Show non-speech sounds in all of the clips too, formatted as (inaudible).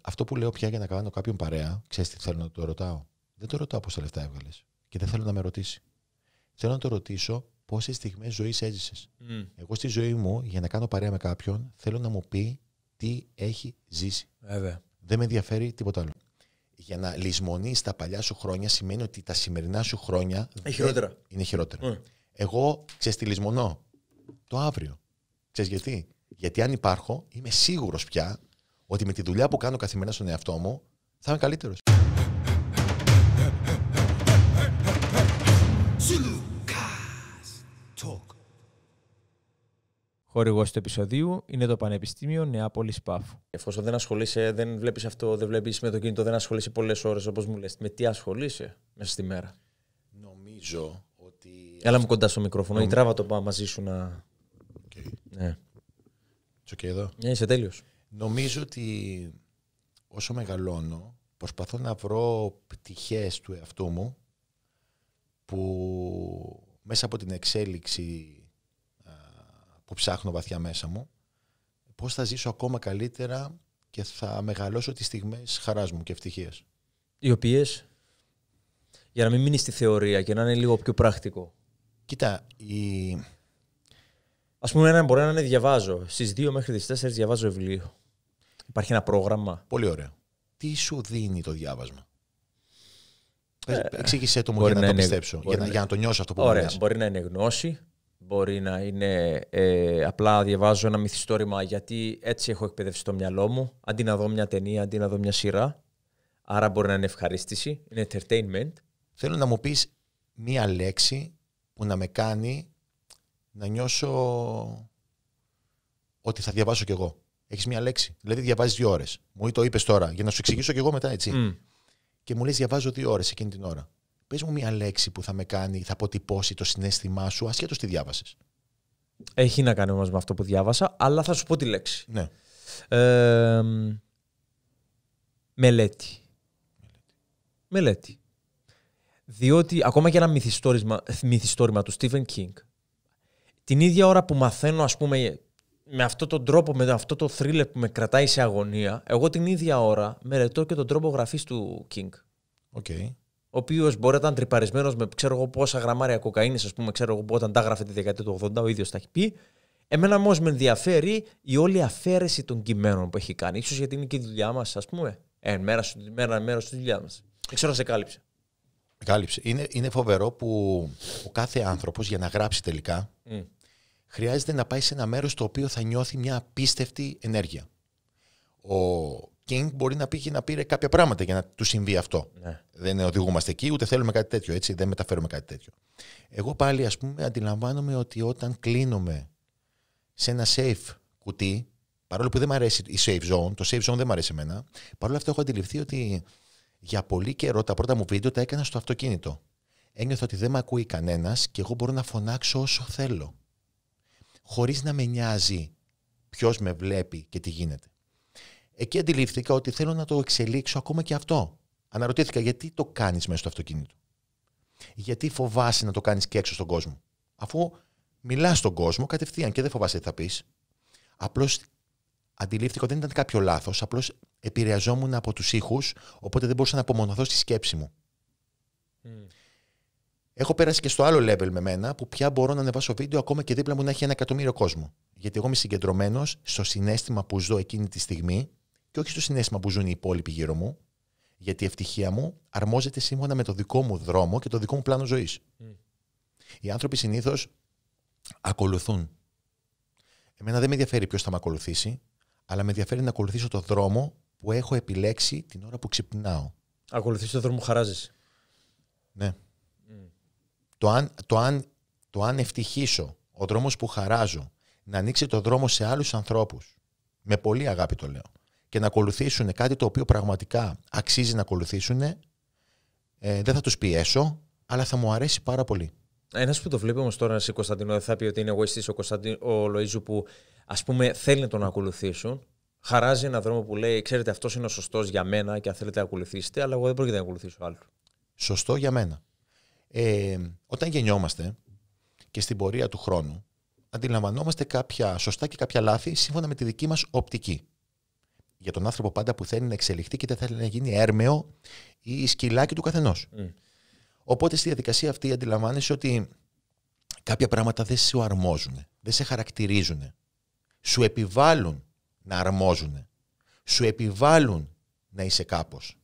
αυτό που λέω πια για να κάνω κάποιον παρέα, ξέρεις τι θέλω να το ρωτάω. Δεν το ρωτάω πόσα λεφτά έβγαλες. Και δεν θέλω να με ρωτήσει. Θέλω να το ρωτήσω πόσες στιγμές ζωής έζησες. Εγώ στη ζωή μου, για να κάνω παρέα με κάποιον, θέλω να μου πει τι έχει ζήσει. Βέβαια. Δεν με ενδιαφέρει τίποτα άλλο. Για να λησμονείς τα παλιά σου χρόνια σημαίνει ότι τα σημερινά σου χρόνια. Είναι χειρότερα. Είναι χειρότερα. Mm. Εγώ ξεστηλισμονώ το αύριο. Ξέρεις γιατί. Γιατί αν υπάρχω, είμαι σίγουρος πια ότι με τη δουλειά που κάνω καθημερινά στον εαυτό μου θα είμαι καλύτερος. Χορηγός του επεισοδίου είναι το Πανεπιστήμιο Νεάπολης Πάφου. Εφόσον δεν ασχολείσαι, δεν βλέπεις αυτό, δεν βλέπεις με το κινητό, δεν ασχολείσαι πολλές ώρες όπως μου λες. Με τι ασχολείσαι μέσα στη μέρα. Νομίζω ότι. Έλα μου κοντά στο μικρόφωνο, ή τράβα το μαζί σου να. Ναι. Ναι, είσαι ναι, τέλειος. Νομίζω ότι όσο μεγαλώνω, προσπαθώ να βρω πτυχές του εαυτού μου που μέσα από την εξέλιξη που ψάχνω βαθιά μέσα μου, πώς θα ζήσω ακόμα καλύτερα και θα μεγαλώσω τις στιγμές χαράς μου και ευτυχίας. Οι οποίες, για να μην μείνεις στη θεωρία και να είναι λίγο πιο πρακτικό. Κοίτα, η... Ας πούμε, ένα μπορεί να είναι διαβάζω. Στις 2 μέχρι τις 4 διαβάζω βιβλίο. Υπάρχει ένα πρόγραμμα. Πολύ ωραία. Τι σου δίνει το διάβασμα. Ε, ε, εξήγησέ το μου για να, το πιστέψω, για να, για να το νιώσω αυτό που Ωραία, μπορεί να είναι γνώση, μπορεί να είναι ε, απλά διαβάζω ένα μυθιστόρημα γιατί έτσι έχω εκπαιδευτεί το μυαλό μου, αντί να δω μια ταινία, αντί να δω μια σειρά. Άρα μπορεί να είναι ευχαρίστηση, είναι entertainment. Θέλω να μου πεις μία λέξη που να με κάνει να νιώσω ότι θα διαβάσω κι εγώ. Έχεις μία λέξη. Δηλαδή διαβάζεις δύο ώρες. Μου το είπες τώρα, για να σου εξηγήσω κι εγώ μετά, έτσι. Και μου λες: Διαβάζω δύο ώρες εκείνη την ώρα. Πες μου μία λέξη που θα με κάνει, θα αποτυπώσει το συνέστημά σου, ασχέτως τι διάβασες. Έχει να κάνει όμως με αυτό που διάβασα, αλλά θα σου πω τη λέξη. Ναι. Ε, μελέτη. Μελέτη. Διότι ακόμα και ένα μυθιστόρημα, μυθιστόρημα του Stephen King, την ίδια ώρα που μαθαίνω, ας πούμε, με αυτό τον τρόπο, με αυτό το θρύλε που με κρατάει σε αγωνία, εγώ την ίδια ώρα μελετώ και τον τρόπο γραφής του Κινγκ. Okay. Ο οποίος μπορεί να ήταν τρυπαρισμένος με ξέρω εγώ πόσα γραμμάρια κοκαίνης, ας πούμε, ξέρω εγώ όταν τα έγραφε τη δεκαετία του 80, ο ίδιος τα έχει πει. Εμένα όμως με ενδιαφέρει η όλη αφαίρεση των κειμένων που έχει κάνει. σω γιατί είναι και η δουλειά μας, ας πούμε. Ε, μέρα σου, μέρα, της δουλειάς μας. Δεν ξέρω σε κάλυψε. Κάλυψε. Είναι, είναι φοβερό που ο κάθε άνθρωπος για να γράψει τελικά χρειάζεται να πάει σε ένα μέρος το οποίο θα νιώθει μια απίστευτη ενέργεια. Ο King μπορεί να πήγε να πήρε κάποια πράγματα για να του συμβεί αυτό. Ναι. Δεν οδηγούμαστε εκεί, ούτε θέλουμε κάτι τέτοιο, έτσι, δεν μεταφέρουμε κάτι τέτοιο. Εγώ πάλι, ας πούμε, αντιλαμβάνομαι ότι όταν κλείνουμε σε ένα safe κουτί, παρόλο που δεν μου αρέσει η safe zone, το safe zone δεν μου αρέσει εμένα, παρόλο αυτό έχω αντιληφθεί ότι για πολύ καιρό τα πρώτα μου βίντεο τα έκανα στο αυτοκίνητο. Ένιωθα ότι δεν με ακούει κανένας και εγώ μπορώ να φωνάξω όσο θέλω χωρίς να με νοιάζει ποιος με βλέπει και τι γίνεται. Εκεί αντιλήφθηκα ότι θέλω να το εξελίξω ακόμα και αυτό. Αναρωτήθηκα γιατί το κάνεις μέσα στο αυτοκίνητο. Γιατί φοβάσαι να το κάνεις και έξω στον κόσμο. Αφού μιλάς στον κόσμο κατευθείαν και δεν φοβάσαι τι θα πεις. Απλώς αντιλήφθηκα ότι δεν ήταν κάποιο λάθος. Απλώς επηρεαζόμουν από τους ήχους, οπότε δεν μπορούσα να απομονωθώ στη σκέψη μου. Έχω πέρασει και στο άλλο level με μένα που πια μπορώ να ανεβάσω βίντεο ακόμα και δίπλα μου να έχει ένα εκατομμύριο κόσμο. Γιατί εγώ είμαι συγκεντρωμένος στο συνέστημα που ζω εκείνη τη στιγμή και όχι στο συνέστημα που ζουν οι υπόλοιποι γύρω μου. Γιατί η ευτυχία μου αρμόζεται σύμφωνα με το δικό μου δρόμο και το δικό μου πλάνο ζωής. Οι άνθρωποι συνήθως ακολουθούν. Εμένα δεν με ενδιαφέρει ποιος θα με ακολουθήσει, αλλά με ενδιαφέρει να ακολουθήσω το δρόμο που έχω επιλέξει την ώρα που ξυπνάω. Ακολουθήσει το δρόμο που χαράζεις. Ναι. Το αν, το αν, το αν ευτυχήσω ο δρόμος που χαράζω να ανοίξει το δρόμο σε άλλους ανθρώπους, με πολύ αγάπη το λέω, και να ακολουθήσουν κάτι το οποίο πραγματικά αξίζει να ακολουθήσουν, ε, δεν θα τους πιέσω, αλλά θα μου αρέσει πάρα πολύ. Ε, ένας που το βλέπει όμως τώρα σε Κωνσταντινό θα πει ότι είναι εγωιστή ο, ο Λοίζου που ας πούμε θέλει να τον ακολουθήσουν. Χαράζει έναν δρόμο που λέει: Ξέρετε, αυτός είναι ο σωστός για μένα και αν θέλετε να ακολουθήσετε, αλλά εγώ δεν πρόκειται να ακολουθήσω άλλο. Σωστό για μένα. Ε, όταν γεννιόμαστε και στην πορεία του χρόνου, αντιλαμβανόμαστε κάποια σωστά και κάποια λάθη σύμφωνα με τη δική μας οπτική. Για τον άνθρωπο πάντα που θέλει να εξελιχθεί και δεν θέλει να γίνει έρμεο ή σκυλάκι του καθενός. Οπότε στη διαδικασία αυτή αντιλαμβάνεσαι ότι κάποια πράγματα δεν σου αρμόζουν, δεν σε χαρακτηρίζουν. Σου επιβάλλουν να αρμόζουν. Σου επιβάλλουν να είσαι κάπως.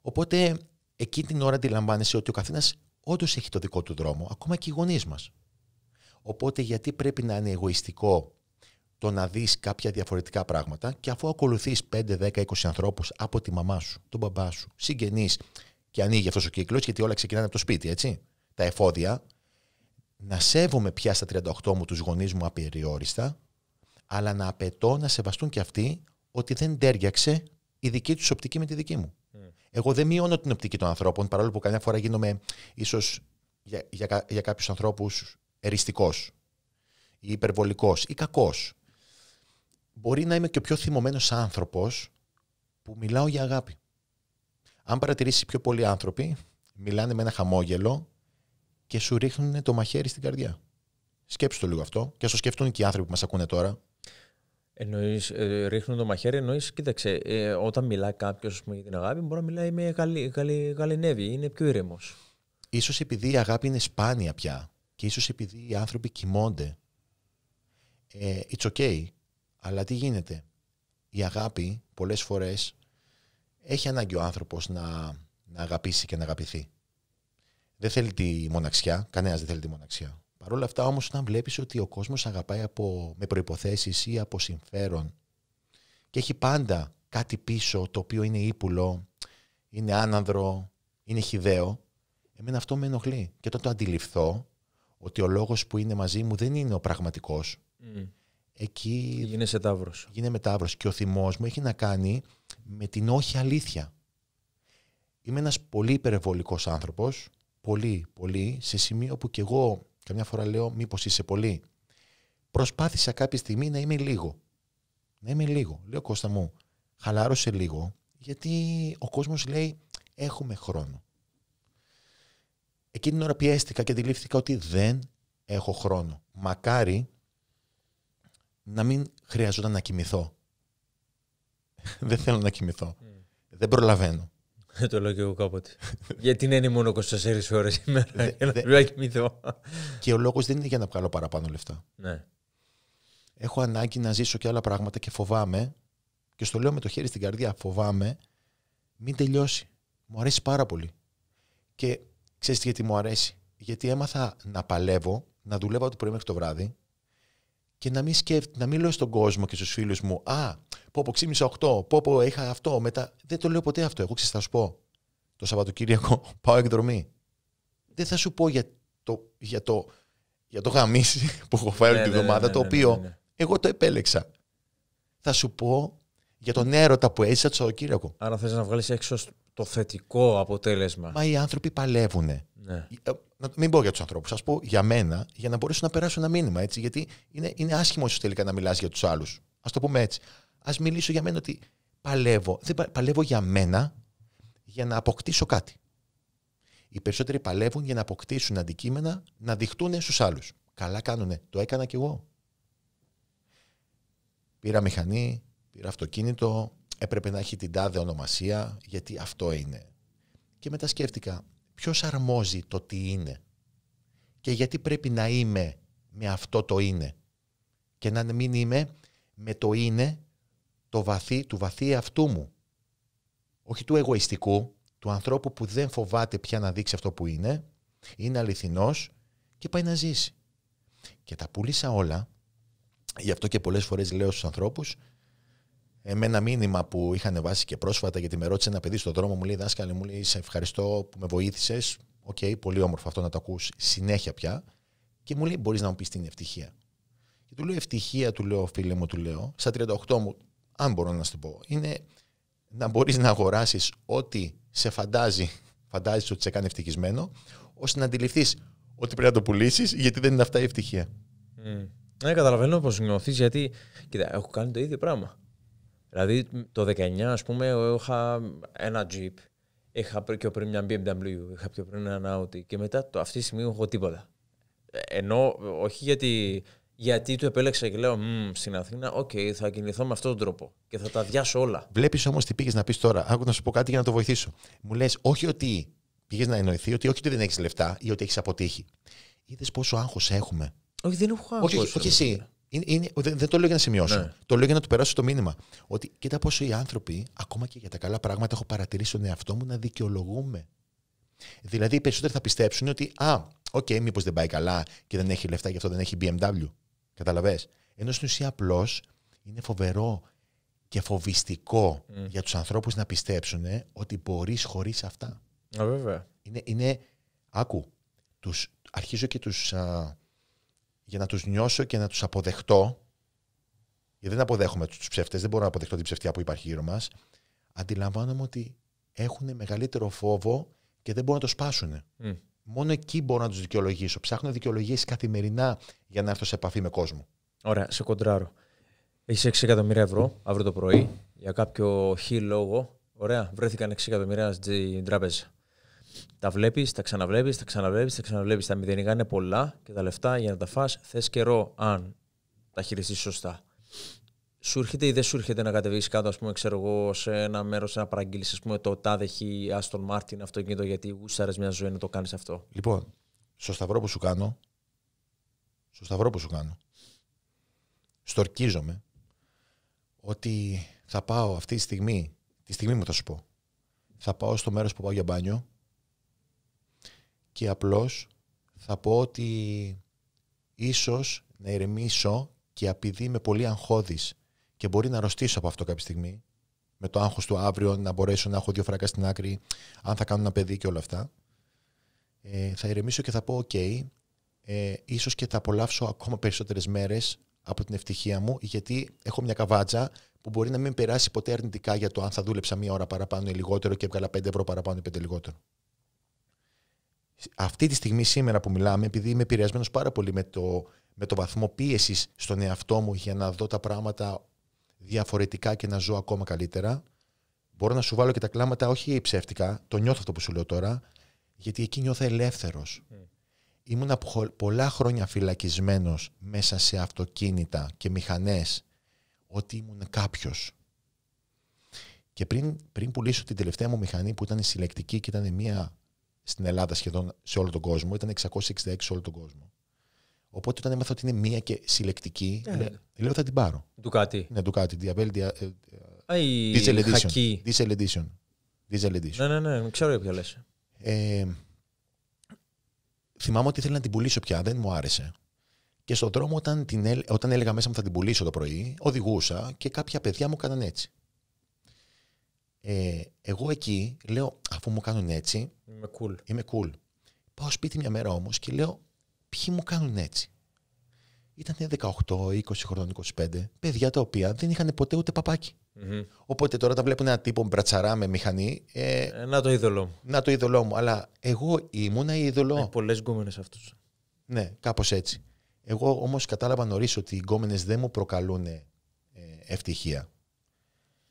Οπότε εκείνη την ώρα αντιλαμβάνεσαι ότι ο καθένας όντως έχει το δικό του δρόμο, ακόμα και οι γονείς μας. Οπότε γιατί πρέπει να είναι εγωιστικό το να δεις κάποια διαφορετικά πράγματα και αφού ακολουθείς 5, 10, 20 ανθρώπους από τη μαμά σου, τον μπαμπά σου, συγγενείς και ανοίγει αυτός ο κύκλος, γιατί όλα ξεκινάνε από το σπίτι, έτσι. Τα εφόδια, να σέβομαι πια στα 38 μου τους γονείς μου απεριόριστα, αλλά να απαιτώ να σεβαστούν και αυτοί ότι δεν τέριαξε η δική τους οπτική με τη δική μου. Εγώ δεν μειώνω την οπτική των ανθρώπων, παρόλο που καμιά φορά γίνομαι ίσως για, για, για κάποιους ανθρώπους εριστικός ή υπερβολικός ή κακός. Μπορεί να είμαι και ο πιο θυμωμένος άνθρωπος που μιλάω για αγάπη. Αν παρατηρήσει πιο πολλοί άνθρωποι, μιλάνε με ένα χαμόγελο και σου ρίχνουν το μαχαίρι στην καρδιά. Σκέψτε το λίγο αυτό και α το σκεφτούν και οι άνθρωποι που μας ακούνε τώρα, Εννοείς, ε, ρίχνουν το μαχαίρι, εννοείς, κοίταξε, ε, όταν μιλά κάποιος για την αγάπη, μπορεί να μιλάει με καλή καλή γαλινεύει, είναι πιο ήρεμος. σω επειδή η αγάπη είναι σπάνια πια και ίσως επειδή οι άνθρωποι κοιμώνται. Ε, it's okay, αλλά τι γίνεται. Η αγάπη πολλές φορές έχει ανάγκη ο άνθρωπος να, να αγαπήσει και να αγαπηθεί. Δεν θέλει τη μοναξιά, κανένας δεν θέλει τη μοναξιά. Παρ' όλα αυτά όμως, όταν βλέπεις ότι ο κόσμος αγαπάει από, με προποθέσει ή από συμφέρον και έχει πάντα κάτι πίσω το οποίο είναι ύπουλο, είναι άνανδρο, είναι χιδαίο, εμένα αυτό με ενοχλεί. Και όταν το αντιληφθώ ότι ο λόγος που είναι μαζί μου δεν είναι ο πραγματικός. Mm. Εκεί γίνε τάβρος. με τάβρος. Και ο θυμός μου έχει να κάνει με την όχι αλήθεια. Είμαι ένας πολύ υπερβολικός άνθρωπος, πολύ, πολύ, σε σημείο που κι εγώ Καμιά φορά λέω, μήπως είσαι πολύ. Προσπάθησα κάποια στιγμή να είμαι λίγο. Να είμαι λίγο. Λέω, Κώστα μου, χαλάρωσε λίγο, γιατί ο κόσμος λέει, έχουμε χρόνο. Εκείνη την ώρα πιέστηκα και αντιλήφθηκα ότι δεν έχω χρόνο. Μακάρι να μην χρειαζόταν να κοιμηθώ. (laughs) δεν θέλω να κοιμηθώ. Mm. Δεν προλαβαίνω. Δεν (laughs) το λέω και εγώ κάποτε. Γιατί να είναι μόνο 24 ώρε ημέρα και να μη κοιμηθώ. Και ο λόγος δεν είναι για να βγάλω παραπάνω λεφτά. Ναι. Έχω ανάγκη να ζήσω και άλλα πράγματα και φοβάμαι. Και στο λέω με το χέρι στην καρδιά, φοβάμαι μην τελειώσει. Μου αρέσει πάρα πολύ. Και ξέρεις γιατί μου αρέσει. Γιατί έμαθα να παλεύω, να δουλεύω το πρωί μέχρι το βράδυ, και να μην, σκέφτε, να μην λέω στον κόσμο και στους φίλους μου «Α, πω πω ξύμισα 8, πω είχα αυτό, μετά». Δεν το λέω ποτέ αυτό. Εγώ ξέρεις θα σου πω. Το Σαββατοκύριακο (laughs) πάω εκδρομή. Δεν θα σου πω για το, για το, για το γαμίσι (laughs) που έχω φάει όλη ναι, τη ναι, ναι, βδομάδα, το οποίο εγώ το επέλεξα. Θα σου πω για τον έρωτα που έζησα το Σαββατοκύριακο. Άρα θες να βγάλεις έξω το θετικό αποτέλεσμα. Μα οι άνθρωποι παλεύουν. Ναι. Ε, ε, μην πω για τους ανθρώπους, ας πω για μένα, για να μπορέσω να περάσω ένα μήνυμα. Έτσι, γιατί είναι, είναι άσχημο ίσως τελικά να μιλάς για τους άλλους. Ας το πούμε έτσι. Ας μιλήσω για μένα ότι παλεύω. Δεν παλεύω για μένα για να αποκτήσω κάτι. Οι περισσότεροι παλεύουν για να αποκτήσουν αντικείμενα να διχτούν στους άλλους. Καλά κάνουνε. Το έκανα κι εγώ. Πήρα μηχανή, Πήρα αυτοκίνητο, έπρεπε να έχει την τάδε ονομασία, γιατί αυτό είναι. Και μετά σκέφτηκα, ποιος αρμόζει το τι είναι και γιατί πρέπει να είμαι με αυτό το είναι και να μην είμαι με το είναι το βαθύ, του βαθύ αυτού μου. Όχι του εγωιστικού, του ανθρώπου που δεν φοβάται πια να δείξει αυτό που είναι, είναι αληθινός και πάει να ζήσει. Και τα πουλήσα όλα, γι' αυτό και πολλές φορές λέω στους ανθρώπους, με ένα μήνυμα που είχαν βάσει και πρόσφατα, γιατί με ρώτησε ένα παιδί στον δρόμο, μου λέει: Δάσκαλε, μου λέει: Σε ευχαριστώ που με βοήθησες Οκ, πολύ όμορφο αυτό να το ακούς συνέχεια πια. Και μου λέει: Μπορείς να μου πεις την ευτυχία. Και του λέω: Ευτυχία, του λέω, φίλε μου, του λέω, στα 38 μου, αν μπορώ να σου το πω, είναι να μπορείς να αγοράσεις ό,τι σε φαντάζει, φαντάζει ότι σε κάνει ευτυχισμένο, ώστε να αντιληφθείς ότι πρέπει να το πουλήσεις γιατί δεν είναι αυτά η ευτυχία. Ναι, καταλαβαίνω πώς νιώθεις, γιατί έχω κάνει το ίδιο πράγμα. Δηλαδή το 19, ας πούμε, είχα ένα Jeep, είχα πιο πριν μια BMW, είχα πιο πριν ένα Audi και μετά το, αυτή τη στιγμή έχω τίποτα. Ε, ενώ όχι γιατί, γιατί του επέλεξα και λέω στην Αθήνα, οκ, θα κινηθώ με αυτόν τον τρόπο και θα τα διάσω όλα. Βλέπεις όμως τι πήγες να πεις τώρα. Άκου να σου πω κάτι για να το βοηθήσω. Μου λες, όχι ότι πήγες να εννοηθεί, ότι όχι ότι δεν έχεις λεφτά ή ότι έχεις αποτύχει. Είδες πόσο άγχος έχουμε. Όχι, δεν έχω άγχος. Όχι, όχι, όχι εσύ. Είναι, δεν το λέω για να σημειώσω. Ναι. Το λέω για να του περάσω το μήνυμα. Ότι κοίτα πόσο οι άνθρωποι, ακόμα και για τα καλά πράγματα, έχω παρατηρήσει τον εαυτό μου να δικαιολογούμε. Δηλαδή, οι περισσότεροι θα πιστέψουν ότι, α, οκ, okay, μήπως δεν πάει καλά και δεν έχει λεφτά, γι' αυτό δεν έχει BMW. Καταλαβέ. Ενώ στην ουσία απλώς είναι φοβερό και φοβιστικό mm. για τους ανθρώπους να πιστέψουν ότι μπορείς χωρίς αυτά. Α, βέβαια. Είναι, είναι, άκου, τους, αρχίζω και τους για να τους νιώσω και να τους αποδεχτώ, γιατί δεν αποδέχομαι τους ψεύτες, δεν μπορώ να αποδεχτώ την ψευτιά που υπάρχει γύρω μας, αντιλαμβάνομαι ότι έχουν μεγαλύτερο φόβο και δεν μπορούν να το σπάσουν. Μόνο εκεί μπορώ να τους δικαιολογήσω. Ψάχνω δικαιολογίες καθημερινά για να έρθω σε επαφή με κόσμο. Ωραία, σε κοντράρω. Έχει 6 εκατομμύρια ευρώ αύριο το πρωί για κάποιο χι λόγο. Ωραία, βρέθηκαν 6 εκατομμύρια στην τράπεζα τα βλέπεις, τα ξαναβλέπεις, τα ξαναβλέπεις, τα ξαναβλέπεις. Τα μηδενικά είναι πολλά και τα λεφτά για να τα φά θες καιρό αν τα χειριστείς σωστά. Σου έρχεται ή δεν σου έρχεται να κατεβείς κάτω, ας πούμε, ξέρω εγώ, σε ένα μέρος να παραγγείλει το τάδε Άστον Μάρτιν αυτοκίνητο, γιατί γούσταρες μια ζωή να το κάνεις αυτό. Λοιπόν, στο σταυρό που σου κάνω, στο σταυρό που σου κάνω, στορκίζομαι ότι θα πάω αυτή τη στιγμή, τη στιγμή μου θα σου πω, θα πάω στο μέρος που πάω για μπάνιο και απλώς θα πω ότι ίσως να ηρεμήσω και επειδή είμαι πολύ αγχώδης και μπορεί να αρρωστήσω από αυτό κάποια στιγμή, με το άγχος του αύριο, να μπορέσω να έχω δύο φράγκα στην άκρη, αν θα κάνω ένα παιδί και όλα αυτά, ε, θα ηρεμήσω και θα πω «ΟΚ, ε, ίσως και θα απολαύσω ακόμα περισσότερες μέρες από την ευτυχία μου, γιατί έχω μια καβάτσα που μπορεί να μην περάσει ποτέ αρνητικά για το αν θα δούλεψα μία ώρα παραπάνω ή λιγότερο και έβγαλα πέντε ευρώ παραπάνω ή 5 λιγότερο αυτή τη στιγμή σήμερα που μιλάμε, επειδή είμαι επηρεασμένος πάρα πολύ με το, με το βαθμό πίεσης στον εαυτό μου για να δω τα πράγματα διαφορετικά και να ζω ακόμα καλύτερα, μπορώ να σου βάλω και τα κλάματα όχι ψεύτικα, το νιώθω αυτό που σου λέω τώρα, γιατί εκεί νιώθω ελεύθερος. Mm. Ήμουν από πολλά χρόνια φυλακισμένος μέσα σε αυτοκίνητα και μηχανές ότι ήμουν κάποιος. Και πριν, πριν πουλήσω την τελευταία μου μηχανή που ήταν συλλεκτική και ήταν μια στην Ελλάδα σχεδόν σε όλο τον κόσμο, ήταν 666 σε όλο τον κόσμο. Οπότε όταν έμαθα ότι είναι μία και συλλεκτική, ε, ναι. λέω, θα την πάρω. Ντουκάτι. Ναι, Ντουκάτι. Diabel, διαβέλτι. Ε, ε, Diesel Edition. Diesel Edition. Diesel Edition. Ναι, ναι, ναι, ξέρω ποια λες. Ε, θυμάμαι ότι ήθελα να την πουλήσω πια, δεν μου άρεσε. Και στον δρόμο όταν, την, όταν έλεγα μέσα μου θα την πουλήσω το πρωί, οδηγούσα και κάποια παιδιά μου έκαναν έτσι. Ε, εγώ εκεί λέω, αφού μου κάνουν έτσι. Είμαι cool. Είμαι cool. Πάω σπίτι μια μέρα όμως και λέω, ποιοι μου κάνουν έτσι. Ήταν 18, 20 χρονών, 25, παιδιά τα οποία δεν είχαν ποτέ ούτε Οπότε τώρα τα βλέπουν ένα τύπο μπρατσαρά με μηχανή. Ε, ε να το είδωλό μου. Να το είδωλό μου. Αλλά εγώ ήμουνα είδωλο. Έχει πολλές γκόμενες αυτούς. Ναι, κάπως έτσι. Εγώ όμως κατάλαβα νωρίς ότι οι γκόμενες δεν μου προκαλούν ε, ευτυχία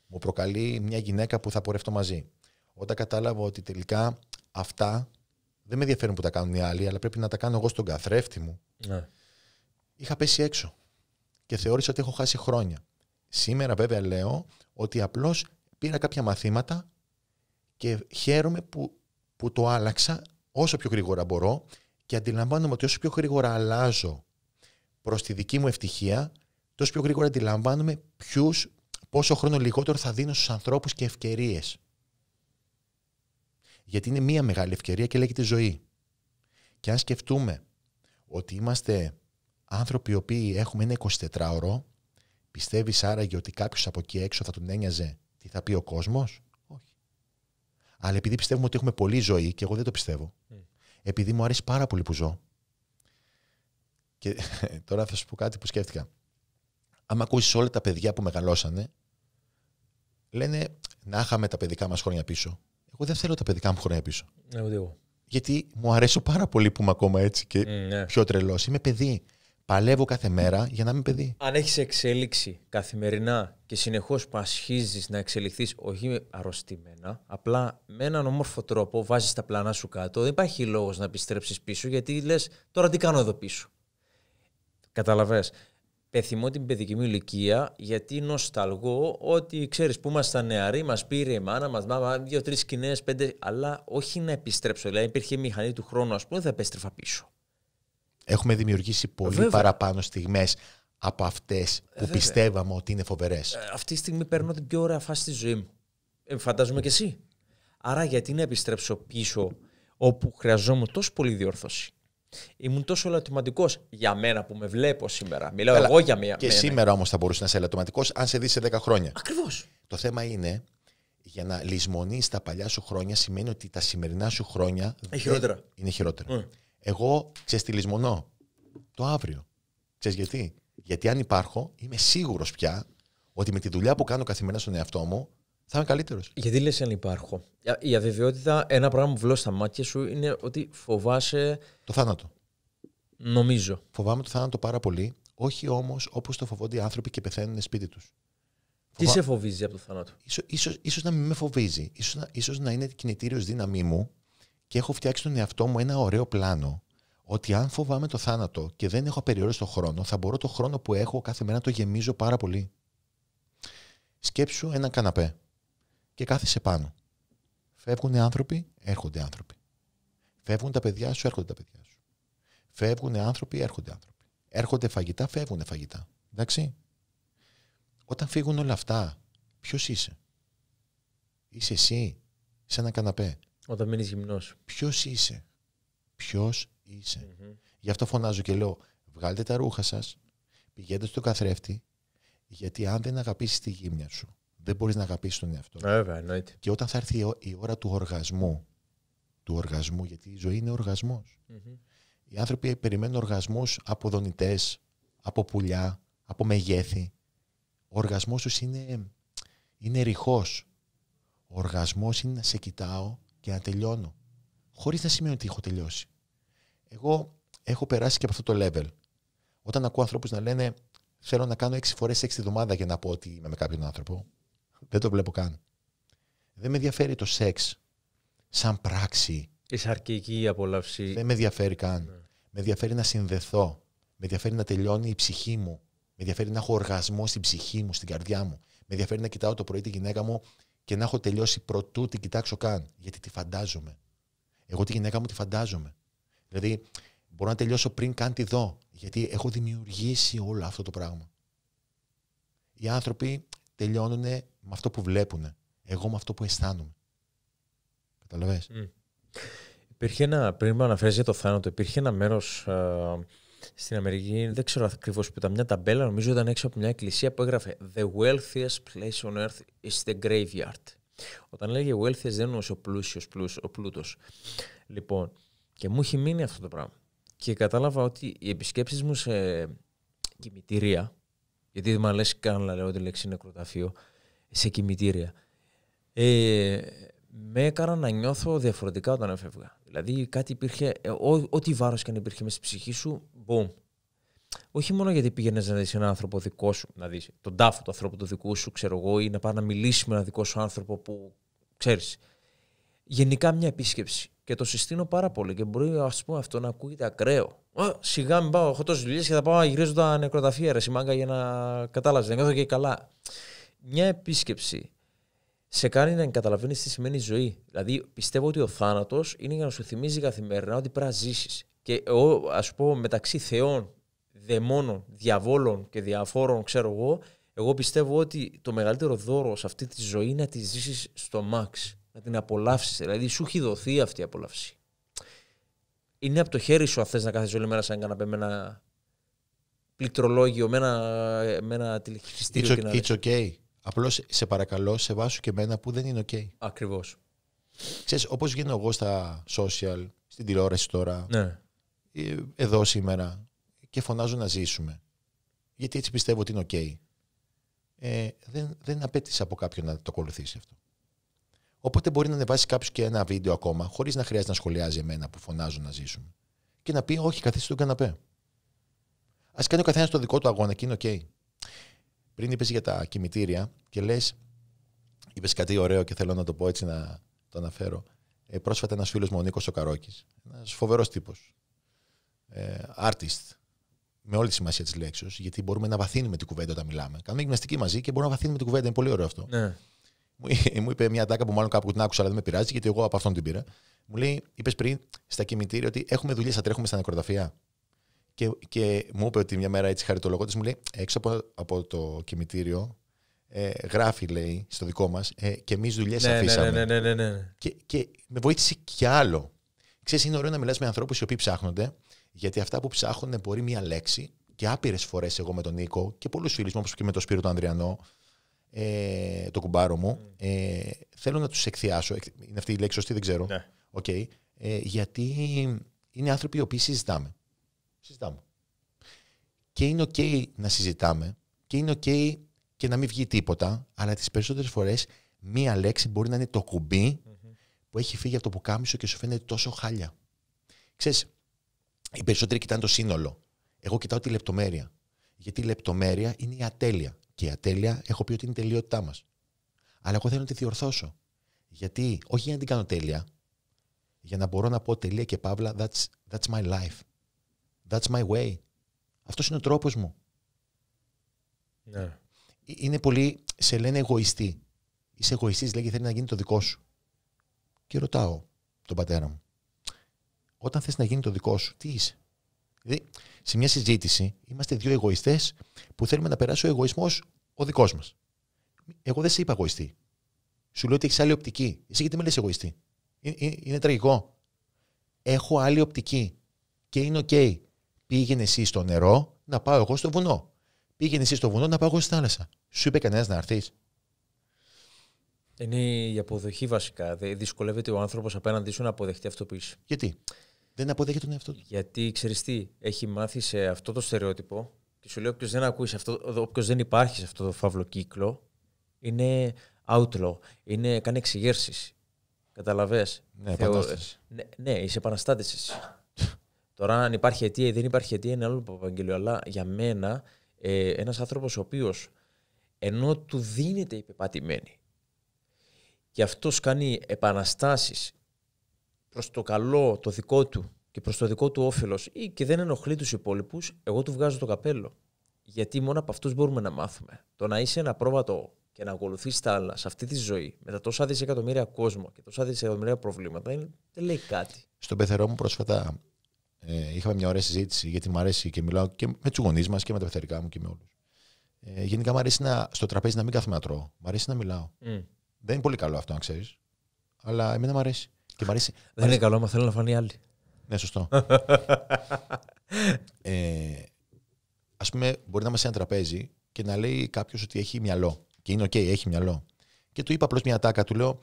μου προκαλεί μια γυναίκα που θα πορευτώ μαζί. Όταν κατάλαβα ότι τελικά αυτά δεν με ενδιαφέρουν που τα κάνουν οι άλλοι, αλλά πρέπει να τα κάνω εγώ στον καθρέφτη μου. Ναι. Είχα πέσει έξω και θεώρησα ότι έχω χάσει χρόνια. Σήμερα βέβαια λέω ότι απλώς πήρα κάποια μαθήματα και χαίρομαι που, που το άλλαξα όσο πιο γρήγορα μπορώ και αντιλαμβάνομαι ότι όσο πιο γρήγορα αλλάζω προς τη δική μου ευτυχία, τόσο πιο γρήγορα αντιλαμβάνομαι ποιους πόσο χρόνο λιγότερο θα δίνω στους ανθρώπους και ευκαιρίες. Γιατί είναι μία μεγάλη ευκαιρία και λέγεται ζωή. Και αν σκεφτούμε ότι είμαστε άνθρωποι οι οποίοι έχουμε ένα 24ωρο, πιστεύεις άραγε ότι κάποιος από εκεί έξω θα τον ένοιαζε τι θα πει ο κόσμος. Όχι. Αλλά επειδή πιστεύουμε ότι έχουμε πολλή ζωή, και εγώ δεν το πιστεύω, επειδή μου αρέσει πάρα πολύ που ζω, και (laughs) τώρα θα σου πω κάτι που σκέφτηκα. αν ακούσεις όλα τα παιδιά που μεγαλώσανε, λένε να είχαμε τα παιδικά μας χρόνια πίσω. Εγώ δεν θέλω τα παιδικά μου χρόνια πίσω. Ναι, εγώ. Γιατί μου αρέσω πάρα πολύ που είμαι ακόμα έτσι και mm, ναι. πιο τρελός. Είμαι παιδί. Παλεύω κάθε μέρα για να είμαι παιδί. Αν έχεις εξέλιξη καθημερινά και συνεχώς πασχίζεις να εξελιχθείς, όχι αρρωστημένα, απλά με έναν όμορφο τρόπο βάζεις τα πλάνα σου κάτω. Δεν υπάρχει λόγος να επιστρέψεις πίσω γιατί λες τώρα τι κάνω εδώ πίσω. Καταλαβέ πεθυμώ την παιδική μου ηλικία γιατί νοσταλγώ ότι ξέρεις που ήμασταν νεαροί, μας πήρε η μάνα μας, μάμα, δύο, τρεις σκηνές, πέντε, αλλά όχι να επιστρέψω. Δηλαδή υπήρχε μηχανή του χρόνου ας πούμε, θα επέστρεφα πίσω. Έχουμε δημιουργήσει πολύ παραπάνω στιγμές από αυτές που Βέβαια. πιστεύαμε ότι είναι φοβερές. Ε, αυτή τη στιγμή παίρνω την πιο ωραία φάση στη ζωή μου. Ε, φαντάζομαι και εσύ. Άρα γιατί να επιστρέψω πίσω όπου χρειαζόμουν τόσο πολύ διόρθωση. Ήμουν τόσο ελαττωματικό για μένα που με βλέπω σήμερα. Μιλάω εγώ για μία. Και σήμερα όμως θα μπορούσε να είσαι ελαττωματικό αν σε δεις σε 10 χρόνια. Ακριβώς. Το θέμα είναι για να λησμονείς τα παλιά σου χρόνια σημαίνει ότι τα σημερινά σου χρόνια. Είναι χειρότερα. Είναι χειρότερα. Ναι. Εγώ ξέρεις τι λησμονώ. Το αύριο. Ξέρεις γιατί. Γιατί αν υπάρχω, είμαι σίγουρος πια ότι με τη δουλειά που κάνω καθημερινά στον εαυτό μου θα είμαι καλύτερος. Γιατί λες, αν υπάρχω. Η αβεβαιότητα, ένα πράγμα που βλέπω στα μάτια σου είναι ότι φοβάσαι. Το θάνατο. Νομίζω. Φοβάμαι το θάνατο πάρα πολύ. Όχι όμως όπως το φοβόνται οι άνθρωποι και πεθαίνουν σπίτι τους. Τι σε φοβίζει από το θάνατο. Ίσως, ίσως, να μην με φοβίζει. Ίσως να, να είναι κινητήριος δύναμή μου και έχω φτιάξει τον εαυτό μου ένα ωραίο πλάνο ότι αν φοβάμαι το θάνατο και δεν έχω απεριόριστο χρόνο, θα μπορώ το χρόνο που έχω κάθε μέρα να το γεμίζω πάρα πολύ. Σκέψου ένα καναπέ και κάθεσαι πάνω. Φεύγουν άνθρωποι, έρχονται άνθρωποι. Φεύγουν τα παιδιά σου, έρχονται τα παιδιά σου. Φεύγουν άνθρωποι, έρχονται άνθρωποι. Έρχονται φαγητά, φεύγουν φαγητά. Εντάξει. Όταν φύγουν όλα αυτά, ποιος είσαι. Είσαι εσύ, σε ένα καναπέ. Όταν μείνεις γυμνός. Ποιος είσαι. Ποιος εισαι εισαι εσυ σε ενα καναπε οταν μεινει γυμνο ποιο εισαι ποιο εισαι Γι' αυτό φωνάζω και λέω: Βγάλτε τα ρούχα σας, πηγαίνετε στον καθρέφτη, γιατί αν δεν αγαπήσεις τη γύμνια σου, δεν μπορείς να αγαπήσεις τον εαυτό σου. Βέβαια, εννοείται. Και όταν θα έρθει η ώρα του οργασμού, του οργασμού, γιατί η ζωή είναι οργασμός. Οι άνθρωποι περιμένουν οργασμούς από δονητές, από πουλιά, από μεγέθη. Ο οργασμός τους είναι, είναι ρηχός. Ο οργασμός είναι να σε κοιτάω και να τελειώνω. Χωρίς να σημαίνει ότι έχω τελειώσει. Εγώ έχω περάσει και από αυτό το level. Όταν ακούω ανθρώπους να λένε θέλω να κάνω 6 φορές έξι εβδομάδα για να πω ότι είμαι με κάποιον άνθρωπο, δεν το βλέπω καν. Δεν με ενδιαφέρει το σεξ σαν πράξη. Η σαρκική απόλαυση. Δεν με ενδιαφέρει καν. Με ενδιαφέρει να συνδεθώ. Με ενδιαφέρει να τελειώνει η ψυχή μου. Με ενδιαφέρει να έχω οργασμό στην ψυχή μου, στην καρδιά μου. Με ενδιαφέρει να κοιτάω το πρωί τη γυναίκα μου και να έχω τελειώσει πρωτού την κοιτάξω καν. Γιατί τη φαντάζομαι. Εγώ τη γυναίκα μου τη φαντάζομαι. Δηλαδή, μπορώ να τελειώσω πριν καν τη δω. Γιατί έχω δημιουργήσει όλο αυτό το πράγμα. Οι άνθρωποι τελειώνουν με αυτό που βλέπουν. Εγώ με αυτό που αισθάνομαι. Καταλαβέ. Mm. Υπήρχε ένα, πριν μου αναφέρεις για το θάνατο, υπήρχε ένα μέρος στην Αμερική, δεν ξέρω ακριβώς που ήταν, μια ταμπέλα, νομίζω ήταν έξω από μια εκκλησία που έγραφε The wealthiest place on earth is the graveyard. Όταν λέγε wealthiest δεν είναι ο πλούσιος, ο πλούτος. Λοιπόν, και μου έχει μείνει αυτό το πράγμα. Και κατάλαβα ότι οι επισκέψεις μου σε κημητήρια, γιατί δεν μου αρέσει καν να λέω τη λέξη νεκροταφείο, σε κημητήρια. Ε, με έκανα να νιώθω διαφορετικά όταν έφευγα. Δηλαδή κάτι υπήρχε, ε, ό,τι βάρος και αν υπήρχε μέσα στη ψυχή σου, μπούμ. Όχι μόνο γιατί πήγαινες να δεις έναν άνθρωπο δικό σου, να δεις τον τάφο του ανθρώπου του δικού σου, ξέρω εγώ, ή να πάει να μιλήσεις με έναν δικό σου άνθρωπο που ξέρεις. Γενικά μια επίσκεψη. Και το συστήνω πάρα πολύ. Και μπορεί ας πούμε, αυτό να ακούγεται ακραίο. Α, σιγά μην πάω, έχω τόσες δουλειές και θα πάω να γυρίζω τα νεκροταφεία, ρε, μάγκα για να κατάλαβε. Δεν νιώθω και καλά μια επίσκεψη σε κάνει να καταλαβαίνεις τι σημαίνει ζωή. Δηλαδή, πιστεύω ότι ο θάνατος είναι για να σου θυμίζει καθημερινά ότι πρέπει να ζήσεις. Και εγώ, ας πω, μεταξύ θεών, δαιμόνων, διαβόλων και διαφόρων, ξέρω εγώ, εγώ πιστεύω ότι το μεγαλύτερο δώρο σε αυτή τη ζωή είναι να τη ζήσεις στο μάξ. Να την απολαύσεις. Δηλαδή, σου έχει δοθεί αυτή η απολαύση. Είναι από το χέρι σου αν να κάθεσαι όλη μέρα σαν να με ένα πληκτρολόγιο, με ένα, ένα It's, okay. Απλώς σε παρακαλώ, σε βάσου και μένα που δεν είναι OK. Ακριβώς. Ξέρεις, όπως γίνω εγώ στα social, στην τηλεόραση τώρα, ναι. Ε, εδώ σήμερα, και φωνάζω να ζήσουμε. Γιατί έτσι πιστεύω ότι είναι OK. Ε, δεν, δεν απέτησε από κάποιον να το ακολουθήσει αυτό. Οπότε μπορεί να ανεβάσει κάποιος και ένα βίντεο ακόμα, χωρίς να χρειάζεται να σχολιάζει εμένα που φωνάζω να ζήσουμε. Και να πει: Όχι, καθίστε στον καναπέ. Ας κάνει ο καθένας το δικό του αγώνα και είναι OK πριν είπες για τα κημητήρια και λες, είπες κάτι ωραίο και θέλω να το πω έτσι να το αναφέρω. Ε, πρόσφατα ένας φίλος μου, ο Νίκος Σοκαρόκης, ένας φοβερός τύπος. Ε, artist, με όλη τη σημασία της λέξη, γιατί μπορούμε να βαθύνουμε την κουβέντα όταν μιλάμε. Κάνουμε γυμναστική μαζί και μπορούμε να βαθύνουμε την κουβέντα. Είναι πολύ ωραίο αυτό. Ναι. Μου είπε μια τάκα που μάλλον κάπου την άκουσα, αλλά δεν με πειράζει, γιατί εγώ από αυτόν την πήρα. Μου λέει, είπες πριν στα κημητήρια ότι έχουμε δουλειέ, θα τρέχουμε στα νεκροταφεία. Και, και μου είπε ότι μια μέρα έτσι χαριτολογώντας μου λέει: Έξω από, το κημητήριο ε, γράφει, λέει, στο δικό μας, ε, και εμείς δουλειές ναι, ναι, ναι, αφήσαμε. Ναι, ναι, ναι, ναι, ναι. Και, και με βοήθησε κι άλλο. Ξέρεις, είναι ωραίο να μιλάς με ανθρώπους οι οποίοι ψάχνονται, γιατί αυτά που ψάχνουν μπορεί μία λέξη και άπειρες φορές εγώ με τον Νίκο και πολλούς φίλους μου, όπως και με τον Σπύρο τον Ανδριανό, ε, το κουμπάρο μου, ε, θέλω να τους εκθιάσω. Είναι αυτή η λέξη σωστή, δεν ξέρω. Okay. Ναι. Ε, γιατί είναι άνθρωποι οι οποίοι συζητάμε συζητάμε. Και είναι OK να συζητάμε και είναι OK και να μην βγει τίποτα, αλλά τις περισσότερες φορές μία λέξη μπορεί να είναι το κουμπι που έχει φύγει από το ποκάμισο και σου φαίνεται τόσο χάλια. Ξέρεις, οι περισσότεροι κοιτάνε το σύνολο. Εγώ κοιτάω τη λεπτομέρεια. Γιατί η λεπτομέρεια είναι η ατέλεια. Και η ατέλεια έχω πει ότι είναι η τελειότητά μας. Αλλά εγώ θέλω να τη διορθώσω. Γιατί, όχι για να την κάνω τέλεια, για να μπορώ να πω τελεία και παύλα, that's, that's my life. That's my way. Αυτός είναι ο τρόπος μου. Ναι. Ε, είναι πολύ, σε λένε εγωιστή. Είσαι εγωιστής, λέγει θέλει να γίνει το δικό σου. Και ρωτάω τον πατέρα μου, όταν θες να γίνει το δικό σου, τι είσαι. Δηλαδή, σε μια συζήτηση είμαστε δύο εγωιστές που θέλουμε να περάσει ο εγωισμός ο δικός μας. Εγώ δεν σε είπα εγωιστή. Σου λέω ότι έχεις άλλη οπτική. Εσύ γιατί με λες εγωιστή. Είναι, ε, είναι, τραγικό. Έχω άλλη οπτική και είναι οκ... Πήγαινε εσύ στο νερό να πάω εγώ στο βουνό. Πήγαινε εσύ στο βουνό να πάω εγώ στη θάλασσα. Σου είπε κανένας να έρθεις. Είναι η αποδοχή βασικά. Δυσκολεύεται ο άνθρωπος απέναντί σου να αποδεχτεί αυτό που είσαι. Γιατί δεν αποδέχεται τον εαυτό του. Γιατί ξέρεις τι, έχει μάθει σε αυτό το στερεότυπο και σου λέει: Όποιος δεν αυτό, όποιος δεν υπάρχει σε αυτό το φαύλο κύκλο, είναι outlaw, είναι, κάνει εξηγέρσεις. Καταλαβέ. Ναι, Θεω... ναι, ναι, είσαι επαναστάτης Τώρα, αν υπάρχει αιτία ή δεν υπάρχει αιτία, είναι άλλο παπαγγελίο. Αλλά για μένα, ε, ένας άνθρωπος ο οποίος ενώ του δίνεται η πεπατημένη και αυτός κάνει επαναστάσεις προς το καλό, το δικό του και προς το δικό του όφελος ή και δεν ενοχλεί τους υπόλοιπους, εγώ του βγάζω το καπέλο. Γιατί μόνο από αυτούς μπορούμε να μάθουμε. Το να είσαι ένα πρόβατο και να ακολουθείς τα άλλα σε αυτή τη ζωή με τα τόσα δισεκατομμύρια κόσμο και τόσα δισεκατομμύρια προβλήματα δεν λέει κάτι. Στον πεθερό μου πρόσφατα ε, είχαμε μια ωραία συζήτηση γιατί μου αρέσει και μιλάω και με τους γονείς μας και με τα πεθερικά μου και με όλους. Ε, γενικά μου αρέσει να, στο τραπέζι να μην κάθομαι να τρώω. Μ' αρέσει να μιλάω. Mm. Δεν είναι πολύ καλό αυτό, να ξέρεις. Αλλά εμένα μου αρέσει. Και μ αρέσει Δεν αρέσει... είναι καλό, μα θέλω να φανεί άλλη. Ναι, σωστό. (laughs) ε, Ας πούμε, μπορεί να είμαστε σε ένα τραπέζι και να λέει κάποιος ότι έχει μυαλό. Και είναι οκ, έχει μυαλό. Και του είπα απλώς μια τάκα, του λέω.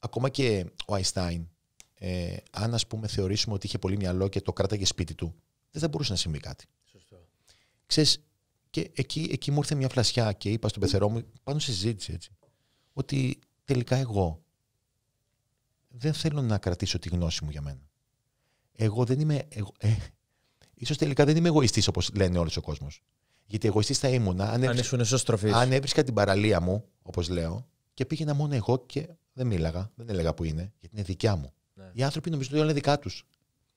Ακόμα και ο Αϊστάιν ε, αν ας πούμε θεωρήσουμε ότι είχε πολύ μυαλό και το κράταγε σπίτι του, δεν θα μπορούσε να συμβεί κάτι. Σωστό. Ξέρεις, και εκεί, εκεί μου ήρθε μια φλασιά και είπα στον πεθερό μου, πάνω σε συζήτηση έτσι, ότι τελικά εγώ δεν θέλω να κρατήσω τη γνώση μου για μένα. Εγώ δεν είμαι... Εγώ, ε, τελικά δεν είμαι εγωιστής όπως λένε όλος ο κόσμος. Γιατί εγωιστής θα ήμουν αν, έβρισκα, αν έβρισκα την παραλία μου, όπως λέω, και πήγαινα μόνο εγώ και δεν μίλαγα, δεν έλεγα που είναι, γιατί είναι δικιά μου. Ναι. Οι άνθρωποι νομίζουν ότι όλα είναι δικά τους.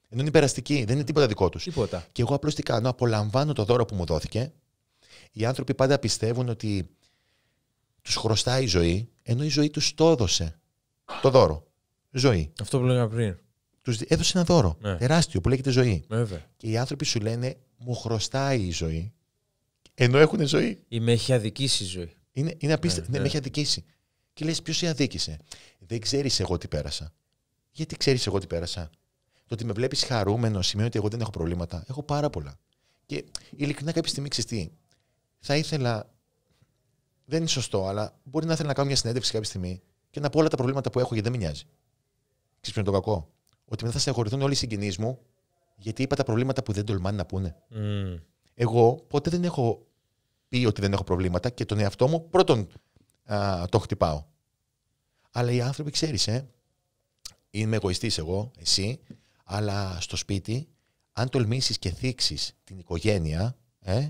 Ενώ είναι υπεραστικοί, δεν είναι τίποτα δικό τους. Τίποτα. Και εγώ απλώς τι κάνω, απολαμβάνω το δώρο που μου δόθηκε. Οι άνθρωποι πάντα πιστεύουν ότι τους χρωστάει η ζωή, ενώ η ζωή τους το έδωσε. Το δώρο. Ζωή. Αυτό που λέγαμε πριν. Τους έδωσε ένα δώρο. Ναι. Τεράστιο που λέγεται ζωή. Βέβαια. Και οι άνθρωποι σου λένε, μου χρωστάει η ζωή, ενώ έχουν ζωή. Η με έχει αδικήσει η ζωή. Είναι, είναι απίστευτο. Ναι, ναι, με έχει αδικήσει. Και λες, ποιος σε αδίκησε. Δεν ξέρεις εγώ τι πέρασα. Γιατί ξέρεις εγώ τι πέρασα. Το ότι με βλέπεις χαρούμενο σημαίνει ότι εγώ δεν έχω προβλήματα. Έχω πάρα πολλά. Και ειλικρινά κάποια στιγμή ξεστή. Θα ήθελα. Δεν είναι σωστό, αλλά μπορεί να ήθελα να κάνω μια συνέντευξη κάποια στιγμή και να πω όλα τα προβλήματα που έχω γιατί δεν με νοιάζει. Ξέρεις ποιο είναι το κακό. Ότι μετά θα στεναχωρηθούν όλοι οι συγγενείς μου γιατί είπα τα προβλήματα που δεν τολμάνε να πούνε. Εγώ ποτέ δεν έχω πει ότι δεν έχω προβλήματα και τον εαυτό μου πρώτον α, το χτυπάω. Αλλά οι άνθρωποι, ξέρεις, ε, είμαι εγωιστής εγώ, εσύ, αλλά στο σπίτι, αν τολμήσεις και θίξεις την οικογένεια, ε,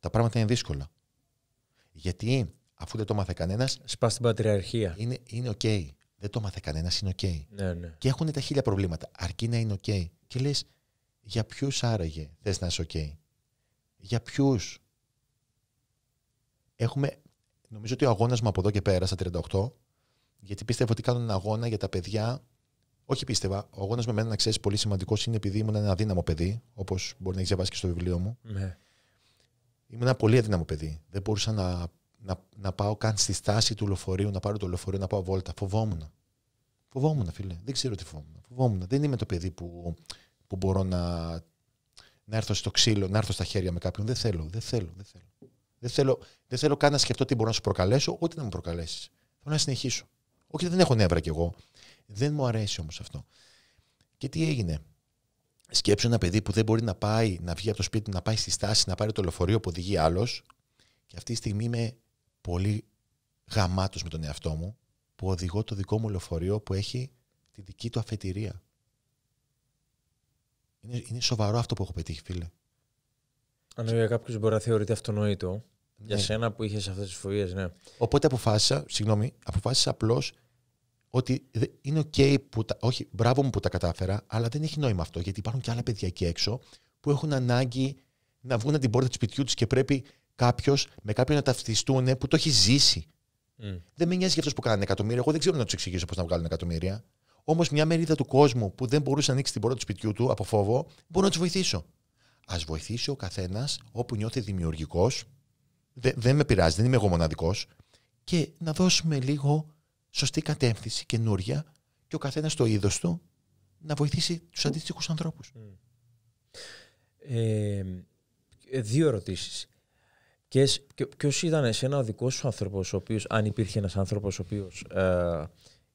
τα πράγματα είναι δύσκολα. Γιατί αφού δεν το μάθε κανένας. Σπάς στην πατριαρχία. Είναι, είναι OK. Δεν το μάθε κανένας, είναι OK. Ναι, ναι. Και έχουν τα χίλια προβλήματα. Αρκεί να είναι OK. Και λες, για ποιους άραγε θες να είσαι OK. Για ποιους. Έχουμε. Νομίζω ότι ο αγώνας μου από εδώ και πέρα, στα 38, γιατί πιστεύω ότι κάνουν ένα αγώνα για τα παιδιά όχι πίστευα. Ο αγώνα με μένα, να ξέρεις, πολύ σημαντικός είναι επειδή ήμουν ένα αδύναμο παιδί, όπως μπορεί να έχεις διαβάσει και στο βιβλίο μου. Ναι. Ήμουν ένα πολύ αδύναμο παιδί. Δεν μπορούσα να, να, να πάω καν στη στάση του λεωφορείου, να πάρω το λεωφορείο, να πάω βόλτα. Φοβόμουν. Φοβόμουν, φίλε. Δεν ξέρω τι φοβόμουν. Φοβόμουν. Δεν είμαι το παιδί που, που μπορώ να, να έρθω στο ξύλο, να έρθω στα χέρια με κάποιον. Δεν θέλω, δεν θέλω, δεν θέλω. Δεν θέλω, δεν θέλω καν να σκεφτώ τι μπορώ να σου προκαλέσω, ούτε να μου προκαλέσεις. Θέλω να συνεχίσω. Όχι, δεν έχω νεύρα κι εγώ. Δεν μου αρέσει όμως αυτό. Και τι έγινε. Σκέψω ένα παιδί που δεν μπορεί να πάει, να βγει από το σπίτι, να πάει στη στάση, να πάρει το λεωφορείο που οδηγεί άλλος. Και αυτή τη στιγμή είμαι πολύ γαμάτος με τον εαυτό μου που οδηγώ το δικό μου λεωφορείο που έχει τη δική του αφετηρία. Είναι, είναι σοβαρό αυτό που έχω πετύχει, φίλε. Αν για κάποιος μπορεί να θεωρείται αυτονόητο, ναι. για σένα που είχες αυτές τις φοβίες, ναι. Οπότε αποφάσισα, συγγνώμη, αποφάσισα απλώς ότι είναι OK που τα, όχι, μπράβο μου που τα κατάφερα, αλλά δεν έχει νόημα αυτό, γιατί υπάρχουν και άλλα παιδιά εκεί έξω που έχουν ανάγκη να βγουν από την πόρτα του σπιτιού τους και πρέπει κάποιος με κάποιον να ταυτιστούν που το έχει ζήσει. Δεν με νοιάζει για αυτούς που κάνανε εκατομμύρια. Εγώ δεν ξέρω να τους εξηγήσω πώς να βγάλουν εκατομμύρια. Όμως μια μερίδα του κόσμου που δεν μπορούσε να ανοίξει την πόρτα του σπιτιού του από φόβο, μπορώ να τους βοηθήσω. Ας βοηθήσει ο καθένας όπου νιώθει δημιουργικός. Δε, δεν με πειράζει, δεν είμαι εγώ μοναδικός. Και να δώσουμε λίγο σωστή κατεύθυνση καινούρια και ο καθένας το είδος του να βοηθήσει τους αντίστοιχους ανθρώπους. Ε, ε, δύο ερωτήσεις. Ποιος ήταν εσένα ο δικός σου άνθρωπος, ο αν υπήρχε ένας άνθρωπος, ο οποίος ε,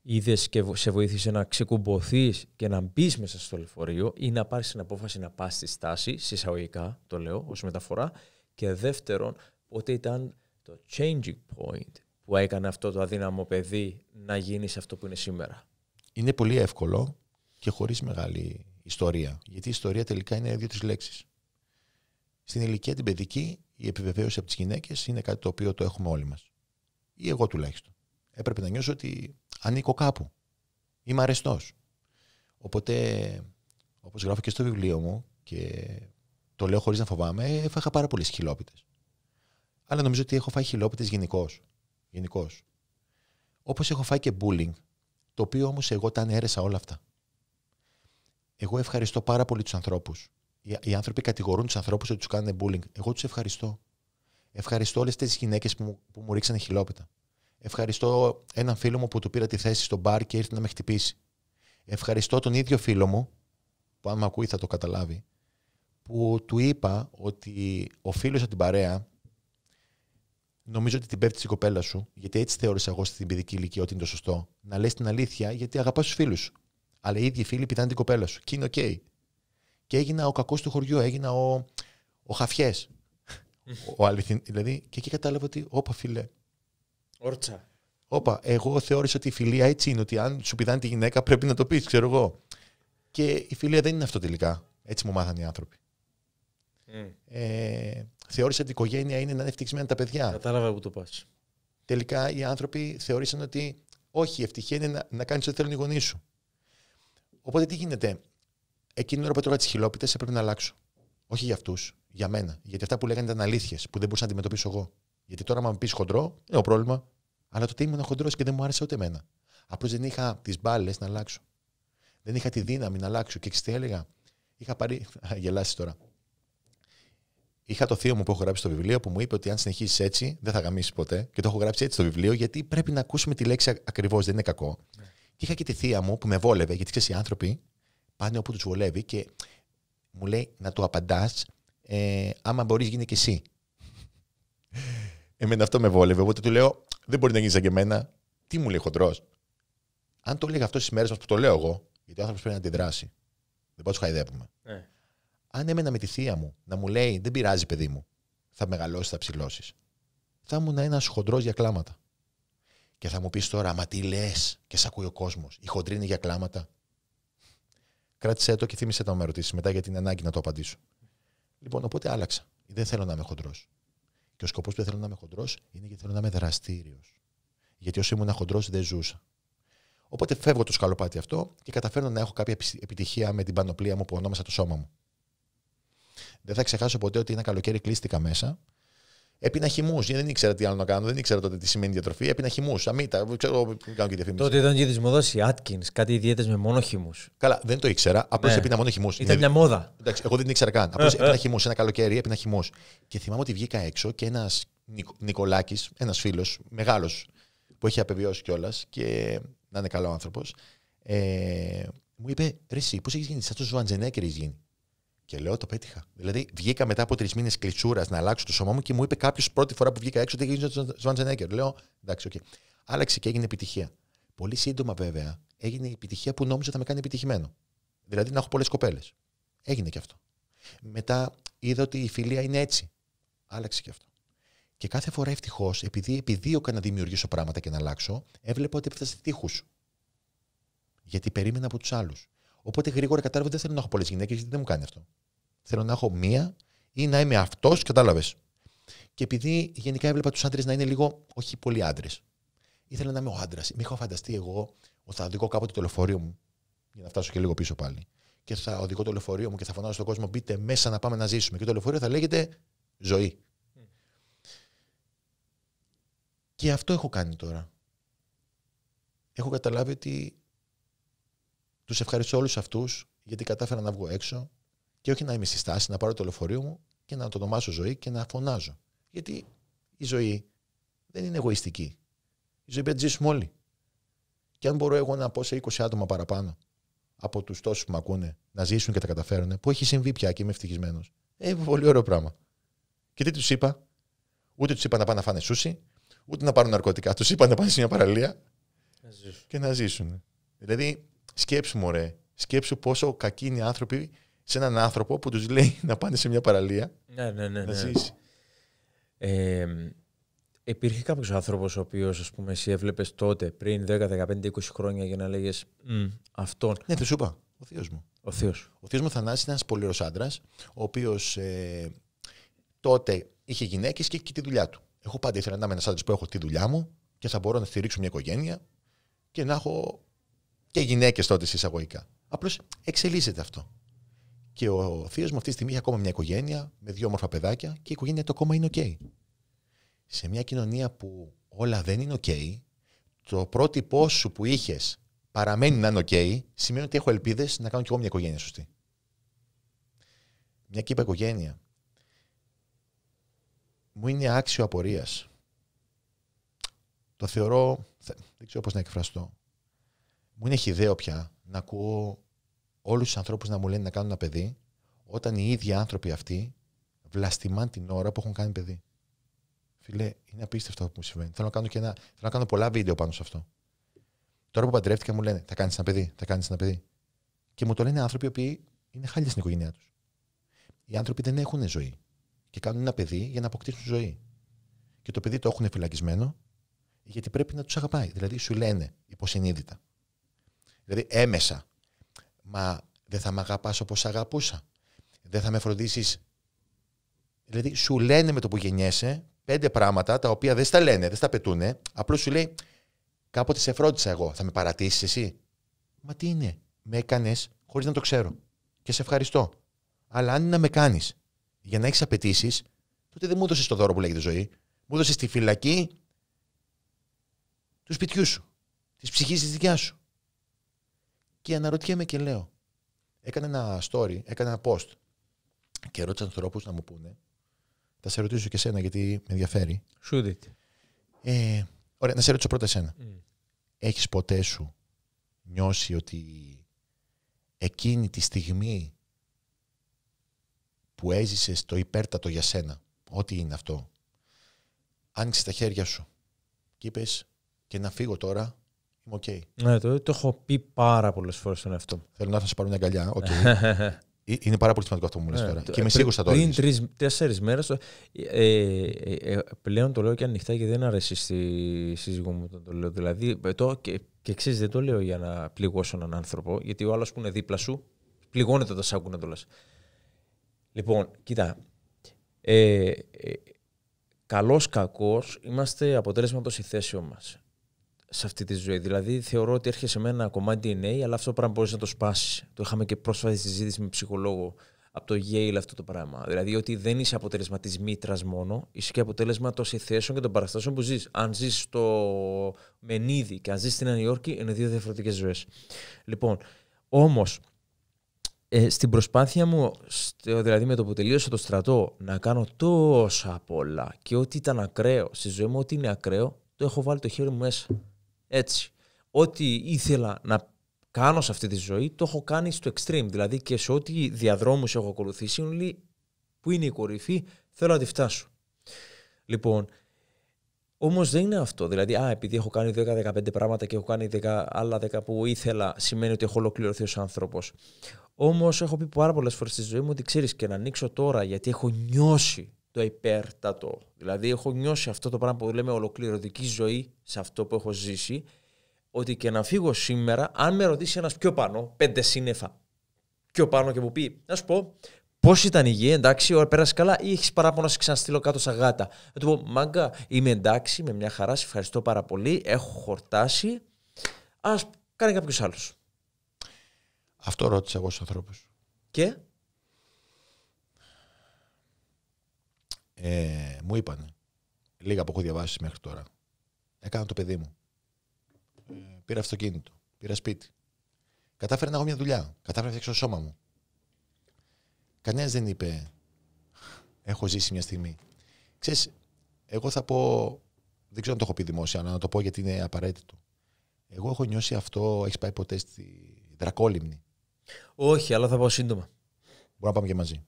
είδες και σε βοήθησε να ξεκουμποθεί και να μπεις μέσα στο λεωφορείο ή να πάρεις την απόφαση να πας στη στάση, συσσαγωγικά το λέω ως μεταφορά. Και δεύτερον, πότε ήταν το changing point που έκανε αυτό το αδύναμο παιδί να γίνει σε αυτό που είναι σήμερα. Είναι πολύ εύκολο και χωρίς μεγάλη ιστορία. Γιατί η ιστορία τελικά είναι δύο-τρεις λέξεις. Στην ηλικία την παιδική, η επιβεβαίωση από τις γυναίκες είναι κάτι το οποίο το έχουμε όλοι μας. Ή εγώ τουλάχιστον. Έπρεπε να νιώσω ότι ανήκω κάπου. Είμαι αρεστός. Οπότε, όπως γράφω και στο βιβλίο μου και το λέω χωρίς να φοβάμαι, έφαγα πάρα πολλές χιλόπιτες. Αλλά νομίζω ότι έχω φάει χιλόπιτες γενικώς γενικώς. Όπως έχω φάει και bullying, το οποίο όμως εγώ τα ανέρεσα όλα αυτά. Εγώ ευχαριστώ πάρα πολύ τους ανθρώπους. Οι άνθρωποι κατηγορούν τους ανθρώπους ότι τους κάνουν bullying. Εγώ τους ευχαριστώ. Ευχαριστώ όλες τις γυναίκες που, μου, που μου ρίξανε χιλόπιτα. Ευχαριστώ έναν φίλο μου που του πήρα τη θέση στο μπαρ και ήρθε να με χτυπήσει. Ευχαριστώ τον ίδιο φίλο μου, που αν με ακούει θα το καταλάβει, που του είπα ότι ο φίλος από την παρέα Νομίζω ότι την πέφτει η κοπέλα σου, γιατί έτσι θεώρησα εγώ στην παιδική ηλικία ότι είναι το σωστό, να λες την αλήθεια γιατί αγαπάς τους φίλους σου. Αλλά οι ίδιοι φίλοι πηδάνε την κοπέλα σου. Και είναι οκ. Okay. Και έγινα ο κακός του χωριού, έγινα ο, ο χαφιές. ο αληθιν... Δηλαδή, και εκεί κατάλαβα ότι, όπα φίλε. Όρτσα. Όπα, εγώ θεώρησα ότι η φιλία έτσι είναι, ότι αν σου πηδάνε τη γυναίκα πρέπει να το πεις, ξέρω εγώ. Και η φιλία δεν είναι αυτό τελικά. Έτσι μου μάθανε οι άνθρωποι. Ε, θεώρησε ότι η οικογένεια είναι να είναι ευτυχισμένα τα παιδιά. Κατάλαβα που το πας. Τελικά οι άνθρωποι θεώρησαν ότι όχι, η ευτυχία είναι να, να κάνεις ό,τι θέλουν οι γονείς σου. Οπότε τι γίνεται. Εκείνη την ώρα που έτρωγα τις χιλόπιτες έπρεπε να αλλάξω. Όχι για αυτούς, για μένα. Γιατί αυτά που λέγανε ήταν αλήθειες που δεν μπορούσα να αντιμετωπίσω εγώ. Γιατί τώρα, αν πεις χοντρό, είναι ο πρόβλημα. Αλλά τότε ήμουν χοντρός και δεν μου άρεσε ούτε εμένα. Απλώς δεν είχα τις μπάλες να αλλάξω. Δεν είχα τη δύναμη να αλλάξω. Και ξέρετε, έλεγα. Είχα πάρει. (laughs) Γελάσει τώρα. Είχα το θείο μου που έχω γράψει στο βιβλίο που μου είπε ότι αν συνεχίσεις έτσι δεν θα γαμίσεις ποτέ. Και το έχω γράψει έτσι στο βιβλίο γιατί πρέπει να ακούσουμε τη λέξη ακριβώς, δεν είναι κακό. Ναι. Και είχα και τη θεία μου που με βόλευε, γιατί ξέρεις οι άνθρωποι πάνε όπου τους βολεύει και μου λέει να του απαντάς, ε, άμα μπορείς γίνει και εσύ. Εμένα αυτό με βόλευε. Οπότε του λέω, δεν μπορεί να γίνεις σαν και εμένα. Τι μου λέει χοντρός. Αν το λέει αυτό στις μέρες μας που το λέω εγώ, γιατί ο άνθρωπος πρέπει να αντιδράσει. Δεν πάω να τους χαϊδεύουμε. Ναι αν έμενα με τη θεία μου να μου λέει Δεν πειράζει, παιδί μου, θα μεγαλώσεις, θα ψηλώσεις. Θα ήμουν ένας χοντρός για κλάματα. Και θα μου πεις τώρα, Μα τι λες, και σ' ακούει ο κόσμος, η χοντρή είναι για κλάματα. Κράτησε το και θύμισε το να με ρωτήσεις μετά για την ανάγκη να το απαντήσω. Λοιπόν, οπότε άλλαξα. Δεν θέλω να είμαι χοντρός. Και ο σκοπός που δεν θέλω να είμαι χοντρός είναι γιατί θέλω να είμαι δραστήριος. Γιατί όσο ήμουν χοντρός δεν ζούσα. Οπότε φεύγω το σκαλοπάτι αυτό και καταφέρνω να έχω κάποια επιτυχία με την πανοπλία μου που ονόμασα το σώμα μου. Δεν θα ξεχάσω ποτέ ότι ένα καλοκαίρι κλείστηκα μέσα. Έπεινα χυμούς. Δεν ήξερα τι άλλο να κάνω. Δεν ήξερα τότε τι σημαίνει διατροφή. Έπεινα χυμούς. Δεν Ξέρω, κάνω και διαφήμιση. Τότε ήταν και τη μοδό η Άτκιν. Κάτι ιδιαίτερες με μόνο χυμούς. Καλά, δεν το ήξερα. Απλώς ναι. έπεινα μόνο χυμούς. Ήταν μια μόδα. Εντάξει, εγώ δεν ήξερα καν. (laughs) Απλώς έπεινα χυμούς. Ένα καλοκαίρι έπεινα χυμούς. Και θυμάμαι ότι βγήκα έξω και ένας Νικολάκης, ένας φίλος, μεγάλος, που έχει απεβιώσει κιόλας και να είναι καλό άνθρωπος. Ε, μου είπε, Ρε, πώς έχεις γίνει, σαν το Ζουαντζενέκερ έχεις γίνει. Και λέω, το πέτυχα. Δηλαδή, βγήκα μετά από τρεις μήνες κλεισούρας να αλλάξω το σώμα μου και μου είπε κάποιος πρώτη φορά που βγήκα έξω ότι γίνεται ο Σβάντζενέκερ. Λέω, εντάξει, οκ. Okay. Άλλαξε και έγινε επιτυχία. Πολύ σύντομα, βέβαια, έγινε η επιτυχία που νόμιζα θα με κάνει επιτυχημένο. Δηλαδή, να έχω πολλές κοπέλες. Έγινε και αυτό. Μετά είδα ότι η φιλία είναι έτσι. Άλλαξε και αυτό. Και κάθε φορά ευτυχώς, επειδή επιδίωκα να δημιουργήσω πράγματα και να αλλάξω, έβλεπα ότι έφτασε τείχους. Γιατί περίμενα από τους άλλους. Οπότε γρήγορα κατάλαβα ότι δεν θέλω να έχω πολλές γυναίκες, γιατί δεν μου κάνει αυτό. Θέλω να έχω μία ή να είμαι αυτός, κατάλαβες. Και επειδή γενικά έβλεπα τους άντρες να είναι λίγο όχι πολύ άντρες. Ήθελα να είμαι ο άντρας. Μην είχα φανταστεί εγώ ότι θα οδηγώ κάποτε το λεωφορείο μου. Για να φτάσω και λίγο πίσω πάλι. Και θα οδηγώ το λεωφορείο μου και θα φωνάζω στον κόσμο: Μπείτε μέσα να πάμε να ζήσουμε. Και το λεωφορείο θα λέγεται Ζωή. Και αυτό έχω κάνει τώρα. Έχω καταλάβει ότι τους ευχαριστώ όλους αυτούς γιατί κατάφερα να βγω έξω, και όχι να είμαι στη στάση, να πάρω το λεωφορείο μου και να το ονομάσω ζωή και να φωνάζω. Γιατί η ζωή δεν είναι εγωιστική. Η ζωή πρέπει να ζήσουμε όλοι. Και αν μπορώ εγώ να πω σε 20 άτομα παραπάνω από τους τόσους που με ακούνε να ζήσουν και τα καταφέρουν, που έχει συμβεί πια και είμαι ευτυχισμένος. Ε, πολύ ωραίο πράγμα. Και τι τους είπα, ούτε τους είπα να πάνε να φάνε σούση, ούτε να πάρουν ναρκωτικά. Τους είπα να πάνε σε μια παραλία και να ζήσουν. Δηλαδή, σκέψου, ωραία, σκέψου πόσο κακοί είναι οι άνθρωποι σε έναν άνθρωπο που τους λέει να πάνε σε μια παραλία. Ναι, ναι, ναι. Να ναι. ζήσει. Ε, υπήρχε κάποιος άνθρωπος ο οποίος, ας πούμε, εσύ έβλεπες τότε, πριν 10, 15, 20 χρόνια, για να λέγες mm. αυτόν. Ναι, θα σου είπα. Ο θείος μου. Ο θείος. Ο θείος μου Θανάσης ήταν ένα πολύ άντρας, ο οποίος ε, τότε είχε γυναίκες και, και τη δουλειά του. Έχω πάντα ήθελα να είμαι ένας άντρας που έχω τη δουλειά μου και θα μπορώ να στηρίξω μια οικογένεια και να έχω και γυναίκες τότε εισαγωγικά. Απλώς εξελίσσεται αυτό. Και ο θείος μου αυτή τη στιγμή έχει ακόμα μια οικογένεια με δύο όμορφα παιδάκια και η οικογένεια του ακόμα είναι OK. Σε μια κοινωνία που όλα δεν είναι OK, το πρότυπό σου που είχες παραμένει να είναι OK, σημαίνει ότι έχω ελπίδες να κάνω κι εγώ μια οικογένεια σωστή. Μια κύπα οικογένεια μου είναι άξιο απορίας. Το θεωρώ, δεν ξέρω πώς να εκφραστώ. Μου είναι χιδαίο πια να ακούω όλους τους ανθρώπους να μου λένε να κάνουν ένα παιδί, όταν οι ίδιοι άνθρωποι αυτοί βλαστημάν την ώρα που έχουν κάνει παιδί. Φιλέ, είναι απίστευτο αυτό που μου συμβαίνει. Θέλω να κάνω, ένα, θέλω να πολλά βίντεο πάνω σε αυτό. Τώρα που παντρεύτηκα μου λένε Θα κάνεις ένα παιδί, θα κάνεις ένα παιδί. Και μου το λένε άνθρωποι οι οποίοι είναι χάλια στην οικογένειά τους. Οι άνθρωποι δεν έχουν ζωή. Και κάνουν ένα παιδί για να αποκτήσουν ζωή. Και το παιδί το έχουν φυλακισμένο γιατί πρέπει να τους αγαπάει. Δηλαδή σου λένε υποσυνείδητα. Δηλαδή έμεσα Μα δεν θα με αγαπάς όπως αγαπούσα. Δεν θα με φροντίσεις. Δηλαδή, σου λένε με το που γεννιέσαι πέντε πράγματα τα οποία δεν στα λένε, δεν στα πετούν. Απλώς σου λέει, κάποτε σε φρόντισα εγώ. Θα με παρατήσεις εσύ. Μα τι είναι, με έκανες χωρίς να το ξέρω. Και σε ευχαριστώ. Αλλά αν είναι να με κάνεις για να έχεις απαιτήσεις, τότε δεν μου έδωσες το δώρο που λέγεται ζωή. Μου έδωσες τη φυλακή του σπιτιού σου, της ψυχής της δικιάς σου. Και αναρωτιέμαι και λέω. έκανε ένα story, έκανε ένα post και ρώτησα ανθρώπους να μου πούνε. Θα σε ρωτήσω και εσένα γιατί με ενδιαφέρει. Σου it; Ε, ωραία, να σε ρωτήσω πρώτα εσένα. Mm. Έχεις ποτέ σου νιώσει ότι εκείνη τη στιγμή που έζησες το υπέρτατο για σένα, ό,τι είναι αυτό, άνοιξε τα χέρια σου και είπες και να φύγω τώρα Okay. Ναι, το, το έχω πει πάρα πολλές φορές στον εαυτό μου. Θέλω να σα πάρω μια αγκαλιά. Okay. (laughs) Ε, είναι πάρα πολύ σημαντικό αυτό που μου λες ναι, και είμαι ε, σίγουρος θα το Πριν τρει-τέσσερι μέρες. Ε, ε, ε, πλέον το λέω και ανοιχτά και δεν αρέσει στη σύζυγό μου το, το λέω. Δηλαδή, το, και, και εξή, δεν το λέω για να πληγώσω έναν άνθρωπο, γιατί ο άλλος που είναι δίπλα σου πληγώνεται όταν σ' ακούνε κιόλας. Λοιπόν, κοίτα. Ε, ε, Καλό-κακό είμαστε αποτέλεσμα των συνθέσεων μας σε αυτή τη ζωή. Δηλαδή, θεωρώ ότι έρχεσαι με ένα κομμάτι DNA, αλλά αυτό πράγμα μπορείς να το σπάσεις. Το είχαμε και πρόσφατη συζήτηση με ψυχολόγο από το Yale αυτό το πράγμα. Δηλαδή, ότι δεν είσαι αποτέλεσμα της μήτρας μόνο, είσαι και αποτέλεσμα των θέσεων και των παραστάσεων που ζεις. Αν ζεις στο Μενίδη και αν ζεις στην Νέα Υόρκη, είναι δύο διαφορετικές ζωές. Λοιπόν, όμως, ε, στην προσπάθεια μου, δηλαδή με το που τελείωσα το στρατό, να κάνω τόσα πολλά και ό,τι ήταν ακραίο στη ζωή μου, ό,τι είναι ακραίο, το έχω βάλει το χέρι μου μέσα. Έτσι, ό,τι ήθελα να κάνω σε αυτή τη ζωή, το έχω κάνει στο extreme. Δηλαδή και σε ό,τι διαδρόμους έχω ακολουθήσει, όλοι που είναι η κορυφή, θέλω να τη φτάσω. Λοιπόν, Όμως δεν είναι αυτό. Δηλαδή, α, επειδή έχω κάνει 10-15 πράγματα και έχω κάνει 10, άλλα 10 που ήθελα, σημαίνει ότι έχω ολοκληρωθεί ως άνθρωπος. Όμως έχω πει πάρα πολλές φορές στη ζωή μου ότι ξέρεις και να ανοίξω τώρα γιατί έχω νιώσει το υπέρτατο. Δηλαδή, έχω νιώσει αυτό το πράγμα που λέμε ολοκληρωτική ζωή σε αυτό που έχω ζήσει, ότι και να φύγω σήμερα, αν με ρωτήσει ένας πιο πάνω, πέντε σύννεφα, πιο πάνω και μου πει, να σου πω, Πώς ήταν η γη, εντάξει, ώρα πέρασε καλά, ή έχεις παράπονα να σε ξαναστείλω κάτω σαν γάτα. Θα του πω, Μάγκα, είμαι εντάξει, με μια χαρά, σε ευχαριστώ πάρα πολύ, έχω χορτάσει. Ας κάνει κάποιος άλλος. Αυτό ρώτησα εγώ στους ανθρώπους. Και. Ε, μου είπαν λίγα που έχω διαβάσει μέχρι τώρα. Έκανα το παιδί μου. Ε, πήρα αυτοκίνητο. Πήρα σπίτι. Κατάφερα να έχω μια δουλειά. Κατάφερα να φτιάξω το σώμα μου. Κανένας δεν είπε έχω ζήσει μια στιγμή. Ξέρεις, εγώ θα πω, δεν ξέρω αν το έχω πει δημόσια, αλλά να το πω γιατί είναι απαραίτητο. Εγώ έχω νιώσει αυτό, έχεις πάει ποτέ στη Δρακόλυμνη. Όχι, αλλά θα πάω σύντομα. Μπορούμε να πάμε και μαζί.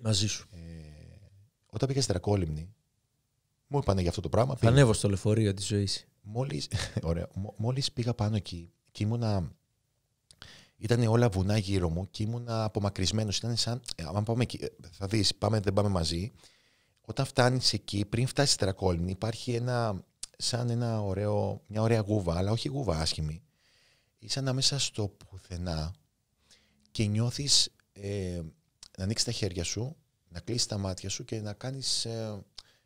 Μαζί σου. Ε, όταν πήγα τρακόλυμνη, μου είπανε για αυτό το πράγμα. Θα Ανέβω στο λεωφορείο της ζωής. Μόλις πήγα πάνω εκεί και ήμουνα. Ήταν όλα βουνά γύρω μου και ήμουνα απομακρυσμένος. Ήταν σαν. Ε, Αν πάμε εκεί, ε, θα δεις, πάμε, δεν πάμε μαζί. Όταν φτάνεις εκεί, πριν φτάσεις στη υπάρχει ένα, σαν ένα ωραίο, μια ωραία γούβα, αλλά όχι γούβα άσχημη. Είσαι ανάμεσα στο πουθενά και νιώθεις ε, να ανοίξεις τα χέρια σου να κλείσεις τα μάτια σου και να κάνεις. Ε,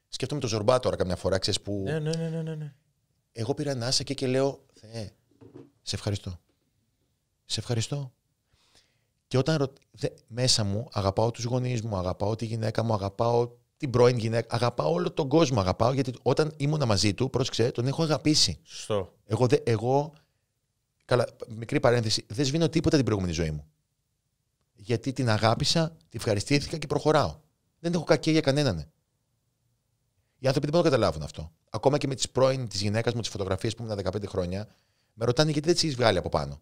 σκέφτομαι το Ζορμπά τώρα καμιά φορά, ξέρεις που. Ναι, ναι, ναι, ναι, ναι, Εγώ πήρα ένα άσα και λέω, ε, σε ευχαριστώ. Σε ευχαριστώ. Και όταν ρω... μέσα μου αγαπάω τους γονείς μου, αγαπάω τη γυναίκα μου, αγαπάω την πρώην γυναίκα, αγαπάω όλο τον κόσμο. Αγαπάω γιατί όταν ήμουν μαζί του, πρόσεξε, τον έχω αγαπήσει. Σωστό. Εγώ, δε... εγώ Καλά, μικρή παρένθεση. Δεν σβήνω τίποτα την προηγούμενη ζωή μου γιατί την αγάπησα, την ευχαριστήθηκα και προχωράω. Δεν έχω κακέ για κανέναν. Οι άνθρωποι δεν μπορούν να καταλάβουν αυτό. Ακόμα και με τις πρώην της γυναίκας μου, τις φωτογραφίες που ήμουν 15 χρόνια, με ρωτάνε γιατί δεν τις έχεις βγάλει από πάνω.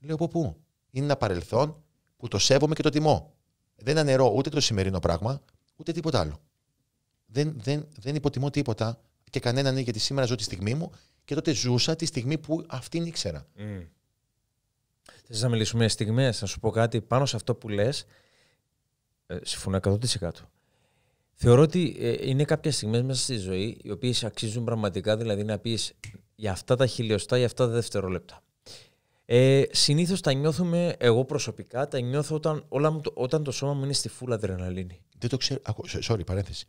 Λέω από πού. Είναι ένα παρελθόν που το σέβομαι και το τιμώ. Δεν αναιρώ ούτε το σημερινό πράγμα, ούτε τίποτα άλλο. Δεν, δεν, δεν υποτιμώ τίποτα και κανέναν γιατί σήμερα ζω τη στιγμή μου και τότε ζούσα τη στιγμή που αυτήν ήξερα. Θες να μιλήσουμε στιγμέ, να σου πω κάτι πάνω σε αυτό που λες. Ε, συμφωνώ 100%. Θεωρώ ότι ε, είναι κάποιες στιγμές μέσα στη ζωή οι οποίες αξίζουν πραγματικά, δηλαδή να πεις για αυτά τα χιλιοστά, για αυτά τα δευτερόλεπτα. Ε, Συνήθως τα νιώθουμε, εγώ προσωπικά τα νιώθω όταν, όλα μου, όταν το σώμα μου είναι στη φούλα αδρεναλίνη. Δεν το ξέρω. Sorry, παρένθεση.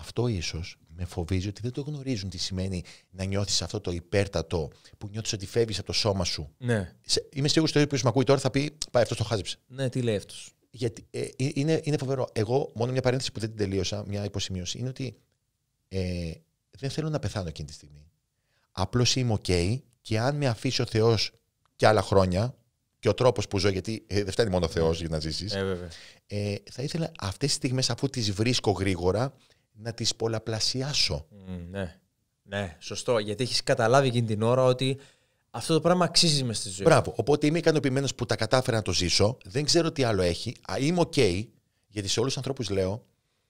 Αυτό ίσως με φοβίζει ότι δεν το γνωρίζουν τι σημαίνει να νιώθεις αυτό το υπέρτατο που νιώθεις ότι φεύγεις από το σώμα σου. Ναι. Είμαι σίγουρος ότι ο με ακούει τώρα θα πει Πάει αυτός το χάζεψε. Ναι, τι λέει αυτός. Γιατί ε, ε, είναι, είναι φοβερό. Εγώ, μόνο μια παρένθεση που δεν την τελείωσα, μια υποσημείωση, είναι ότι ε, δεν θέλω να πεθάνω εκείνη τη στιγμή. Απλώς είμαι οκ και αν με αφήσει ο Θεός και άλλα χρόνια, και ο τρόπος που ζω, γιατί ε, δεν φτάνει μόνο ο Θεός ναι. για να ζήσεις. Ε, ε, θα ήθελα αυτές τις στιγμές, αφού τις βρίσκω γρήγορα, να τις πολλαπλασιάσω. ναι. ναι, σωστό. Γιατί έχεις καταλάβει εκείνη την ώρα ότι αυτό το πράγμα αξίζει μες στη ζωή. Μπράβο. Οπότε είμαι ικανοποιημένος που τα κατάφερα να το ζήσω. Δεν ξέρω τι άλλο έχει. Α, είμαι οκ. γιατί σε όλους τους ανθρώπους λέω,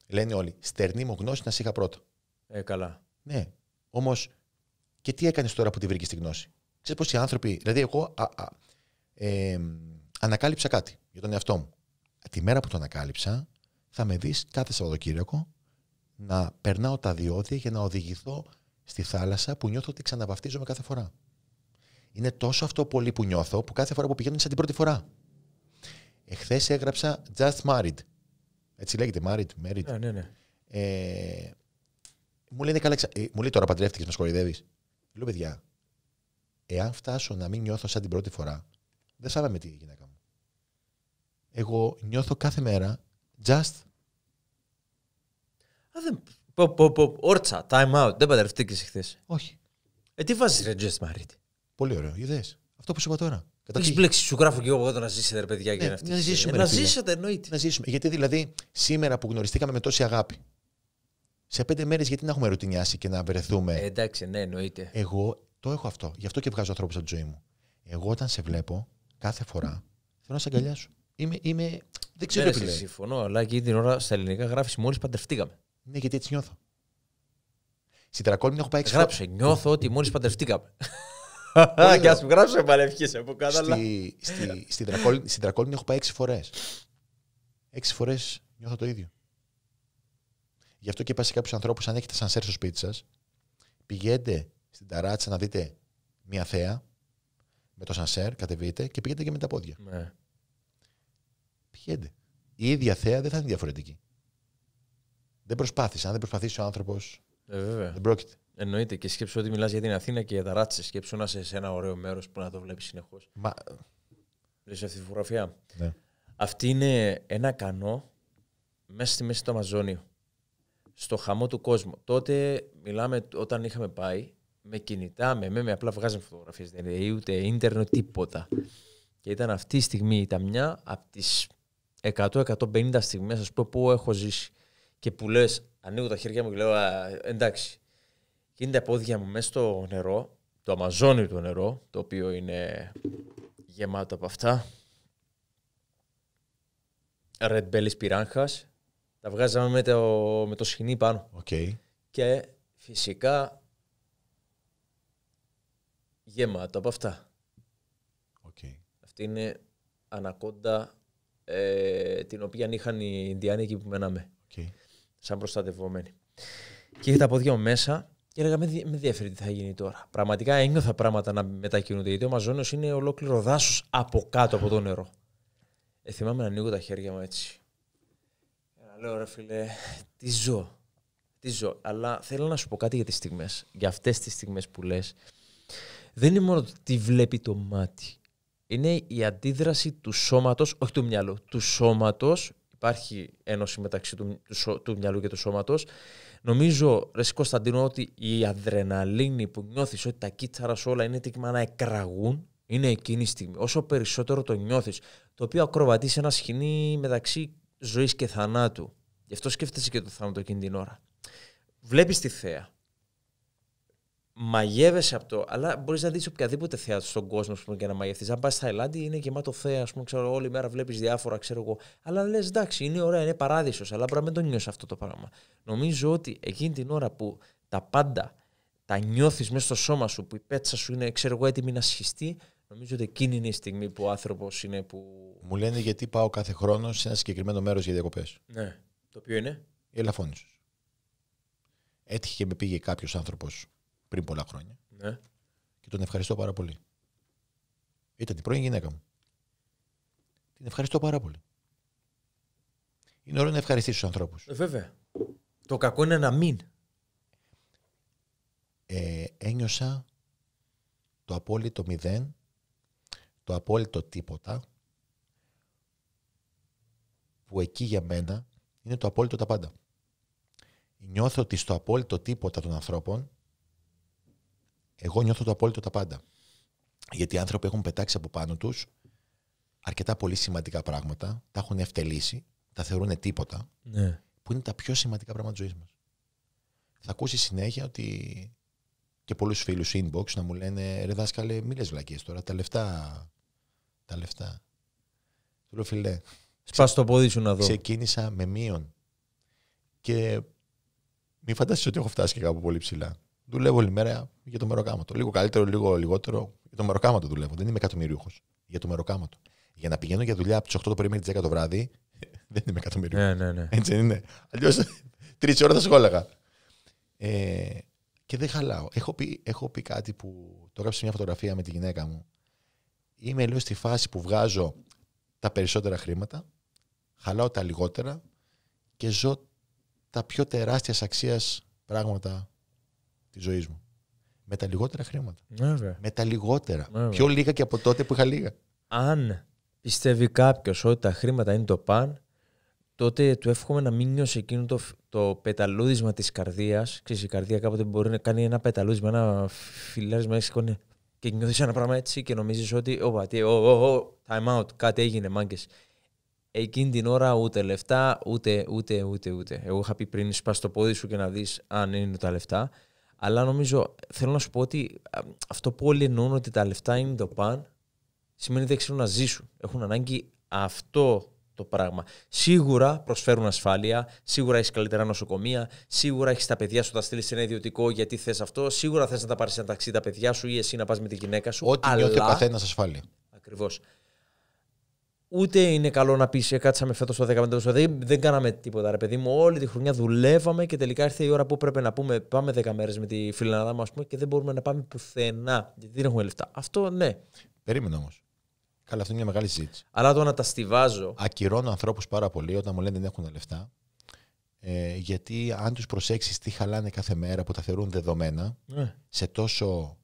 λένε όλοι, στερνή μου γνώση να σε είχα πρώτο. Ε, καλά. Ναι. Όμως, και τι έκανες τώρα που τη βρήκες τη γνώση. Ξέρεις πω οι άνθρωποι. Δηλαδή, εγώ α, α, ε, ανακάλυψα κάτι για τον εαυτό μου. Τη μέρα που το ανακάλυψα, θα με δεις κάθε Σαββατοκύριακο να περνάω τα διόδια για να οδηγηθώ στη θάλασσα που νιώθω ότι ξαναβαφτίζομαι κάθε φορά. Είναι τόσο αυτό πολύ που νιώθω που κάθε φορά που πηγαίνω είναι σαν την πρώτη φορά. Εχθές έγραψα Just Married. Έτσι λέγεται, Married. married. Ναι, ναι, ναι. Ε, μου, λένε, καλά, ε, μου λέει τώρα παντρεύτηκες, με σκορδεύει. Λέω παιδιά, εάν φτάσω να μην νιώθω σαν την πρώτη φορά, δεν θα με τη γυναίκα μου. Εγώ νιώθω κάθε μέρα just ε, όρτσα, time out. Δεν παντρευτήκες χθε. Όχι. Ε, τι βάζεις ρε Τζέσ Πολύ ωραίο. Ιδέε. Αυτό που σου είπα τώρα. Έχεις μπλέξει, σου γράφω και εγώ εδώ να ζήσετε, ρε παιδιά. Ναι, να ζήσουμε. Ε, να ζήσετε, εννοείται. Να ζήσουμε. Γιατί δηλαδή σήμερα που γνωριστήκαμε με τόση αγάπη, σε πέντε μέρες γιατί να έχουμε ρουτινιάσει και να βρεθούμε. Ε, εντάξει, ναι, εννοείται. Εγώ το έχω αυτό. Γι' αυτό και βγάζω ανθρώπους από τη ζωή μου. Εγώ όταν σε βλέπω κάθε φορά θέλω να σε αγκαλιάσω. Είμαι, είμαι... Δεν ξέρω τι Συμφωνώ, αλλά και την ώρα στα ελληνικά γράφεις μόλις παντρευτήκαμε. Ναι, γιατί έτσι νιώθω. Στην Τρακόλμη έχω πάει έξω. Γράψε, νιώθω ότι μόλις παντρευτήκαμε. Και α γράψε παρευχή από κάτω. Στη, στη, στην Τρακόλμη, στην έχω πάει έξι φορές. Έξι φορές νιώθω το ίδιο. Γι' αυτό και πα σε κάποιους ανθρώπους, αν έχετε σανσέρ στο σπίτι σας, πηγαίνετε στην ταράτσα να δείτε μια θέα με το σανσέρ, κατεβείτε και πηγαίνετε και με τα πόδια. Ναι. Πηγαίνετε. Η ίδια θέα δεν θα είναι διαφορετική. Δεν προσπάθησε. Αν δεν προσπαθήσει ο άνθρωπος. Ε, βέβαια. δεν πρόκειται. Εννοείται. Και σκέψω ότι μιλάς για την Αθήνα και για τα ράτσε. Σκέψω να είσαι σε ένα ωραίο μέρος που να το βλέπεις συνεχώς. Μα... Βλέπεις αυτή τη φωτογραφία. Ναι. Αυτή είναι ένα κανό μέσα στη μέση του Αμαζόνιου. Στο χαμό του κόσμου. Τότε μιλάμε όταν είχαμε πάει με κινητά, με με, με απλά βγάζαμε φωτογραφίες. Δεν είναι ούτε ίντερνετ, τίποτα. Και ήταν αυτή η στιγμή, ήταν μια από τι 100-150 στιγμές, ας πούμε, που έχω ζήσει και που λες, ανοίγω τα χέρια μου και λέω, εντάξει. Και είναι τα πόδια μου μέσα στο νερό, το αμαζόνι του νερό, το οποίο είναι γεμάτο από αυτά. Red Bellies πυράγχας. Τα βγάζαμε με το, με το σχοινί πάνω. Και φυσικά γεμάτο από αυτά. Αυτή είναι ανακόντα ε, την οποία είχαν οι Ινδιάνοι εκεί που μέναμε σαν προστατευόμενοι. Και είχε τα πόδια μου μέσα και έλεγα: Με ενδιαφέρει τι θα γίνει τώρα. Πραγματικά ένιωθα πράγματα να μετακινούνται, γιατί ο Μαζόνιος είναι ολόκληρο δάσος από κάτω από το νερό. Ε, θυμάμαι να ανοίγω τα χέρια μου έτσι. λέω: Ρε φίλε, τι ζω. Τι ζω. Αλλά θέλω να σου πω κάτι για τις στιγμές. Για αυτές τις στιγμές που λες, δεν είναι μόνο τι βλέπει το μάτι. Είναι η αντίδραση του σώματος, όχι του μυαλού, του σώματος υπάρχει ένωση μεταξύ του, του, μυαλού και του σώματος. Νομίζω, Ρε Κωνσταντίνο, ότι η αδρεναλίνη που νιώθεις ότι τα κύτταρα σου όλα είναι έτοιμα να εκραγούν, είναι εκείνη η στιγμή. Όσο περισσότερο το νιώθεις, το οποίο ακροβατεί σε ένα σκηνή μεταξύ ζωής και θανάτου. Γι' αυτό σκέφτεσαι και το θάνατο εκείνη την ώρα. Βλέπεις τη θέα, μαγεύεσαι από το. Αλλά μπορείς να δεις οποιαδήποτε θέα στον κόσμο πούμε, και να μαγευτείς. Αν πας στη Θαϊλάνδη είναι γεμάτο θέα, πούμε, ξέρω, όλη μέρα βλέπεις διάφορα, ξέρω εγώ. Αλλά λες, εντάξει, είναι ωραία, είναι παράδεισος, αλλά πρέπει να μην το νιώσεις αυτό το πράγμα. Νομίζω ότι εκείνη την ώρα που τα πάντα τα νιώθεις μέσα στο σώμα σου, που η πέτσα σου είναι, ξέρω εγώ, έτοιμη να σχιστεί, Νομίζω ότι εκείνη είναι η στιγμή που ο άνθρωπος είναι που. Μου λένε γιατί πάω κάθε χρόνο σε ένα συγκεκριμένο μέρος για διακοπές. Ναι. Το οποίο είναι. Η Ελαφώνησος. Έτυχε και με πήγε κάποιος άνθρωπος πριν πολλά χρόνια. Ναι. Και τον ευχαριστώ πάρα πολύ. Ήταν την πρώην γυναίκα μου. Την ευχαριστώ πάρα πολύ. Είναι ωραίο να ευχαριστήσει τους ανθρώπους. Ε, βέβαια. Το κακό είναι να μην. Ε, ένιωσα το απόλυτο μηδέν, το απόλυτο τίποτα, που εκεί για μένα είναι το απόλυτο τα πάντα. Νιώθω ότι στο απόλυτο τίποτα των ανθρώπων εγώ νιώθω το απόλυτο τα πάντα. Γιατί οι άνθρωποι έχουν πετάξει από πάνω τους αρκετά πολύ σημαντικά πράγματα, τα έχουν ευτελίσει, τα θεωρούν τίποτα, ναι. που είναι τα πιο σημαντικά πράγματα της ζωής μας. Θα ακούσει συνέχεια ότι και πολλούς φίλους inbox να μου λένε ρε δάσκαλε, μη λες βλακίες τώρα, τα λεφτά. Τα λεφτά. Του λέω φιλέ. Σπάς το πόδι σου να δω. Ξεκίνησα με μείον. Και μην φαντάσεις ότι έχω φτάσει και κάπου πολύ ψηλά. Δουλεύω όλη μέρα για το μεροκάματο. Λίγο καλύτερο, λίγο λιγότερο. Για το μεροκάματο δουλεύω. Δεν είμαι εκατομμυριούχο. Για το μεροκάματο. Για να πηγαίνω για δουλειά από τις 8 το πρωί μέχρι τις 10 το βράδυ, (laughs) δεν είμαι εκατομμυριούχο. Ναι, ναι, ναι. Έτσι δεν είναι. Αλλιώς (laughs) τρεις ώρα θα σχόλαγα. Ε, και δεν χαλάω. Έχω πει, έχω πει κάτι που το έγραψε μια φωτογραφία με τη γυναίκα μου. Είμαι λίγο στη φάση που βγάζω τα περισσότερα χρήματα, χαλάω τα λιγότερα και ζω τα πιο τεράστιας αξίας πράγματα τη Με τα λιγότερα χρήματα. Βέβαια. Με τα λιγότερα. Βέβαια. Πιο λίγα και από τότε που είχα λίγα. Αν πιστεύει κάποιος ότι τα χρήματα είναι το παν, τότε του εύχομαι να μην νιώσει εκείνο το, το πεταλούδισμα της καρδίας. Ξέρεις, η καρδία κάποτε μπορεί να κάνει ένα πεταλούδισμα, ένα φιλάρισμα, έτσι, και νιώθεις ένα πράγμα έτσι και νομίζεις ότι, Ω, ο, ο, time out, κάτι έγινε, μάγκες. Εκείνη την ώρα ούτε λεφτά, ούτε, ούτε, ούτε, ούτε. Εγώ είχα πει πριν σπάς το πόδι σου και να δεις αν είναι τα λεφτά. Αλλά νομίζω, θέλω να σου πω ότι αυτό που όλοι εννοούν ότι τα λεφτά είναι το παν, σημαίνει ότι δεν ξέρουν να ζήσουν. Έχουν ανάγκη αυτό το πράγμα. Σίγουρα προσφέρουν ασφάλεια, σίγουρα έχεις καλύτερα νοσοκομεία, σίγουρα έχεις τα παιδιά σου τα στείλεις σε ένα ιδιωτικό γιατί θες αυτό, σίγουρα θες να τα πάρεις σε ένα ταξίδι τα παιδιά σου ή εσύ να πας με τη γυναίκα σου. Ό,τι νιώθει ο καθένας ασφάλεια. Ακριβώς. Ούτε είναι καλό να πεις: «Ε, Κάτσαμε φέτος το 15 ο δεν, κάναμε τίποτα, ρε παιδί μου. Όλη τη χρονιά δουλεύαμε και τελικά ήρθε η ώρα που πρέπει να πούμε: Πάμε 10 μέρες με τη μου, μα πούμε, και δεν μπορούμε να πάμε πουθενά. Γιατί δεν έχουμε λεφτά. Αυτό ναι. Περίμενε όμως. Καλά, αυτό είναι μια μεγάλη συζήτηση. Αλλά το να τα στηβάζω. Ακυρώνω ανθρώπους πάρα πολύ όταν μου λένε δεν έχουν λεφτά. Ε, γιατί αν τους προσέξεις τι χαλάνε κάθε μέρα που τα θεωρούν δεδομένα, ε. σε τόσο.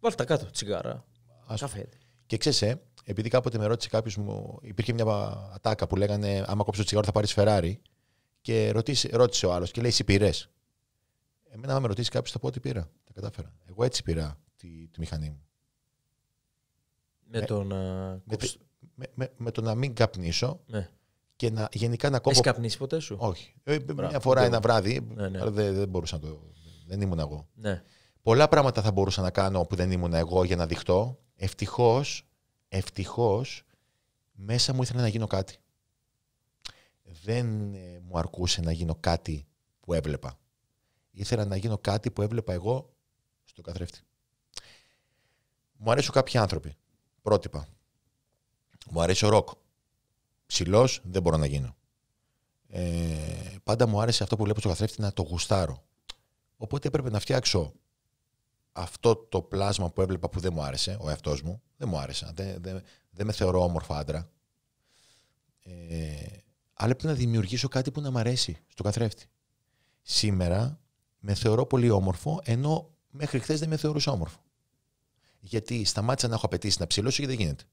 Βάλτε κάτω, τσιγάρα. Ας... Καφέ. Και ξέρεις, ε, επειδή κάποτε με ρώτησε κάποιος μου, υπήρχε μια ατάκα που λέγανε Άμα κόψω το τσιγάρο θα πάρεις Φεράρι. Και ρωτήσε, ρώτησε ο άλλος και λέει: Εσύ Εμένα, άμα με ρωτήσει κάποιος, θα πω ότι πήρα. Τα κατάφερα. Εγώ έτσι πήρα τη, τη μηχανή μου. Με, το, να... με, με, με, με το να μην καπνίσω. Ναι. Και να, γενικά να κόψω. Έχεις καπνίσει ποτέ σου. Όχι. Ε, μια φορά ένα βράδυ. Ναι, ναι. δεν, μπορούσα να το. Δεν ήμουν εγώ. Ναι. Πολλά πράγματα θα μπορούσα να κάνω που δεν ήμουν εγώ για να δειχτώ. Ευτυχώς Ευτυχώς, μέσα μου ήθελα να γίνω κάτι. Δεν ε, μου αρκούσε να γίνω κάτι που έβλεπα. Ήθελα να γίνω κάτι που έβλεπα εγώ στον καθρέφτη. Μου αρέσουν κάποιοι άνθρωποι. Πρότυπα. Μου αρέσει ο ροκ. Ψηλός δεν μπορώ να γίνω. Ε, πάντα μου άρεσε αυτό που βλέπω στο καθρέφτη να το γουστάρω. Οπότε έπρεπε να φτιάξω αυτό το πλάσμα που έβλεπα που δεν μου άρεσε, ο εαυτός μου, δεν μου άρεσε. Δεν, δεν, με θεωρώ όμορφο άντρα. Ε, αλλά να δημιουργήσω κάτι που να μ' αρέσει στο καθρέφτη. Σήμερα με θεωρώ πολύ όμορφο, ενώ μέχρι χθες δεν με θεωρούσα όμορφο. Γιατί σταμάτησα να έχω απαιτήσεις να ψηλώσω και δεν γίνεται.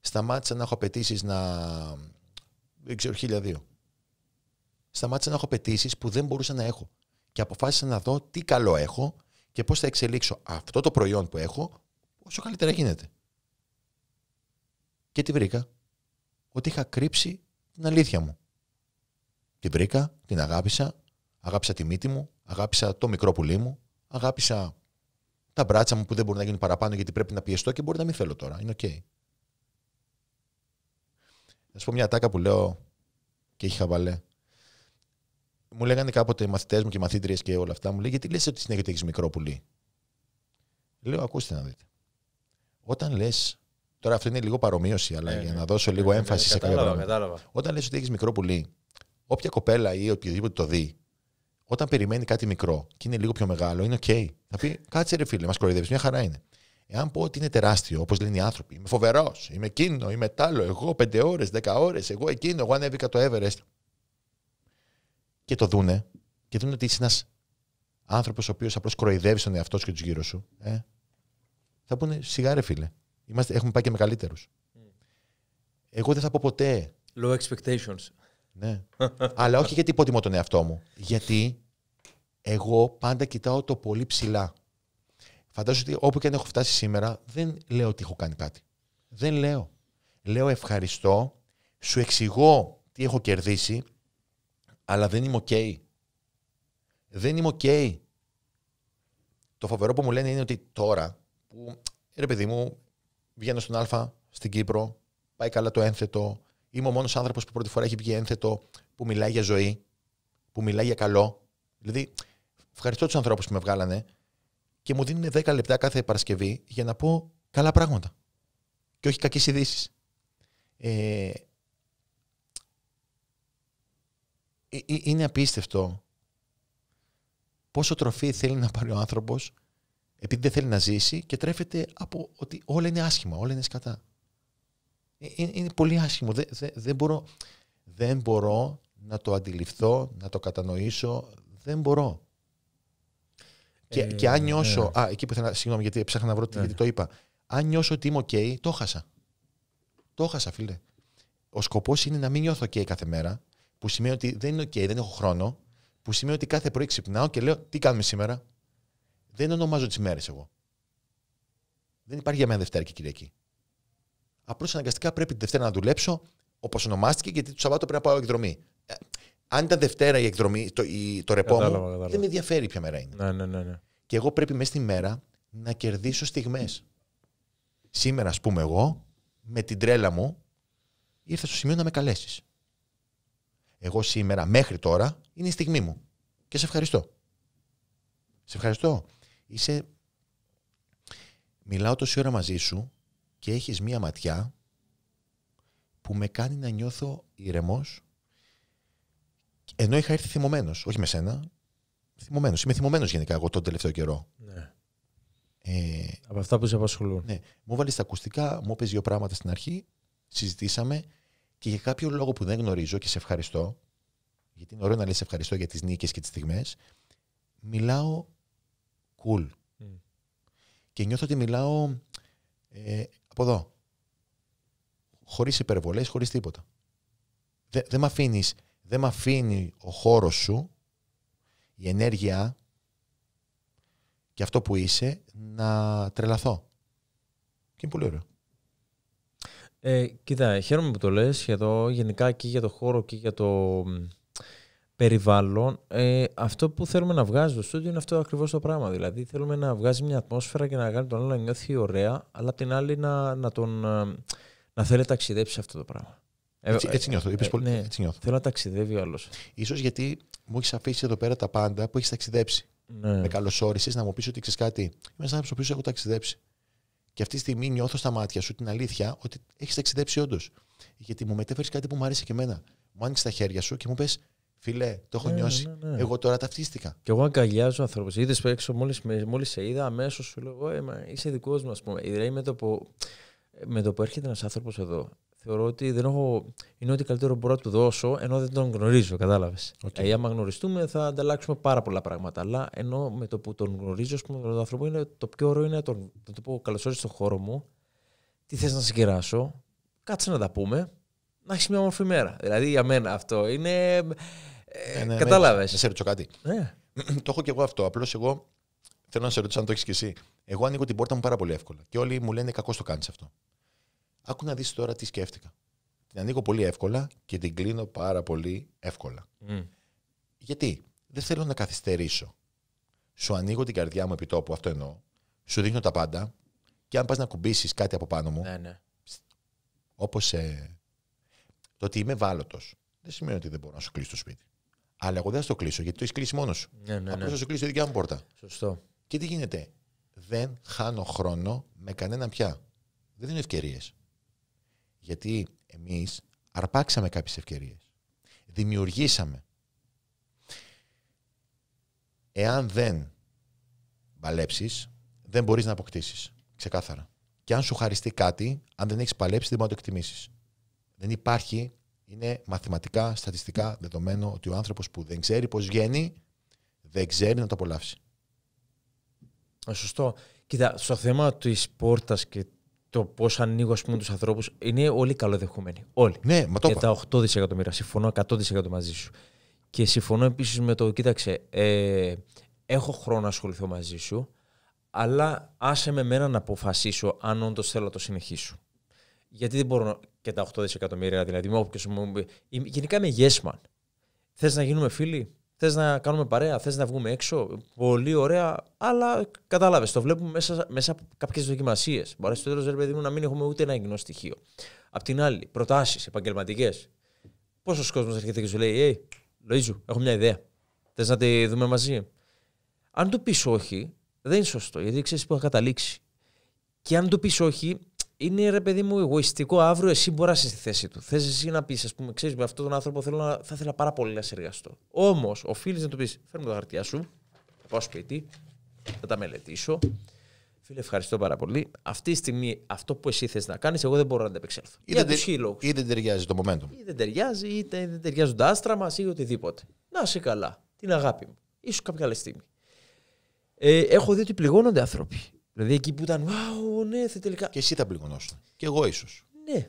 Σταμάτησα να έχω απαιτήσεις να. δεν ξέρω, χίλια δύο. Σταμάτησα να έχω απαιτήσεις που δεν μπορούσα να έχω. Και αποφάσισα να δω τι καλό έχω και πώς θα εξελίξω αυτό το προϊόν που έχω όσο καλύτερα γίνεται. Και τι βρήκα. Ότι είχα κρύψει την αλήθεια μου. Την βρήκα, την αγάπησα, αγάπησα τη μύτη μου, αγάπησα το μικρό πουλί μου, αγάπησα τα μπράτσα μου που δεν μπορεί να γίνουν παραπάνω γιατί πρέπει να πιεστώ και μπορεί να μην θέλω τώρα. Είναι οκ. Okay. σου πω μια τάκα που λέω και είχα βάλει μου λέγανε κάποτε μαθητές μου και μαθήτριες και όλα αυτά, μου λέει, Γιατί λες ότι συνέχεια έχει μικρό πουλί. Λέω, ακούστε να δείτε. Όταν λες. Τώρα αυτό είναι λίγο παρομοίωση, αλλά ε, για ναι. να δώσω λίγο ε, ναι, έμφαση σε κάποια κατάλαβα. Όταν λες ότι έχει μικρό πουλί, όποια κοπέλα ή οποιοδήποτε το δει, όταν περιμένει κάτι μικρό και είναι λίγο πιο μεγάλο, είναι OK. Θα πει, κάτσε ρε φίλε, μας κοροϊδεύεις, μια χαρά είναι. Εάν πω ότι είναι τεράστιο, όπως λένε οι άνθρωποι, είμαι φοβερός, είμαι εκείνο, είμαι τάλο, εγώ πέντε ώρες, δέκα ώρες, εγώ εκείνο, εγώ ανέβηκα το Everest και το δούνε και δούνε ότι είσαι ένας άνθρωπος ο οποίος απλώς κροϊδεύει τον εαυτό σου και τους γύρω σου, ε, θα πούνε σιγά ρε φίλε. Είμαστε, έχουμε πάει και με καλύτερου. Mm. Εγώ δεν θα πω ποτέ. Low expectations. Ναι. Αλλά όχι γιατί υποτιμώ τον εαυτό μου. Γιατί εγώ πάντα κοιτάω το πολύ ψηλά. Φαντάζομαι ότι όπου και αν έχω φτάσει σήμερα, δεν λέω ότι έχω κάνει κάτι. Δεν λέω. Λέω ευχαριστώ, σου εξηγώ τι έχω κερδίσει, αλλά δεν είμαι οκ. Δεν είμαι οκ. Το φοβερό που μου λένε είναι ότι τώρα που, ρε παιδί μου, βγαίνω στον Α, στην Κύπρο, πάει καλά το ένθετο, είμαι ο μόνος άνθρωπος που πρώτη φορά έχει βγει ένθετο, που μιλάει για ζωή, που μιλάει για καλό. Δηλαδή, ευχαριστώ τους ανθρώπους που με βγάλανε και μου δίνουν 10 λεπτά κάθε Παρασκευή για να πω καλά πράγματα και όχι κακές ειδήσεις. Ε, Ε, ε, είναι απίστευτο πόσο τροφή θέλει να πάρει ο άνθρωπος επειδή δεν θέλει να ζήσει και τρέφεται από ότι όλα είναι άσχημα, όλα είναι σκατά. Ε, είναι, πολύ άσχημο. Δεν, δεν, μπορώ, δεν μπορώ να το αντιληφθώ, να το κατανοήσω. Δεν μπορώ. Και, και αν ναι. νιώσω. Α, εκεί που ήθελα. να. Συγγνώμη, γιατί ψάχνα να βρω ε. γιατί το είπα. Αν νιώσω ότι είμαι OK, το χάσα. Το χάσα, φίλε. Ο σκοπός είναι να μην νιώθω OK κάθε μέρα, που σημαίνει ότι δεν είναι OK, δεν έχω χρόνο, που σημαίνει ότι κάθε πρωί ξυπνάω και λέω τι κάνουμε σήμερα. Δεν ονομάζω τις μέρες εγώ. Δεν υπάρχει για μένα Δευτέρα και Κυριακή. Απλώς αναγκαστικά πρέπει τη Δευτέρα να δουλέψω όπως ονομάστηκε, γιατί το Σαββάτο πρέπει να πάω εκδρομή. Ε, αν ήταν Δευτέρα η εκδρομή, το, η, το ρεπό μου, δεν με ενδιαφέρει ποια μέρα είναι. Ναι, ναι, ναι, ναι. Και εγώ πρέπει μέσα στη μέρα να κερδίσω στιγμές. Σήμερα, ας πούμε, εγώ με την τρέλα μου ήρθα στο σημείο να με καλέσεις εγώ σήμερα μέχρι τώρα είναι η στιγμή μου. Και σε ευχαριστώ. Σε ευχαριστώ. Είσαι... Μιλάω τόση ώρα μαζί σου και έχεις μία ματιά που με κάνει να νιώθω ήρεμος ενώ είχα έρθει θυμωμένος, όχι με σένα, θυμωμένος. Είμαι θυμωμένος γενικά εγώ τον τελευταίο καιρό. Ναι. Ε, Από αυτά που σε απασχολούν. Ναι. Μου βάλεις τα ακουστικά, μου έπαιζε δύο πράγματα στην αρχή, συζητήσαμε, και για κάποιο λόγο που δεν γνωρίζω και σε ευχαριστώ, γιατί είναι ωραίο να λες ευχαριστώ για τις νίκες και τις στιγμές, μιλάω cool. Και νιώθω ότι μιλάω ε, από εδώ. Χωρίς υπερβολές, χωρίς τίποτα. Δεν με δεν μ' αφήνει ο χώρος σου, η ενέργεια και αυτό που είσαι να τρελαθώ. Και είναι πολύ ωραίο. Ε, κοίτα, χαίρομαι που το λες για γενικά και για το χώρο και για το περιβάλλον. Ε, αυτό που θέλουμε να βγάζεις το στούντιο είναι αυτό ακριβώς το πράγμα. Δηλαδή θέλουμε να βγάζει μια ατμόσφαιρα και να κάνει τον άλλο να νιώθει ωραία, αλλά την άλλη να, να, τον, ε, να θέλει να ταξιδέψει αυτό το πράγμα. Ε, έτσι, έτσι ε, νιώθω. Είπες πολύ, ναι. έτσι νιώθω. Θέλω να ταξιδεύει ο άλλος. Ίσως γιατί μου έχεις αφήσει εδώ πέρα τα πάντα που έχεις ταξιδέψει. Ναι. Με καλωσόρισες να μου πεις ότι ξέρεις κάτι. Είμαι ένας πώ ότι έχω ταξιδέψει. Και αυτή τη στιγμή νιώθω στα μάτια σου την αλήθεια ότι έχεις ταξιδέψει όντως. Γιατί μου μετέφερες κάτι που μου άρεσε και εμένα. Μου άνοιξε τα χέρια σου και μου πες, Φιλέ, το έχω ναι, ναι, νιώσει. Ναι, εγώ τώρα ταυτίστηκα. Και εγώ αγκαλιάζω ανθρώπους. Είδες που έξω, μόλις σε είδα, αμέσως σου λέω: Είσαι δικός μου, ας πούμε. Δηλαδή, με το που, με το που έρχεται ένας άνθρωπος εδώ θεωρώ ότι δεν έχω, είναι ό,τι καλύτερο μπορώ να του δώσω, ενώ δεν τον γνωρίζω, κατάλαβες. Okay. Δηλαδή, ε, άμα γνωριστούμε, θα ανταλλάξουμε πάρα πολλά πράγματα. Αλλά ενώ με το που τον γνωρίζω, πούμε, τον άνθρωπο, είναι το πιο ωραίο είναι να τον, να του πω καλώ στον χώρο μου, τι θες να συγκεράσω, κάτσε να τα πούμε, να έχεις μια όμορφη μέρα. Δηλαδή για μένα αυτό είναι. Ε, ναι, Κατάλαβε. Ναι, σε ρωτήσω κάτι. Ναι. (clears throat) το έχω κι εγώ αυτό. Απλώς εγώ θέλω να σε ρωτήσω αν το έχεις κι εσύ. Εγώ ανοίγω την πόρτα μου πάρα πολύ εύκολα. Και όλοι μου λένε κακό το κάνεις αυτό. Άκου να δεις τώρα τι σκέφτηκα. Την ανοίγω πολύ εύκολα και την κλείνω πάρα πολύ εύκολα. Γιατί δεν θέλω να καθυστερήσω. Σου ανοίγω την καρδιά μου επί τόπου, αυτό εννοώ. Σου δείχνω τα πάντα. Και αν πας να κουμπίσεις κάτι από πάνω μου. Ναι, ναι. Όπως. Ε, το ότι είμαι βάλωτο. δεν σημαίνει ότι δεν μπορώ να σου κλείσω το σπίτι. Αλλά εγώ δεν θα το κλείσω γιατί το έχεις κλείσει μόνος σου. Ναι, ναι, ναι. θα σου κλείσω τη δικιά μου πόρτα. Σωστό. Και τι γίνεται. Δεν χάνω χρόνο με κανέναν πια. Δεν δίνω ευκαιρίες. Γιατί εμείς αρπάξαμε κάποιες ευκαιρίες. Δημιουργήσαμε. Εάν δεν παλέψεις, δεν μπορείς να αποκτήσεις. Ξεκάθαρα. Και αν σου χαριστεί κάτι, αν δεν έχεις παλέψει, δεν μπορείς να το εκτιμήσεις. Δεν υπάρχει, είναι μαθηματικά, στατιστικά δεδομένο ότι ο άνθρωπος που δεν ξέρει πώς βγαίνει, δεν ξέρει να το απολαύσει. Σωστό. Κοίτα, στο θέμα της πόρτας και το πώς ανοίγω τους ανθρώπους. Είναι όλοι καλοδεχούμενοι. Όλοι. Ναι, μα το Για τα 8 δισεκατομμύρια. Συμφωνώ 100 μαζί σου. Και συμφωνώ επίσης με το, κοίταξε, ε, έχω χρόνο να ασχοληθώ μαζί σου, αλλά άσε με μένα να αποφασίσω αν όντως θέλω να το συνεχίσω. Γιατί δεν μπορώ και τα 8 δισεκατομμύρια, δηλαδή, μου Γενικά είμαι yes man. Θες να γίνουμε φίλοι, Θες να κάνουμε παρέα, θες να βγούμε έξω. Πολύ ωραία, αλλά κατάλαβες. Το βλέπουμε μέσα, μέσα από κάποιες δοκιμασίες. Μπορεί στο τέλος, ρε παιδί μου, να μην έχουμε ούτε ένα κοινό στοιχείο. Απ' την άλλη, προτάσεις επαγγελματικές. Πόσος κόσμος έρχεται και σου λέει, Ει, Λοίζου, έχω μια ιδέα. Θες να τη δούμε μαζί. Αν του πεις όχι, δεν είναι σωστό, γιατί ξέρεις που θα καταλήξει. Και αν του πεις όχι, είναι ρε παιδί μου εγωιστικό. Αύριο εσύ μπορεί να είσαι στη θέση του. Θες εσύ να πεις, ας πούμε, ξέρεις με αυτόν τον άνθρωπο θέλω να, θα ήθελα πάρα πολύ να σε εργαστώ. Όμως, οφείλεις να του πεις: Φέρνω τα χαρτιά σου, θα πάω σπίτι, θα τα μελετήσω. Φίλε, ευχαριστώ πάρα πολύ. Αυτή τη στιγμή αυτό που εσύ θες να κάνεις, εγώ δεν μπορώ να τα Ή, δεν, ή δεν ταιριάζει το momentum. Ή δεν ταιριάζει, ή δεν ταιριάζουν τα άστρα μας ή οτιδήποτε. Να είσαι καλά. Την αγάπη μου. σω κάποια άλλη στιγμή. Ε, έχω δει ότι πληγώνονται άνθρωποι. Δηλαδή εκεί που ήταν, wow, ναι, τελικά. Και εσύ θα πληγωνόσουν. Και εγώ ίσως. Ναι.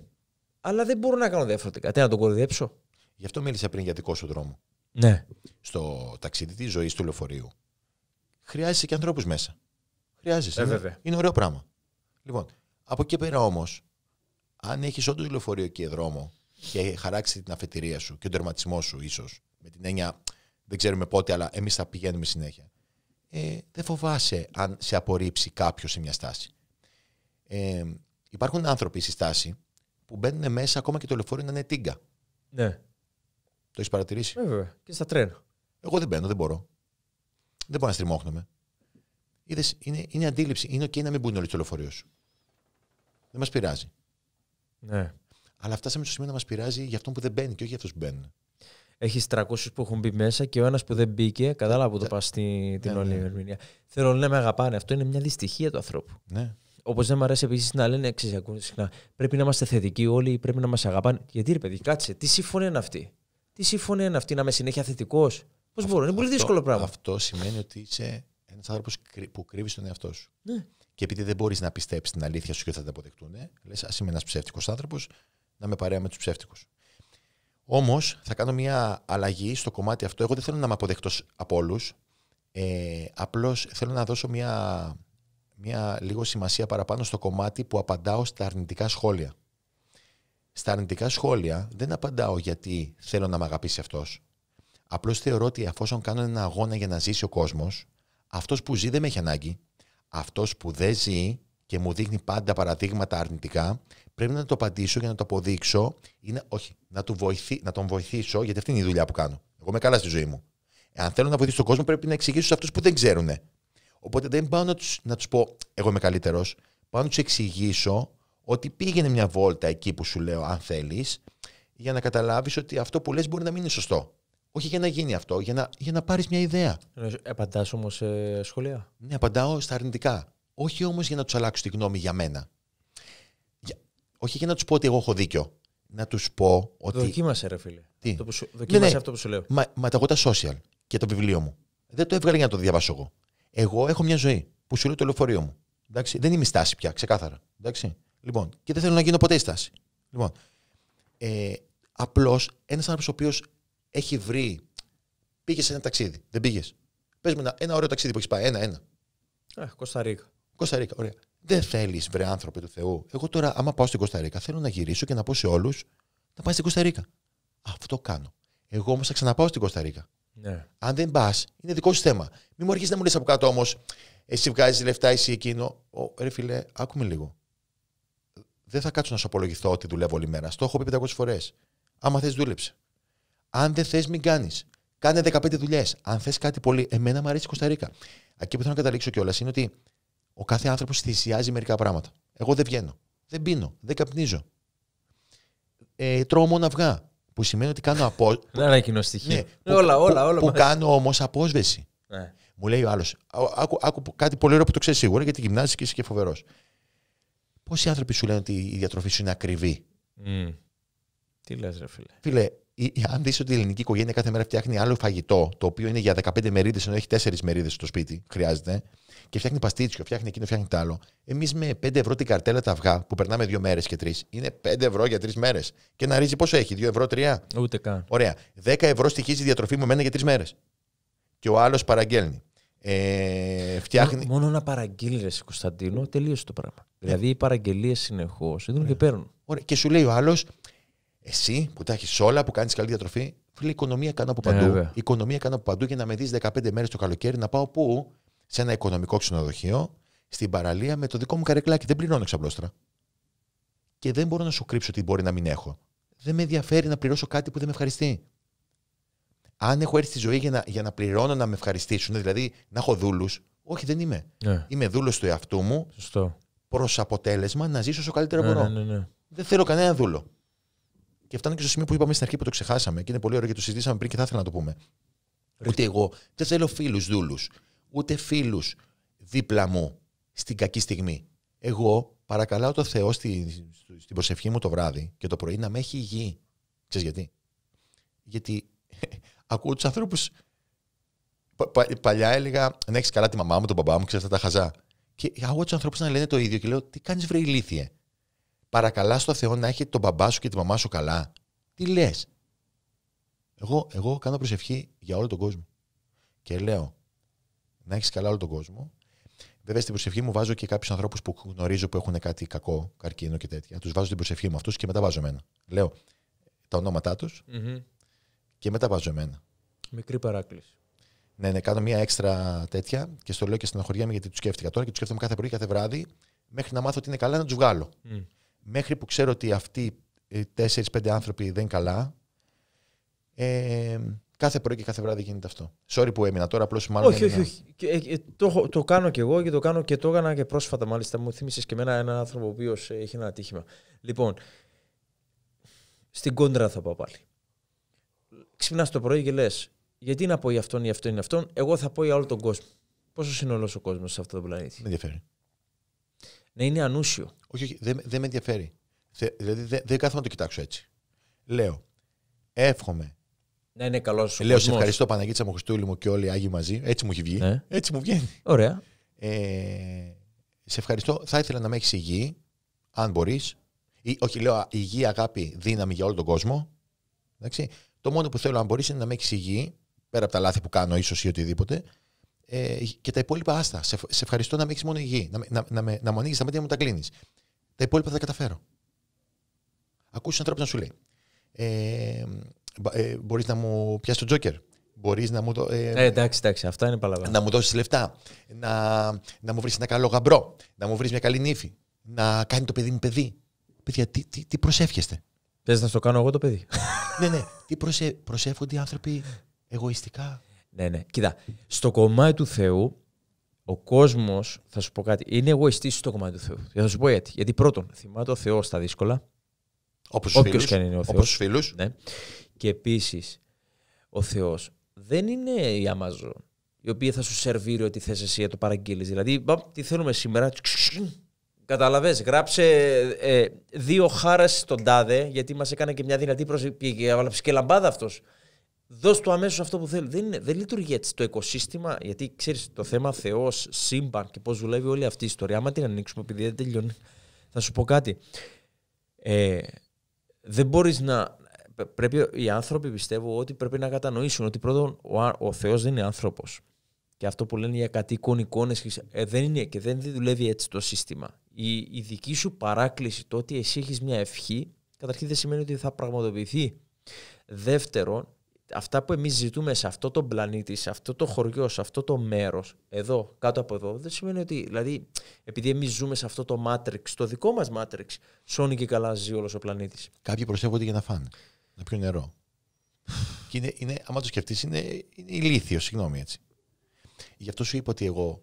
Αλλά δεν μπορώ να κάνω διαφορετικά. Τι να τον κοροϊδέψω. Γι' αυτό μίλησα πριν για δικό σου δρόμο. Ναι. Στο ταξίδι της ζωής του λεωφορείου. Χρειάζεσαι και ανθρώπους μέσα. Χρειάζεσαι. Ε, ναι. Είναι ωραίο πράγμα. Λοιπόν, από εκεί πέρα όμως, αν έχεις όντως λεωφορείο και δρόμο και χαράξεις την αφετηρία σου και τον τερματισμό σου, ίσως με την έννοια δεν ξέρουμε πότε, αλλά εμείς θα πηγαίνουμε συνέχεια. Ε, δεν φοβάσαι αν σε απορρίψει κάποιος σε μια στάση. Ε, υπάρχουν άνθρωποι στη στάση που μπαίνουν μέσα ακόμα και το λεωφορείο να είναι τίγκα. Ναι. Το έχεις παρατηρήσει. Βέβαια. Και στα τρένα. Εγώ δεν μπαίνω, δεν μπορώ. Δεν μπορώ να στριμώχνομαι. Είδες, είναι, είναι αντίληψη. Είναι OK να μην μπουν όλοι στο λεωφορείο σου. Δεν μας πειράζει. Ναι. Αλλά φτάσαμε στο σημείο να μας πειράζει για αυτόν που δεν μπαίνει και όχι για αυτούς που μπαίνουν. Έχεις 300 που έχουν μπει μέσα και ο ένας που δεν μπήκε, κατάλαβα που το πα στην ναι, όλη ναι. ερμηνεία. Θέλω να με αγαπάνε. Αυτό είναι μια δυστυχία του ανθρώπου. Ναι. Όπως δεν μου αρέσει επίσης να λένε ακούνε συχνά. Πρέπει να είμαστε θετικοί όλοι, πρέπει να μας αγαπάνε. Γιατί ρε παιδί, κάτσε, τι σύμφωνε είναι αυτή. Τι σύμφωνε είναι αυτή να είμαι συνέχεια θετικός. Πώς μπορώ, είναι πολύ δύσκολο πράγμα. Αυτό σημαίνει ότι είσαι ένας άνθρωπος που κρύβει τον εαυτό σου. Ναι. Και επειδή δεν μπορείς να πιστέψεις την αλήθεια σου και θα την αποδεχτούν, ε, λες, ας είμαι ένας ψεύτικος άνθρωπος, να με παρέα με τους ψεύτικους. Όμως θα κάνω μια αλλαγή στο κομμάτι αυτό. Εγώ δεν θέλω να με αποδεκτό από όλους. Ε, Απλώς θέλω να δώσω μια μια λίγο σημασία παραπάνω στο κομμάτι που απαντάω στα αρνητικά σχόλια. Στα αρνητικά σχόλια δεν απαντάω γιατί θέλω να με αγαπήσει αυτός. Απλώς θεωρώ ότι εφόσον κάνω ένα αγώνα για να ζήσει ο κόσμος, αυτός που ζει δεν με έχει ανάγκη. Αυτός που δεν ζει και μου δείχνει πάντα παραδείγματα αρνητικά, πρέπει να το απαντήσω για να το αποδείξω ή να, όχι, να, του να τον βοηθήσω, γιατί αυτή είναι η δουλειά που κάνω. Εγώ είμαι καλά στη ζωή μου. Αν θέλω να βοηθήσω τον κόσμο, πρέπει να εξηγήσω σε αυτούς που δεν ξέρουν Οπότε δεν πάω να τους τους πω, εγώ είμαι καλύτερος. Πάω να τους εξηγήσω ότι πήγαινε μια βόλτα εκεί που σου λέω, αν θέλεις, για να καταλάβεις ότι αυτό που λες μπορεί να μην είναι σωστό. Όχι για να γίνει αυτό, για να, για πάρεις μια ιδέα. Επαντάς Απαντά σε σχολεία. Ναι, απαντάω στα αρνητικά. Όχι όμως για να τους αλλάξω τη γνώμη για μένα. Για... Όχι για να τους πω ότι εγώ έχω δίκιο. Να τους πω ότι. Δοκίμασε, ρε φίλε. Τι? Το που σου... Ναι, δοκίμασε ναι. αυτό που σου λέω. Μα, μα τα εγώ τα social και το βιβλίο μου. Δεν το έβγαλε για να το διαβάσω εγώ. Εγώ έχω μια ζωή που σου λέει το λεωφορείο μου. Εντάξει, δεν είμαι στάση πια, ξεκάθαρα. Εντάξει. Λοιπόν, και δεν θέλω να γίνω ποτέ η στάση. Λοιπόν, ε, Απλώς ένας άνθρωπος ο οποίος έχει βρει. Πήγε σε ένα ταξίδι. Δεν πήγες. Πες μου ένα, ένα ωραίο ταξίδι που έχεις πάει. Ένα-ένα. Ε, Κωνσταντίνα. Κωνσταντίνα, ωραία. Δεν θέλεις, βρε άνθρωποι του Θεού. Εγώ τώρα, άμα πάω στην Κωνσταντίνα, θέλω να γυρίσω και να πω σε όλους να πάει στην Κωνσταντίνα. Αυτό κάνω. Εγώ όμως θα ξαναπάω στην Κωνσταντίνα. Ναι. Αν δεν πας, είναι δικό σου θέμα. Μην μου αρχίσεις να μου λε από κάτω όμως, εσύ βγάζεις λεφτά, εσύ εκείνο. Ω ρε φιλέ, άκουμε λίγο. Δεν θα κάτσω να σου απολογηθώ ότι δουλεύω όλη μέρα. Στο έχω πει 500 φορές. Άμα θες, δούλεψε. Αν δεν θες, μην κάνεις. Κάνε 15 δουλειές. Αν θες κάτι πολύ. Εμένα μου αρέσει η Κωνσταντίνα. Εκεί που θέλω να καταλήξω κιόλας είναι ότι ο κάθε άνθρωπος θυσιάζει μερικά πράγματα. Εγώ δεν βγαίνω. Δεν πίνω. Δεν καπνίζω. Ε, τρώω μόνο αυγά. Που σημαίνει ότι κάνω απόσβεση. (laughs) Δεν ανακοινώ Ναι, ναι, όλα, όλα, όλα. Που, κάνω όμως απόσβεση. Ναι. Μου λέει ο άλλος, άκου, άκου κάτι πολύ ωραίο που το ξέρεις σίγουρα γιατί γυμνάζεις και είσαι και φοβερός. Πόσοι άνθρωποι σου λένε ότι η διατροφή σου είναι ακριβή. Τι λες, ρε φίλε. Φίλε, ε, ε, αν δεις ότι η ελληνική οικογένεια κάθε μέρα φτιάχνει άλλο φαγητό, το οποίο είναι για 15 μερίδες, ενώ έχει 4 μερίδες στο σπίτι, χρειάζεται, και φτιάχνει παστίτσιο, φτιάχνει εκείνο, φτιάχνει το άλλο. Εμείς με 5 ευρώ την καρτέλα τα αυγά, που περνάμε 2 μέρες και 3, είναι 5 ευρώ για 3 μέρες. Και να ρίζει πόσο έχει, 2 ευρώ, 3. Ούτε καν. Ωραία. 10 ευρώ στοιχίζει η διατροφή μου εμένα για 3 μέρες. Και ο άλλος παραγγέλνει. Ε, φτιάχνει... Μόνο, μόνο να παραγγείλει, Κωνσταντίνο, τελείωσε το πράγμα. Ε. Δηλαδή οι παραγγελίες συνεχώς δίνουν και ε. παίρνουν. Και σου λέει ο άλλος, εσύ που τα έχεις όλα, που κάνεις καλή διατροφή, φίλε, οικονομία κάνω από ναι, παντού. Ε, οικονομία κάνω από παντού για να με δεις 15 μέρες το καλοκαίρι να πάω πού, σε ένα οικονομικό ξενοδοχείο, στην παραλία με το δικό μου καρεκλάκι. Δεν πληρώνω ξαπλώστρα. Και δεν μπορώ να σου κρύψω ότι μπορεί να μην έχω. Δεν με ενδιαφέρει να πληρώσω κάτι που δεν με ευχαριστεί. Αν έχω έρθει στη ζωή για να, για να πληρώνω να με ευχαριστήσουν, δηλαδή να έχω δούλους, όχι δεν είμαι. Ναι. Είμαι δούλος του εαυτού μου προς αποτέλεσμα να ζήσω όσο καλύτερα ναι, μπορώ. Δεν θέλω κανένα δούλο. Και φτάνω και στο σημείο που είπαμε στην αρχή που το ξεχάσαμε και είναι πολύ ωραίο και το συζητήσαμε πριν και θα ήθελα να το πούμε. Ούτε εγώ δεν θέλω φίλους δούλους, ούτε φίλους δίπλα μου στην κακή στιγμή. Εγώ παρακαλάω το Θεό στη, στην προσευχή μου το βράδυ και το πρωί να με έχει υγιή. Ξέρεις γιατί. Γιατί (laughs) ακούω τους ανθρώπους. πα, παλιά έλεγα να έχεις καλά τη μαμά μου, τον παπά μου, ξέρεις αυτά τα χαζά. Και ακούω τους ανθρώπους να λένε το ίδιο και λέω: Τι κάνεις, βρε ηλίθιε παρακαλά στο Θεό να έχει τον μπαμπά σου και τη μαμά σου καλά. Τι λες. Εγώ, εγώ κάνω προσευχή για όλο τον κόσμο. Και λέω να έχεις καλά όλο τον κόσμο. Βέβαια στην προσευχή μου βάζω και κάποιους ανθρώπους που γνωρίζω που έχουν κάτι κακό, καρκίνο και τέτοια. Τους βάζω την προσευχή μου αυτούς και μετά βάζω εμένα. Λέω τα ονόματά τους mm-hmm. και μετά βάζω εμένα. Μικρή παράκληση. Ναι, ναι, κάνω μία έξτρα τέτοια και στο λέω και στην μου γιατί τους σκέφτηκα τώρα και τους σκέφτομαι κάθε πρωί, κάθε βράδυ, μέχρι να μάθω ότι είναι καλά να τους βγάλω μέχρι που ξέρω ότι αυτοί οι ε, 4-5 άνθρωποι δεν καλά, ε, κάθε πρωί και κάθε βράδυ γίνεται αυτό. Sorry που έμεινα τώρα, απλώς μάλλον. Όχι, όχι, Ε, ε το, το κάνω και εγώ και το κάνω και το έκανα και πρόσφατα μάλιστα. Μου θύμισες και εμένα έναν άνθρωπο ο οποίος ε, έχει ένα ατύχημα. Λοιπόν, στην κόντρα θα πάω πάλι. Ξυπνάς το πρωί και λες, γιατί να πω για αυτόν ή αυτόν ή αυτόν, εγώ θα πω για όλο τον κόσμο. Πόσο είναι όλο ο κόσμος σε αυτό το πλανήτη. Με ενδιαφέρει να είναι ανούσιο. Όχι, όχι δεν, δεν με ενδιαφέρει. δηλαδή δεν, δεν κάθομαι να το κοιτάξω έτσι. Λέω, εύχομαι. Να είναι καλός σου. Ε, λέω, σε ευχαριστώ Παναγίτσα μου, Χριστούλη μου και όλοι οι Άγιοι μαζί. Έτσι μου έχει βγει. Ναι. Έτσι μου βγαίνει. Ωραία. Ε, σε ευχαριστώ. Θα ήθελα να με έχεις υγιή, αν μπορείς. Όχι, λέω υγιή, αγάπη, δύναμη για όλο τον κόσμο. Εντάξει. Το μόνο που θέλω, αν μπορείς, είναι να με έχεις υγιή, πέρα από τα λάθη που κάνω, ίσως ή οτιδήποτε, ε, και τα υπόλοιπα άστα. Σε, σε ευχαριστώ να με έχεις μόνο υγιή. Να, να, να, να μου ανοίγεις τα μάτια μου, τα κλείνεις. Τα υπόλοιπα θα τα καταφέρω. Ακούσες έναν τρόπο να σου λέει. Ε, ε, Μπορείς να μου πιάσεις τον τζόκερ. Μπορείς να μου. Το, ε, ε, εντάξει, εντάξει, αυτά είναι παλαβά. Να μου δώσεις λεφτά. Να, να μου βρεις ένα καλό γαμπρό. Να μου βρεις μια καλή νύφη. Να κάνει το παιδί μου παιδί. Παιδιά, τι, τι, τι προσεύχεστε. Θες να στο κάνω εγώ το παιδί. ναι, ναι. Τι προσε... προσεύχονται οι άνθρωποι εγωιστικά. Ναι, ναι. Κοίτα, στο κομμάτι του Θεού, ο κόσμος, θα σου πω κάτι, είναι εγωιστής στο κομμάτι του Θεού. Θα σου πω γιατί. Γιατί πρώτον, θυμάται ο Θεός στα δύσκολα. όπως και αν είναι ο φίλους. Ναι. Και επίσης, ο Θεός δεν είναι η Amazon, η οποία θα σου σερβίρει ό,τι θες εσύ, για το παραγγείλεις. Δηλαδή, τι θέλουμε σήμερα. καταλαβες, γράψε δύο χάρες στον τάδε, γιατί μας έκανε και μια δυνατή προσοχή, Και και λαμπάδα αυτό δώσ' το αμέσως αυτό που θέλει. Δεν, είναι, δεν λειτουργεί έτσι το οικοσύστημα, γιατί ξέρεις το θέμα Θεός, σύμπαν και πώς δουλεύει όλη αυτή η ιστορία. Άμα την ανοίξουμε, επειδή δεν τελειώνει, θα σου πω κάτι. Ε, δεν μπορείς να. Πρέπει, οι άνθρωποι πιστεύω ότι πρέπει να κατανοήσουν ότι πρώτον ο, ο Θεός δεν είναι άνθρωπος. Και αυτό που λένε για κατοίκον εικόνε. Ε, δεν είναι και δεν δουλεύει έτσι το σύστημα. Η, η δική σου παράκληση, το ότι εσύ έχεις μια ευχή, καταρχήν δεν σημαίνει ότι θα πραγματοποιηθεί. Δεύτερον, αυτά που εμείς ζητούμε σε αυτό το πλανήτη, σε αυτό το χωριό, σε αυτό το μέρος, εδώ, κάτω από εδώ, δεν σημαίνει ότι, δηλαδή, επειδή εμείς ζούμε σε αυτό το matrix, το δικό μας matrix, σώνει και καλά ζει όλος ο πλανήτης. Κάποιοι προσεύχονται για να φάνε, να πιούν νερό. και είναι, είναι, άμα το σκεφτείς, είναι, είναι ηλίθιο, συγγνώμη έτσι. Γι' αυτό σου είπα ότι εγώ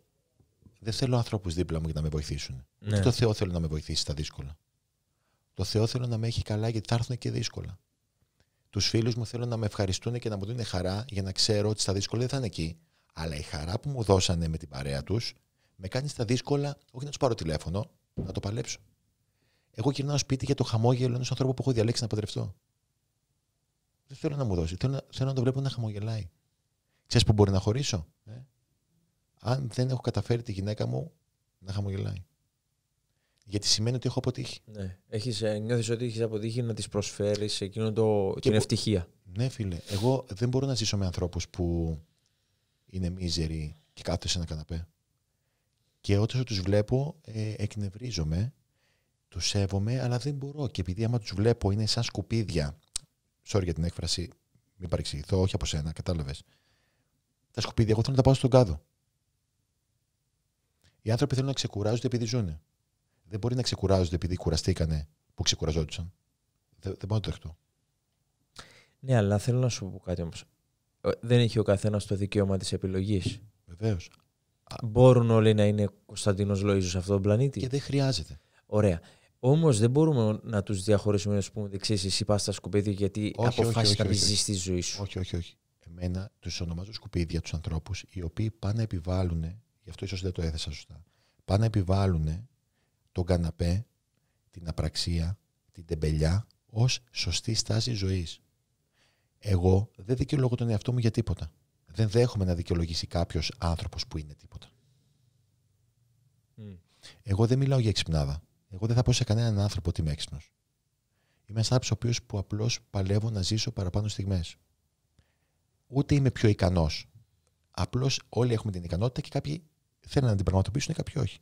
δεν θέλω ανθρώπους δίπλα μου για να με βοηθήσουν. Ναι. το Θεό θέλω να με βοηθήσει στα δύσκολα. Το Θεό θέλω να με έχει καλά γιατί θα έρθουν και δύσκολα τους φίλους μου θέλω να με ευχαριστούν και να μου δίνουν χαρά για να ξέρω ότι στα δύσκολα δεν θα είναι εκεί. Αλλά η χαρά που μου δώσανε με την παρέα τους με κάνει στα δύσκολα, όχι να τους πάρω τηλέφωνο, να το παλέψω. Εγώ γυρνάω σπίτι για το χαμόγελο ενό ανθρώπου που έχω διαλέξει να παντρευτώ. Δεν θέλω να μου δώσει. Θέλω να, θέλω να το βλέπω να χαμογελάει. Ξέρεις που μπορεί να χωρίσω. Ε? Αν δεν έχω καταφέρει τη γυναίκα μου να χαμογελάει. Γιατί σημαίνει ότι έχω αποτύχει. Ναι. Έχεις, ε, νιώθεις ότι έχεις αποτύχει να τη προσφέρεις εκείνο το, και την ευτυχία. Ναι φίλε, εγώ δεν μπορώ να ζήσω με ανθρώπους που είναι μίζεροι και κάθονται σε ένα καναπέ. Και όταν τους βλέπω ε, εκνευρίζομαι, τους σέβομαι, αλλά δεν μπορώ. Και επειδή άμα τους βλέπω είναι σαν σκουπίδια, sorry για την έκφραση, μην παρεξηγηθώ, όχι από σένα, κατάλαβες. Τα σκουπίδια, εγώ θέλω να τα πάω στον κάδο. Οι άνθρωποι θέλουν να ξεκουράζονται επειδή ζουν δεν μπορεί να ξεκουράζονται επειδή κουραστήκανε που ξεκουραζόντουσαν. Δεν, δεν μπορώ να το δεχτώ. Ναι, αλλά θέλω να σου πω κάτι όμως. Ε, δεν έχει ο καθένας το δικαίωμα της επιλογής. Βεβαίως. Μπορούν όλοι να είναι Κωνσταντίνος Λοίζο σε αυτόν τον πλανήτη. Και δεν χρειάζεται. Ωραία. Όμως δεν μπορούμε να τους διαχωρίσουμε ας πούμε δεξί, εσύ πας στα σκουπίδια γιατί αποφάσισε να ζήσει τη ζωή σου. Όχι, όχι, όχι. Εμένα τους ονομάζω σκουπίδια τους ανθρώπους οι οποίοι πάνε να επιβάλλουν, γι' αυτό ίσως δεν το έθεσα σωστά, πάνε να επιβάλλουν τον καναπέ, την απραξία, την τεμπελιά ως σωστή στάση ζωής. Εγώ δεν δικαιολογώ τον εαυτό μου για τίποτα. Δεν δέχομαι να δικαιολογήσει κάποιος άνθρωπος που είναι τίποτα. Εγώ δεν μιλάω για εξυπνάδα. Εγώ δεν θα πω σε κανέναν άνθρωπο ότι είμαι έξυπνος. Είμαι ένας άνθρωπος ο που απλώς παλεύω να ζήσω παραπάνω στιγμές. Ούτε είμαι πιο ικανός. Απλώς όλοι έχουμε την ικανότητα και κάποιοι θέλουν να την πραγματοποιήσουν και κάποιοι όχι.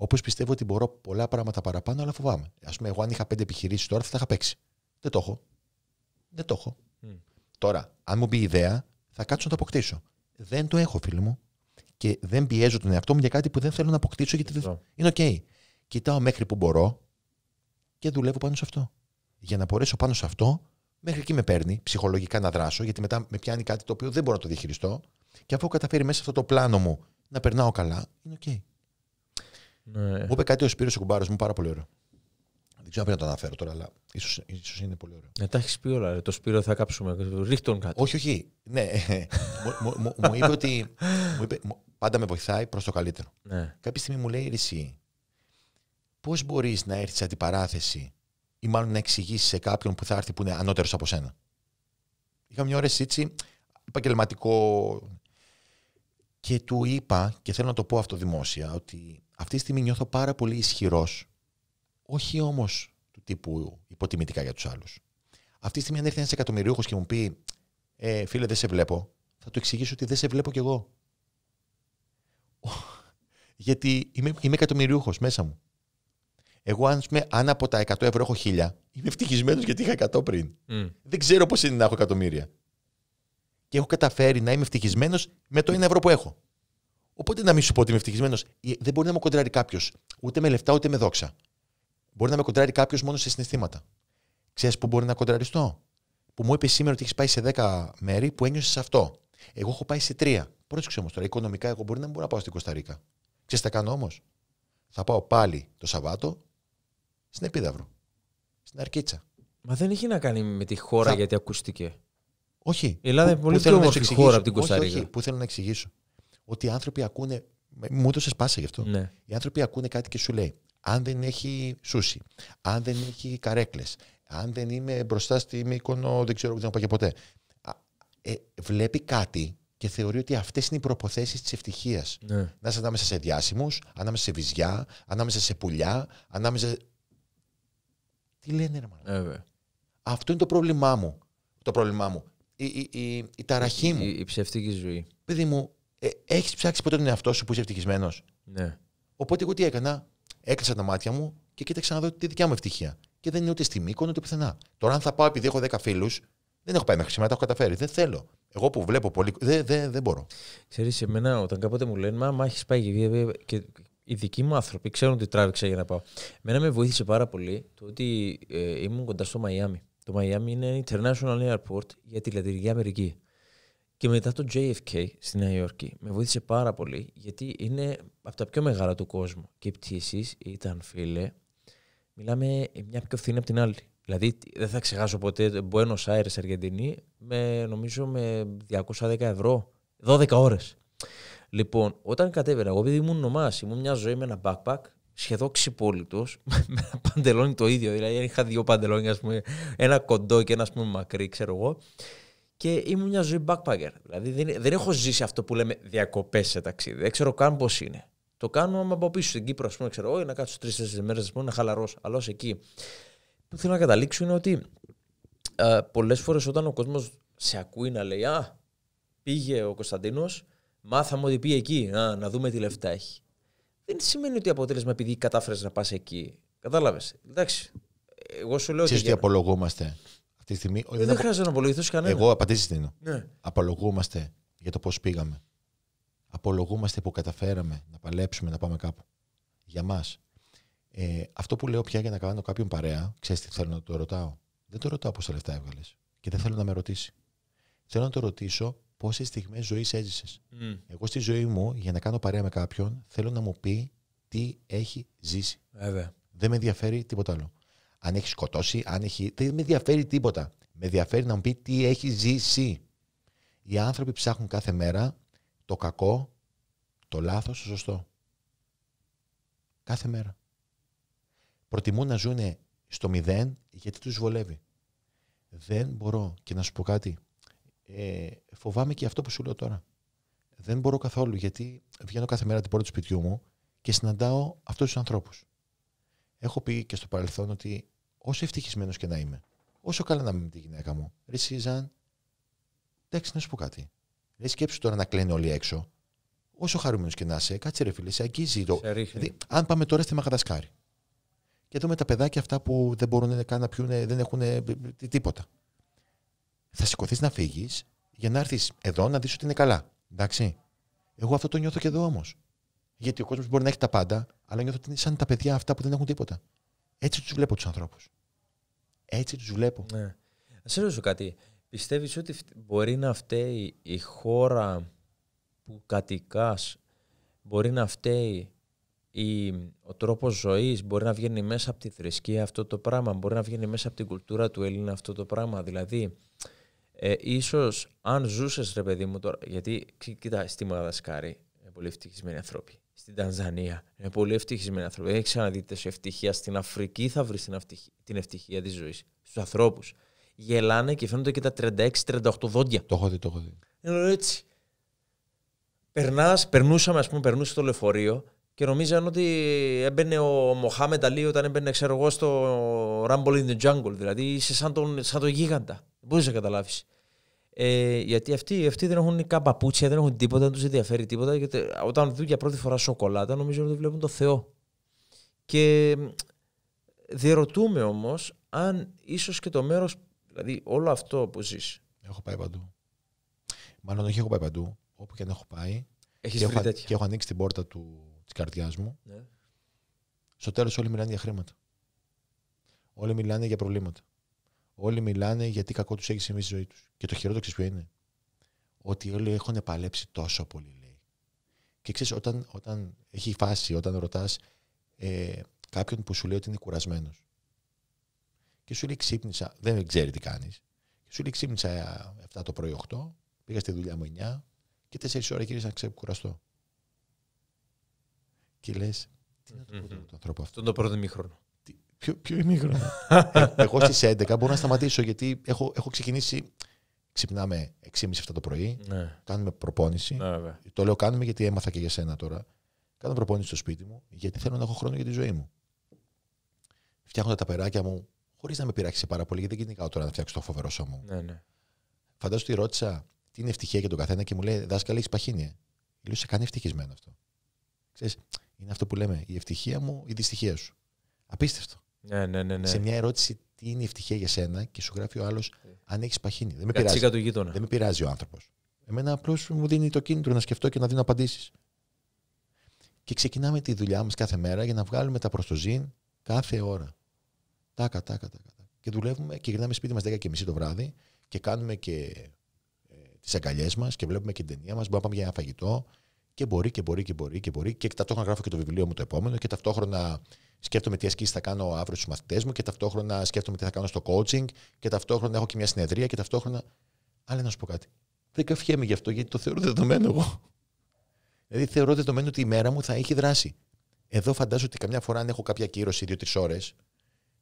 Όπως πιστεύω ότι μπορώ πολλά πράγματα παραπάνω, αλλά φοβάμαι. Ας πούμε, εγώ αν είχα πέντε επιχειρήσεις τώρα θα τα είχα παίξει. Δεν το έχω. Δεν το έχω. Τώρα, αν μου μπει ιδέα, θα κάτσω να το αποκτήσω. Δεν το έχω, φίλο μου. Και δεν πιέζω τον εαυτό μου για κάτι που δεν θέλω να αποκτήσω, γιατί δεν... είναι οκ. Κοιτάω μέχρι που μπορώ και δουλεύω πάνω σε αυτό. Για να μπορέσω πάνω σε αυτό, μέχρι εκεί με παίρνει ψυχολογικά να δράσω, γιατί μετά με πιάνει κάτι το οποίο δεν μπορώ να το διαχειριστώ. Και αφού καταφέρει μέσα σε αυτό το πλάνο μου να περνάω καλά, είναι οκ. Ναι. Μου είπε κάτι ο Σπύρος ο κουμπάρος μου, πάρα πολύ ωραίο. Δεν ξέρω αν πρέπει να το αναφέρω τώρα, αλλά ίσως ίσως είναι πολύ ωραίο. Ναι, τα έχεις πει όλα. Το Σπύρο θα κάψουμε. Ρίχτον κάτι. Όχι, όχι. Ναι. (laughs) μου, μου, είπε ότι. Μου είπε, πάντα με βοηθάει προς το καλύτερο. Ναι. Κάποια στιγμή μου λέει Ρησί, πώς μπορείς να έρθεις σε αντιπαράθεση ή μάλλον να εξηγήσεις σε κάποιον που θα έρθει που είναι ανώτερος από σένα. Είχα μια ώρα έτσι επαγγελματικό. Και του είπα, και θέλω να το πω αυτό δημόσια, ότι αυτή τη στιγμή νιώθω πάρα πολύ ισχυρός, όχι όμως του τύπου υποτιμητικά για τους άλλους. Αυτή τη στιγμή, αν έρθει ένας εκατομμυρίουχο και μου πει, ε, φίλε, δεν σε βλέπω, θα του εξηγήσω ότι δεν σε βλέπω κι εγώ. (laughs) Γιατί είμαι, είμαι εκατομμυρίουχο μέσα μου. Εγώ, αν, αν από τα 100 ευρώ έχω 1000, είμαι ευτυχισμένος γιατί είχα 100 πριν. Δεν ξέρω πώς είναι να έχω εκατομμύρια. Και έχω καταφέρει να είμαι ευτυχισμένος με το 1 ευρώ που έχω. Οπότε να μην σου πω ότι είμαι ευτυχισμένος. Ε, δεν μπορεί να με κοντράρει κάποιος ούτε με λεφτά ούτε με δόξα. Μπορεί να με κοντράρει κάποιος μόνο σε συναισθήματα. Ξέρεις που μπορεί να κοντραριστώ. Που μου είπες σήμερα ότι έχεις πάει σε 10 μέρη που ένιωσες αυτό. Εγώ έχω πάει σε 3. Πρόσεξε όμως τώρα, οικονομικά εγώ μπορεί να μην μπορώ να πάω στην Κωνσταντίνα. Ξέρεις τι θα κάνω όμως. Θα πάω πάλι το Σαββάτο στην Επίδαυρο. Στην Αρκίτσα. Μα δεν έχει να κάνει με τη χώρα γιατί ακούστηκε. Όχι. Η Ελλάδα είναι πολύ πιο όμορφη Που θέλω να εξηγήσω ότι οι άνθρωποι ακούνε. Μου σε σπάσα γι' αυτό. Ναι. Οι άνθρωποι ακούνε κάτι και σου λέει: Αν δεν έχει σούση, αν δεν έχει καρέκλες, αν δεν είμαι μπροστά στη Μύκονο, δεν ξέρω, δεν έχω πάει ποτέ. Ε, βλέπει κάτι και θεωρεί ότι αυτές είναι οι προποθέσεις της ευτυχίας. Ναι. Να είσαι ανάμεσα σε διάσημους, ανάμεσα σε βυζιά, ανάμεσα σε πουλιά, ανάμεσα. Τι λένε, ρε ε, Αυτό είναι το πρόβλημά μου. Το πρόβλημά μου. Η, η, η, ταραχή μου. Η, η ψευτική ζωή. Παιδί μου, ε, έχεις ψάξει ποτέ τον εαυτό σου που είσαι ευτυχισμένος. Ναι. Οπότε εγώ τι έκανα. Έκλεισα τα μάτια μου και κοίταξα να δω τη δικιά μου ευτυχία. Και δεν είναι ούτε στη Μύκονο ούτε πουθενά. Τώρα, αν θα πάω επειδή έχω 10 φίλους, δεν έχω πάει μέχρι σήμερα, τα έχω καταφέρει. Δεν θέλω. Εγώ που βλέπω πολύ. Δεν, μπορώ. Ξέρεις, εμένα όταν κάποτε μου λένε, Μα, έχεις πάει και, και οι δικοί μου άνθρωποι ξέρουν τι τράβηξα για να πάω. Μένα με βοήθησε πάρα πολύ το ότι ε, ήμουν κοντά στο Μαϊάμι. Το Μαϊάμι είναι international airport για τη Λατινική Αμερική. Και μετά το JFK στη Νέα Υόρκη με βοήθησε πάρα πολύ γιατί είναι από τα πιο μεγάλα του κόσμου. Και οι πτήσεις ήταν, φίλε, μιλάμε μια πιο φθηνή από την άλλη. Δηλαδή δεν θα ξεχάσω ποτέ το Buenos Aires, Αργεντινή, με, νομίζω με 210 ευρώ, 12 ώρες. Λοιπόν, όταν κατέβαινα, εγώ επειδή ήμουν ονομά, ήμουν μια ζωή με ένα backpack, σχεδόν ξυπόλυτος, (laughs) με ένα παντελόνι το ίδιο. Δηλαδή, είχα δύο παντελόνια, ένα κοντό και ένα μακρύ, ξέρω εγώ και ήμουν μια ζωή backpacker. Δηλαδή δεν, δεν έχω ζήσει αυτό που λέμε διακοπές σε ταξίδι. Δεν ξέρω καν πώς είναι. Το κάνω άμα από πίσω στην Κύπρο, ας πούμε, ξέρω ξέρω να κάτσω τρει-τέσσερι μέρε, πούμε, να χαλαρώσω. Αλλά εκεί που θέλω να καταλήξω είναι ότι πολλές φορές όταν ο κόσμος σε ακούει να λέει Α, πήγε ο Κωνσταντίνος, μάθαμε ότι πήγε εκεί. Α, να δούμε τι λεφτά έχει. Δεν σημαίνει ότι αποτέλεσμα επειδή κατάφερες να πας εκεί. Κατάλαβες. Εντάξει. Εγώ σου λέω. Ξέρεις απολογούμαστε. Δεν, δεν χρειάζεται να απολογηθώ κανένα. Εγώ απαντήσεις δίνω. Ναι. Απολογούμαστε για το πώς πήγαμε. Απολογούμαστε που καταφέραμε να παλέψουμε να πάμε κάπου. Για μας. Ε, αυτό που λέω πια για να κάνω κάποιον παρέα, ξέρεις τι θέλω να το ρωτάω. Δεν το ρωτάω πόσα λεφτά έβγαλες. Και δεν θέλω να με ρωτήσει. Θέλω να το ρωτήσω πόσες στιγμές ζωής έζησες. Εγώ στη ζωή μου, για να κάνω παρέα με κάποιον, θέλω να μου πει τι έχει ζήσει. Βέβαια. Δεν με ενδιαφέρει τίποτα άλλο αν έχει σκοτώσει, αν έχει. Δεν με ενδιαφέρει τίποτα. Με ενδιαφέρει να μου πει τι έχει ζήσει. Οι άνθρωποι ψάχνουν κάθε μέρα το κακό, το λάθος, το σωστό. Κάθε μέρα. Προτιμούν να ζουν στο μηδέν γιατί τους βολεύει. Δεν μπορώ και να σου πω κάτι. Ε, φοβάμαι και αυτό που σου λέω τώρα. Δεν μπορώ καθόλου γιατί βγαίνω κάθε μέρα την πόρτα του σπιτιού μου και συναντάω αυτούς τους ανθρώπους έχω πει και στο παρελθόν ότι όσο ευτυχισμένος και να είμαι, όσο καλά να είμαι με τη γυναίκα μου, ρε Σίζαν, εντάξει να σου πω κάτι. Ρε σκέψου τώρα να κλαίνουν όλοι έξω. Όσο χαρούμενος και να είσαι, κάτσε ρε φίλε, σε αγγίζει το. Δηλαδή, αν πάμε τώρα στη Μαγαδασκάρη. Και δούμε τα παιδάκια αυτά που δεν μπορούν καν να πιούν, δεν έχουν ε, ε, ε, τίποτα. Θα σηκωθείς να φύγεις για να έρθεις εδώ να δεις ότι είναι καλά. Εντάξει. Εγώ αυτό το νιώθω και εδώ όμως. Γιατί ο κόσμος μπορεί να έχει τα πάντα, αλλά νιώθω ότι είναι σαν τα παιδιά αυτά που δεν έχουν τίποτα. Έτσι τους βλέπω τους ανθρώπους. Έτσι τους βλέπω. Ναι. Α ρωτήσω κάτι. πιστεύεις ότι μπορεί να φταίει η χώρα που κατοικάς μπορεί να φταίει η, ο τρόπος ζωής μπορεί να βγαίνει μέσα από τη θρησκεία αυτό το πράγμα, μπορεί να βγαίνει μέσα από την κουλτούρα του Έλληνα αυτό το πράγμα. Δηλαδή, ε, ίσως αν ζούσες ρε παιδί μου τώρα, γιατί κοίτα στη Μαδασκάρη, ε, πολύ ευτυχισμένοι ανθρώποι στην Τανζανία. Είναι πολύ ευτυχισμένοι άνθρωποι. έχεις ξαναδεί τη ευτυχία. Στην Αφρική θα βρεις την ευτυχία της ζωής. Στους ανθρώπους. Γελάνε και φαίνονται και τα 36-38 δόντια. Το έχω δει, το έχω δει. Είναι έτσι. Περνάς, περνούσαμε, ας πούμε, περνούσε το λεωφορείο και νομίζαν ότι έμπαινε ο Μοχάμενταλί Αλή όταν έμπαινε, ξέρω εγώ, στο Rumble in the Jungle. Δηλαδή είσαι σαν τον, σαν τον γίγαντα. Δεν μπορείς να καταλάβεις. Ε, γιατί αυτοί, αυτοί δεν έχουν καν παπούτσια, δεν έχουν τίποτα, δεν τους ενδιαφέρει τίποτα. Γιατί ε, όταν δουν για πρώτη φορά σοκολάτα, νομίζω ότι βλέπουν το Θεό. Και διερωτούμε όμως αν ίσως και το μέρος. Δηλαδή, όλο αυτό που ζεις. Έχω πάει παντού. Μάλλον όχι, έχω πάει παντού. Όπου και αν έχω πάει. Έχεις και, έχω, τέτοια. και έχω ανοίξει την πόρτα της καρδιάς μου. Ναι. Στο τέλος όλοι μιλάνε για χρήματα. Όλοι μιλάνε για προβλήματα. Όλοι μιλάνε γιατί κακό τους έχει συμβεί στη ζωή τους. Και το χειρότερο ξέρεις ποιο είναι. Ότι όλοι έχουν παλέψει τόσο πολύ, λέει. Και ξέρεις, όταν, όταν έχει φάση, όταν ρωτάς ε, κάποιον που σου λέει ότι είναι κουρασμένος. Και σου λέει ξύπνησα, δεν ξέρει τι κάνεις. σου λέει ξύπνησα 7 ε, το πρωί 8, πήγα στη δουλειά μου 9 και 4 ώρα γύρισα να ξεκουραστώ. Και λες, τι να το πω τον άνθρωπο αυτό. Τον το πρώτο μήχρονο. Ποιο, ποιο γνώμη ε, (laughs) εγώ στις 11 μπορώ να σταματήσω γιατί έχω, έχω ξεκινήσει. Ξυπνάμε 6.30 το πρωί. Ναι. Κάνουμε προπόνηση. Ναι, το λέω κάνουμε γιατί έμαθα και για σένα τώρα. Κάνω προπόνηση στο σπίτι μου γιατί θέλω να έχω χρόνο για τη ζωή μου. Φτιάχνω τα περάκια μου χωρίς να με πειράξει πάρα πολύ γιατί δεν κυνηγάω τώρα να φτιάξω το φοβερό σώμα μου. Ναι, ναι. Φαντάζομαι ότι ρώτησα τι είναι ευτυχία για τον καθένα και μου λέει Δάσκαλε, έχεις παχύνια. Ε». Λέω σε κάνει ευτυχισμένο αυτό. Ξέρεις, είναι αυτό που λέμε η ευτυχία μου, η δυστυχία σου. Απίστευτο. Ναι, ναι, ναι, ναι. Σε μια ερώτηση, τι είναι η ευτυχία για σένα, και σου γράφει ο άλλος, αν έχεις παχύνει. Δεν με, πειράζει. Δεν με πειράζει ο άνθρωπος. Εμένα απλώς μου δίνει το κίνητρο να σκεφτώ και να δίνω απαντήσεις. Και ξεκινάμε τη δουλειά μας κάθε μέρα για να βγάλουμε τα προστοζήν κάθε ώρα. Τάκα, τάκα, τάκα. Και δουλεύουμε και γυρνάμε σπίτι μας 10.30 το βράδυ και κάνουμε και ε, τις αγκαλιές μας και βλέπουμε και την ταινία μας. Μπορούμε να πάμε για ένα φαγητό και μπορεί και μπορεί και μπορεί και μπορεί. Και ταυτόχρονα γράφω και το βιβλίο μου το επόμενο και ταυτόχρονα σκέφτομαι τι ασκήσεις θα κάνω αύριο στους μαθητές μου και ταυτόχρονα σκέφτομαι τι θα κάνω στο coaching και ταυτόχρονα έχω και μια συνεδρία και ταυτόχρονα. Αλλά να σου πω κάτι. Δεν καφιέμαι γι' αυτό γιατί το θεωρώ δεδομένο εγώ. Δηλαδή θεωρώ δεδομένο ότι η μέρα μου θα έχει δράση. Εδώ φαντάζομαι ότι καμιά φορά αν έχω κάποια κύρωση τρει ώρε,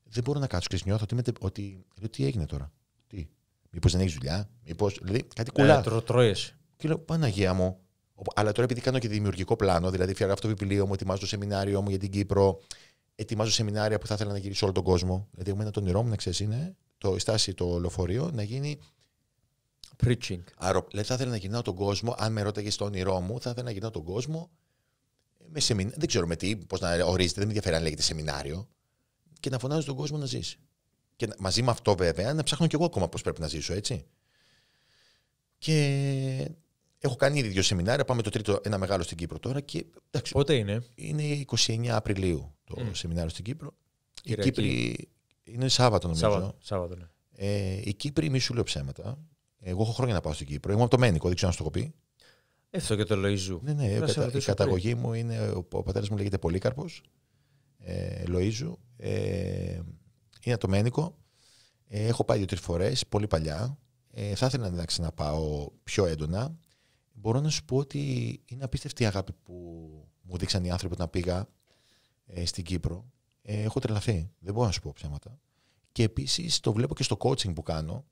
δεν μπορώ να κάτσω και νιώθω ότι, ότι, ότι, τι έγινε τώρα. Τι, Μήπως δεν έχεις δουλειά, μήπως. Δηλαδή κάτι ε, κουλά. Ε, λέω Παναγία μου, αλλά τώρα επειδή κάνω και δημιουργικό πλάνο, δηλαδή φτιάχνω το βιβλίο μου, ετοιμάζω το σεμινάριό μου για την Κύπρο, ετοιμάζω σεμινάρια που θα ήθελα να γυρίσω όλο τον κόσμο. Δηλαδή, εγώ το όνειρό μου, να ξέρεις, είναι το, η στάση, το λεωφορείο να γίνει. Preaching. Άρα, Δηλαδή, θα ήθελα να γυρνάω τον κόσμο, αν με ρώταγες το όνειρό μου, θα ήθελα να γυρνάω τον κόσμο με σεμινά... Δεν ξέρω με τι, πώς να ορίζεται, δεν με ενδιαφέρει αν λέγεται σεμινάριο. Και να φωνάζω τον κόσμο να ζήσει. Και μαζί με αυτό, βέβαια, να ψάχνω κι εγώ ακόμα πώς πρέπει να ζήσω, έτσι. Και Έχω κάνει ήδη δύο σεμινάρια. Πάμε το τρίτο, ένα μεγάλο στην Κύπρο τώρα. Και, εντάξει, Πότε είναι? Είναι 29 Απριλίου το σεμινάριο στην Κύπρο. Η Κύπρη... Είναι Σάββατο νομίζω. Σάββατο, Σάββατο ναι. Ε, η Κύπρη μη σου λέω ψέματα. Εγώ έχω χρόνια να πάω στην Κύπρο. Είμαι από το Μένικο, δεν ξέρω αν σου το πει. Έστω ε, και το Λοίζου. Ναι, ναι, κατα... η καταγωγή μου είναι. Ο πατέρας μου λέγεται Πολύκαρπος. Ε, Λοίζου. Ε, είναι το Μένικο. Ε, έχω πάει δύο-τρει φορές, πολύ παλιά. Ε, θα ήθελα να ξαναπάω πιο έντονα μπορώ να σου πω ότι είναι απίστευτη η αγάπη που μου δείξαν οι άνθρωποι όταν πήγα ε, στην Κύπρο. Ε, έχω τρελαθεί. Δεν μπορώ να σου πω ψέματα. Και επίσης το βλέπω και στο coaching που κάνω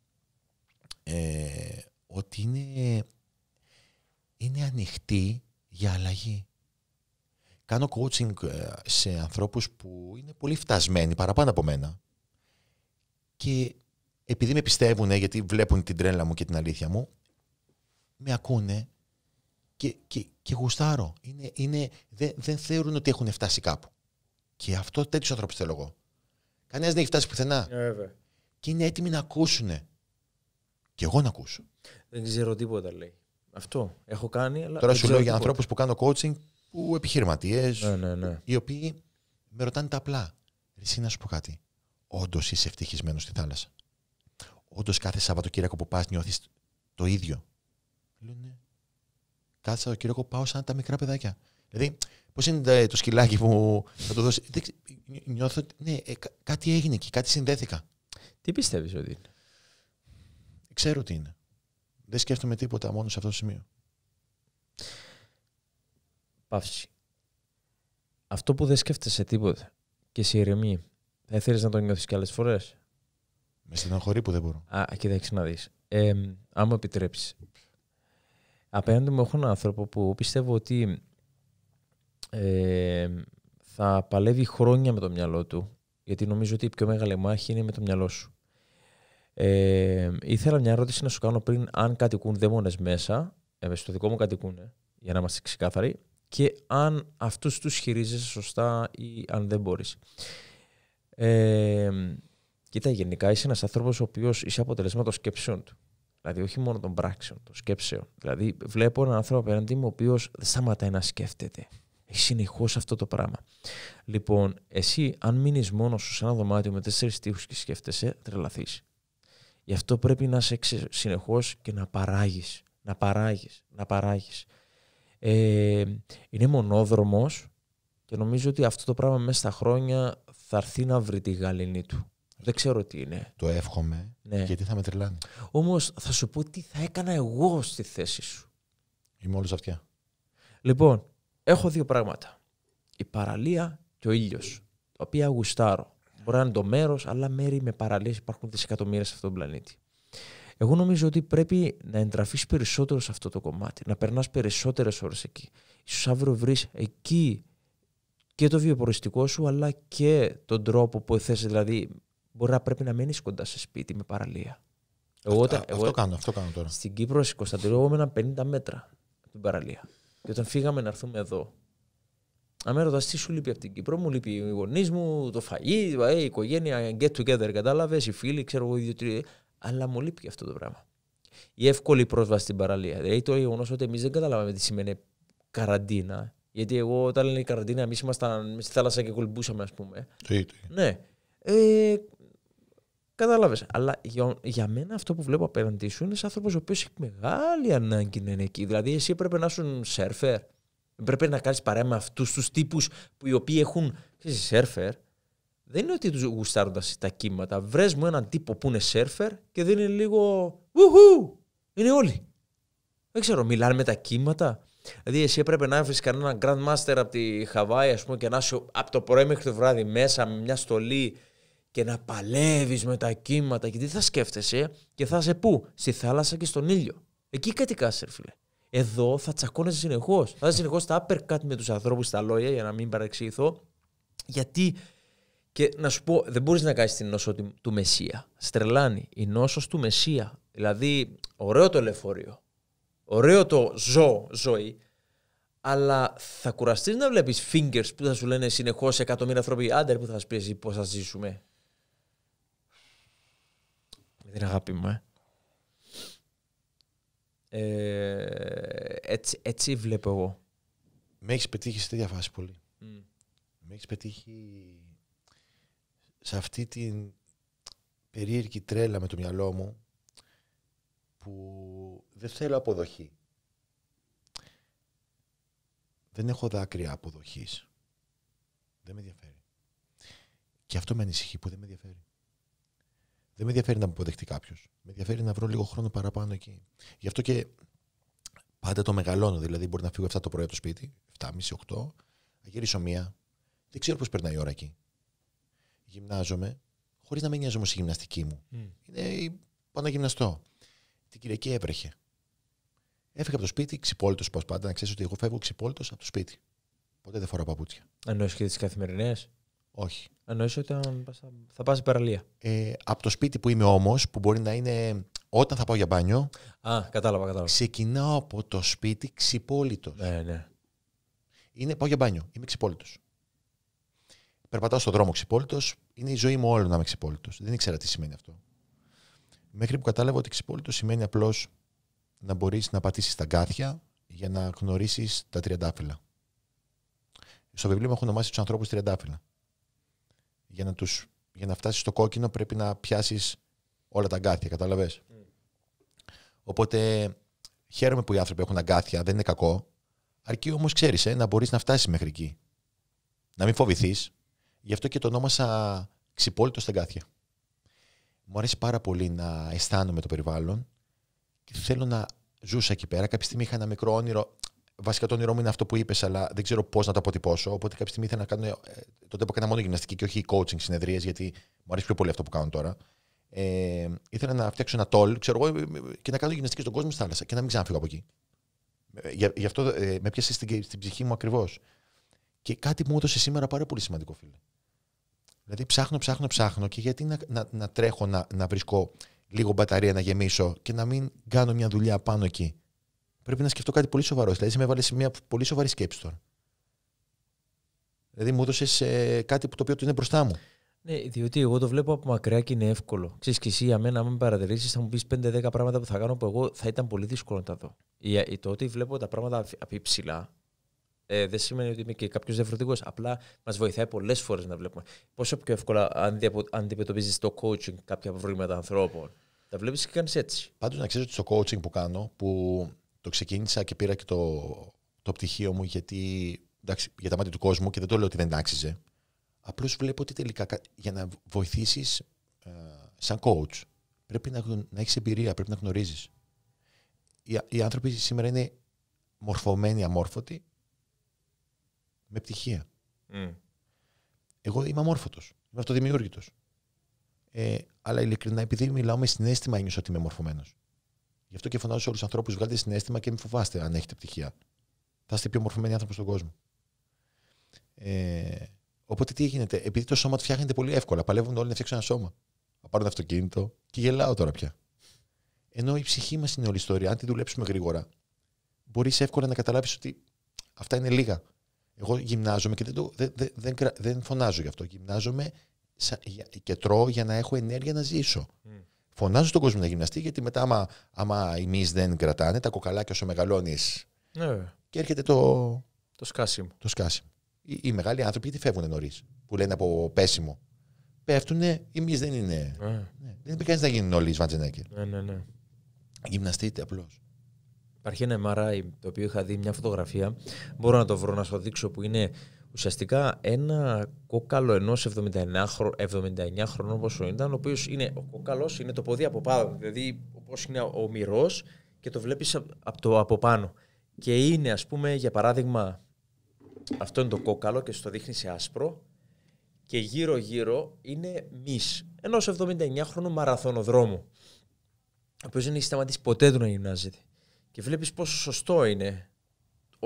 ε, ότι είναι, είναι ανοιχτή για αλλαγή. Κάνω coaching ε, σε ανθρώπους που είναι πολύ φτασμένοι παραπάνω από μένα και επειδή με πιστεύουν γιατί βλέπουν την τρέλα μου και την αλήθεια μου με ακούνε και, και, και γουστάρω. Είναι, είναι, δεν, δεν θεωρούν ότι έχουν φτάσει κάπου. Και αυτό τέτοιους ανθρώπους θέλω εγώ. Κανένας δεν έχει φτάσει πουθενά. Ε, και είναι έτοιμοι να ακούσουν. Και εγώ να ακούσω. Δεν ξέρω τίποτα, λέει. Αυτό έχω κάνει. Αλλά Τώρα σου λέω για ανθρώπους που κάνω coaching, που επιχειρηματίες, ναι, ναι, ναι. οι οποίοι με ρωτάνε τα απλά. Εσύ να σου πω κάτι. Όντως είσαι ευτυχισμένος στη θάλασσα. Όντως κάθε Σαββατοκύριακο που πας νιώθεις το ίδιο. Λέω κάθε κύριο πάω σαν τα μικρά παιδάκια. Δηλαδή, πώς είναι το σκυλάκι που θα το δώσει. Νιώθω ότι ναι, ε, κάτι έγινε εκεί, κάτι συνδέθηκα. Τι πιστεύεις ότι είναι. Ξέρω τι είναι. Δεν σκέφτομαι τίποτα μόνο σε αυτό το σημείο. Παύση. Αυτό που δεν σκέφτεσαι τίποτα και σε ηρεμή, θα ήθελε να το νιώθεις κι άλλες φορές. Με στεναχωρεί που δεν μπορώ. Α, κοίταξε να δεις. αν ε, μου επιτρέψεις, απέναντι μου έχω έναν άνθρωπο που πιστεύω ότι ε, θα παλεύει χρόνια με το μυαλό του, γιατί νομίζω ότι η πιο μεγάλη μάχη είναι με το μυαλό σου. Ε, ήθελα μια ερώτηση να σου κάνω πριν αν κατοικούν δαίμονες μέσα, ε, στο δικό μου κατοικούν, για να είμαστε ξεκάθαροι, και αν αυτούς τους χειρίζεσαι σωστά ή αν δεν μπορείς. Ε, κοίτα, γενικά είσαι ένας άνθρωπος ο οποίος είσαι αποτελεσμα των σκέψεων του. Δηλαδή, όχι μόνο των πράξεων, των σκέψεων. Δηλαδή, βλέπω έναν άνθρωπο απέναντί μου ο οποίος δεν σταματάει να σκέφτεται. Έχει συνεχώς αυτό το πράγμα. Λοιπόν, εσύ, αν μείνεις μόνος σου σε ένα δωμάτιο με τέσσερις τείχου και σκέφτεσαι, τρελαθείς. Γι' αυτό πρέπει να είσαι συνεχώς και να παράγεις. Να παράγεις. Να παράγεις. Ε, είναι μονόδρομος και νομίζω ότι αυτό το πράγμα μέσα στα χρόνια θα έρθει να βρει τη γαλήνη του. Δεν ξέρω τι είναι. Το εύχομαι, ναι. γιατί θα με τρελάνει. Όμως θα σου πω τι θα έκανα εγώ στη θέση σου. Είμαι όλος αυτιά. Λοιπόν, έχω δύο πράγματα. Η παραλία και ο ήλιος. Τα οποία γουστάρω. Μπορεί να είναι το μέρος, αλλά μέρη με παραλίες υπάρχουν δισεκατομμύρια σε αυτόν τον πλανήτη. Εγώ νομίζω ότι πρέπει να εντραφείς περισσότερο σε αυτό το κομμάτι, να περνάς περισσότερες ώρες εκεί. σω αύριο βρεις εκεί και το βιοποριστικό σου, αλλά και τον τρόπο που θες, δηλαδή μπορεί να πρέπει να μείνεις κοντά σε σπίτι με παραλία. Εγώ, αυτό, εγώ, κάνω, αυτό κάνω τώρα. Στην Κύπρο, στην Κωνσταντινούπολη, εγώ έμενα 50 μέτρα από την παραλία. Και όταν φύγαμε να έρθουμε εδώ, αν με ρωτάς τι σου λείπει από την Κύπρο, μου λείπει οι γονείς μου, το φαγί, ε, η οικογένεια, get together, κατάλαβες, οι φίλοι, ξέρω εγώ, δύο, τρία. Αλλά μου λείπει αυτό το πράγμα. Η εύκολη πρόσβαση στην παραλία. Δηλαδή το γεγονός ότι εμείς δεν καταλάβαμε τι σημαίνει καραντίνα. Γιατί εγώ όταν λένε καραντίνα, εμείς ήμασταν στη θάλασσα και κολυμπούσαμε, ας πούμε. Το Ναι. Ε, Κατάλαβε. Αλλά για, μένα αυτό που βλέπω απέναντί σου είναι άνθρωπος ο οποίος έχει μεγάλη ανάγκη να είναι εκεί. Δηλαδή, εσύ πρέπει να είσαι σερφερ. Πρέπει να κάνεις παρέα με αυτούς τους τύπους που οι οποίοι έχουν. Ξέρεις, σερφερ. Δεν είναι ότι τους γουστάρουν τα κύματα. Βρες μου έναν τύπο που είναι σερφερ και δεν είναι λίγο. Ουχού! Είναι όλοι. Δεν ξέρω, μιλάνε με τα κύματα. Δηλαδή, εσύ έπρεπε να έρθει κανέναν Grand Master από τη Χαβάη, ας πούμε, και να είσαι από το πρωί μέχρι το βράδυ μέσα με μια στολή και να παλεύεις με τα κύματα γιατί θα σκέφτεσαι και θα σε πού, στη θάλασσα και στον ήλιο. Εκεί κατοικάσαι, φίλε. Εδώ θα τσακώνεσαι συνεχώς. Θα είσαι συνεχώς τα uppercut με τους ανθρώπους στα λόγια για να μην παρεξηγηθώ. Γιατί. Και να σου πω, δεν μπορείς να κάνεις την νόσο του Μεσία. Στρελάνει. Η νόσος του Μεσία. Δηλαδή, ωραίο το λεωφορείο. Ωραίο το ζω, ζωή. Αλλά θα κουραστείς να βλέπεις fingers που θα σου λένε συνεχώς εκατομμύρια άνθρωποι. Άντερ που θα σου πει πώς θα ζήσουμε την αγάπη μου. Ε. Ε, έτσι, βλέπω εγώ. Με έχεις πετύχει σε τέτοια φάση πολύ. Με έχεις πετύχει σε αυτή την περίεργη τρέλα με το μυαλό μου που δεν θέλω αποδοχή. Δεν έχω δάκρυα αποδοχής. Δεν με ενδιαφέρει. Και αυτό με ανησυχεί που δεν με ενδιαφέρει δεν με ενδιαφέρει να μου αποδεχτεί κάποιος. Με ενδιαφέρει να βρω λίγο χρόνο παραπάνω εκεί. Γι' αυτό και πάντα το μεγαλώνω. Δηλαδή, μπορεί να φύγω 7 το πρωί από το σπιτι 7,5, 7.30-8, να γυρίσω μία. Δεν ξέρω πώς περνάει η ώρα εκεί. Γυμνάζομαι, χωρίς να με νοιάζει όμως η γυμναστική μου. Mm. Είναι πάνω γυμναστώ. Την Κυριακή έβρεχε. Έφυγα από το σπίτι, ξυπόλυτος πώ πάντα, να ξέρεις ότι εγώ φεύγω ξυπόλυτος από το σπίτι. Ποτέ δεν φορά παπούτσια. Ενώ και τις καθημερινές. Όχι. Εννοείς ότι θα πας παραλία. Ε, από το σπίτι που είμαι όμως, που μπορεί να είναι όταν θα πάω για μπάνιο. Α, κατάλαβα, κατάλαβα. Ξεκινάω από το σπίτι ξυπόλυτος. Ναι, ναι. Είναι, πάω για μπάνιο. Είμαι ξυπόλυτος. Περπατάω στον δρόμο ξυπόλυτος. Είναι η ζωή μου όλο να είμαι ξυπόλυτος. Δεν ήξερα τι σημαίνει αυτό. Μέχρι που κατάλαβα ότι ξυπόλυτος σημαίνει απλώς να μπορείς να πατήσεις τα γκάθια για να γνωρίσεις τα τριαντάφυλλα. Στο βιβλίο μου έχω ονομάσει τους ανθρώπους τριαντάφυλλα για να, τους, για να φτάσεις στο κόκκινο πρέπει να πιάσεις όλα τα αγκάθια, κατάλαβες. Mm. Οπότε χαίρομαι που οι άνθρωποι έχουν αγκάθια, δεν είναι κακό. Αρκεί όμως, ξέρεις, ε, να μπορείς να φτάσεις μέχρι εκεί. Να μην φοβηθείς. Γι' αυτό και το ονόμασα ξυπόλυτο στα αγκάθια. Μου αρέσει πάρα πολύ να αισθάνομαι το περιβάλλον και θέλω να ζούσα εκεί πέρα. Κάποια στιγμή είχα ένα μικρό όνειρο. Βασικά το όνειρό μου είναι αυτό που είπες, αλλά δεν ξέρω πώς να το αποτυπώσω. Οπότε κάποια στιγμή ήθελα να κάνω. Ε, τότε που έκανα μόνο γυμναστική και όχι coaching συνεδρίες, γιατί μου αρέσει πιο πολύ αυτό που κάνω τώρα. Ε, ήθελα να φτιάξω ένα τόλ, ξέρω εγώ, ε, ε, και να κάνω γυμναστική στον κόσμο στη θάλασσα και να μην ξαναφύγω από εκεί. Γι' αυτό με πιάσε στην, στην ψυχή μου ακριβώς. Και κάτι μου έδωσε σήμερα πάρα πολύ σημαντικό, φίλε. Δηλαδή ψάχνω, ψάχνω, ψάχνω και γιατί να, να, να τρέχω να, να βρισκώ λίγο μπαταρία να γεμίσω και να μην κάνω μια δουλειά πάνω εκεί πρέπει να σκεφτώ κάτι πολύ σοβαρό. Δηλαδή, με έβαλε σε μια πολύ σοβαρή σκέψη τώρα. Δηλαδή, μου έδωσες ε, κάτι που το οποίο είναι μπροστά μου. Ναι, διότι εγώ το βλέπω από μακριά και είναι εύκολο. Ξέρεις και εσύ, μένα, αν με παρατηρήσεις, θα μου πεις 5-10 πράγματα που θα κάνω που εγώ θα ήταν πολύ δύσκολο να τα δω. Ή, το ότι βλέπω τα πράγματα από υψηλά ε, δεν σημαίνει ότι είμαι και κάποιος διαφορετικός. Απλά μας βοηθάει πολλές φορές να βλέπουμε. Πόσο πιο εύκολα αντιμετωπίζεις το coaching κάποια προβλήματα ανθρώπων. Τα βλέπεις και κάνεις έτσι. Πάντως, να ξέρεις ότι στο coaching που κάνω, που το ξεκίνησα και πήρα και το, το πτυχίο μου γιατί εντάξει, για τα μάτια του κόσμου και δεν το λέω ότι δεν άξιζε. Απλώς βλέπω ότι τελικά για να βοηθήσεις ε, σαν coach πρέπει να, να έχεις εμπειρία, πρέπει να γνωρίζεις. Οι, άνθρωποι σήμερα είναι μορφωμένοι, αμόρφωτοι με πτυχία. Mm. Εγώ είμαι αμόρφωτος. Είμαι αυτοδημιούργητος. Ε, αλλά ειλικρινά, επειδή μιλάω με συνέστημα, ένιωσα ότι είμαι μορφωμένος. Γι' αυτό και φωνάζω σε όλους τους ανθρώπους: βγάλετε συνέστημα και μην φοβάστε αν έχετε πτυχία. Θα είστε πιο μορφωμένοι άνθρωποι στον κόσμο. Ε, οπότε τι γίνεται, επειδή το σώμα του φτιάχνεται πολύ εύκολα, παλεύουν όλοι να φτιάξουν ένα σώμα. Να πάρουν αυτοκίνητο και γελάω τώρα πια. Ενώ η ψυχή μας είναι όλη η ιστορία. Αν τη δουλέψουμε γρήγορα, μπορείς εύκολα να καταλάβεις ότι αυτά είναι λίγα. Εγώ γυμνάζομαι και δεν, το, δεν, δεν, δεν φωνάζω γι' αυτό. Γυμνάζομαι και τρώω για να έχω ενέργεια να ζήσω φωνάζω στον κόσμο να γυμναστεί, γιατί μετά, άμα, άμα οι μυς δεν κρατάνε, τα κοκαλάκια όσο μεγαλώνεις. Ναι. Και έρχεται το. Το σκάσιμο. Το σκάσιμο. Οι, οι μεγάλοι άνθρωποι γιατί φεύγουν νωρίς, που λένε από πέσιμο. Πέφτουν, οι μυς δεν είναι. Ναι. ναι δεν πει να γίνει όλοι Βατζενέκερ. Ναι, ναι, ναι. Γυμναστείτε απλώς. Υπάρχει ένα MRI το οποίο είχα δει μια φωτογραφία. Μπορώ να το βρω να σου δείξω που είναι ουσιαστικά ένα κόκαλο ενός 79, χρονών, όπως ήταν, ο οποίος είναι ο κόκαλος, είναι το ποδί από πάνω. Δηλαδή, όπως είναι ο μυρό και το βλέπεις από, το, από πάνω. Και είναι, ας πούμε, για παράδειγμα, αυτό είναι το κόκαλο και σου το δείχνει σε άσπρο. Και γύρω-γύρω είναι μη ενό 79χρονου μαραθωνοδρόμου, ο οποίος δεν έχει σταματήσει ποτέ του να γυμνάζεται. Και βλέπεις πόσο σωστό είναι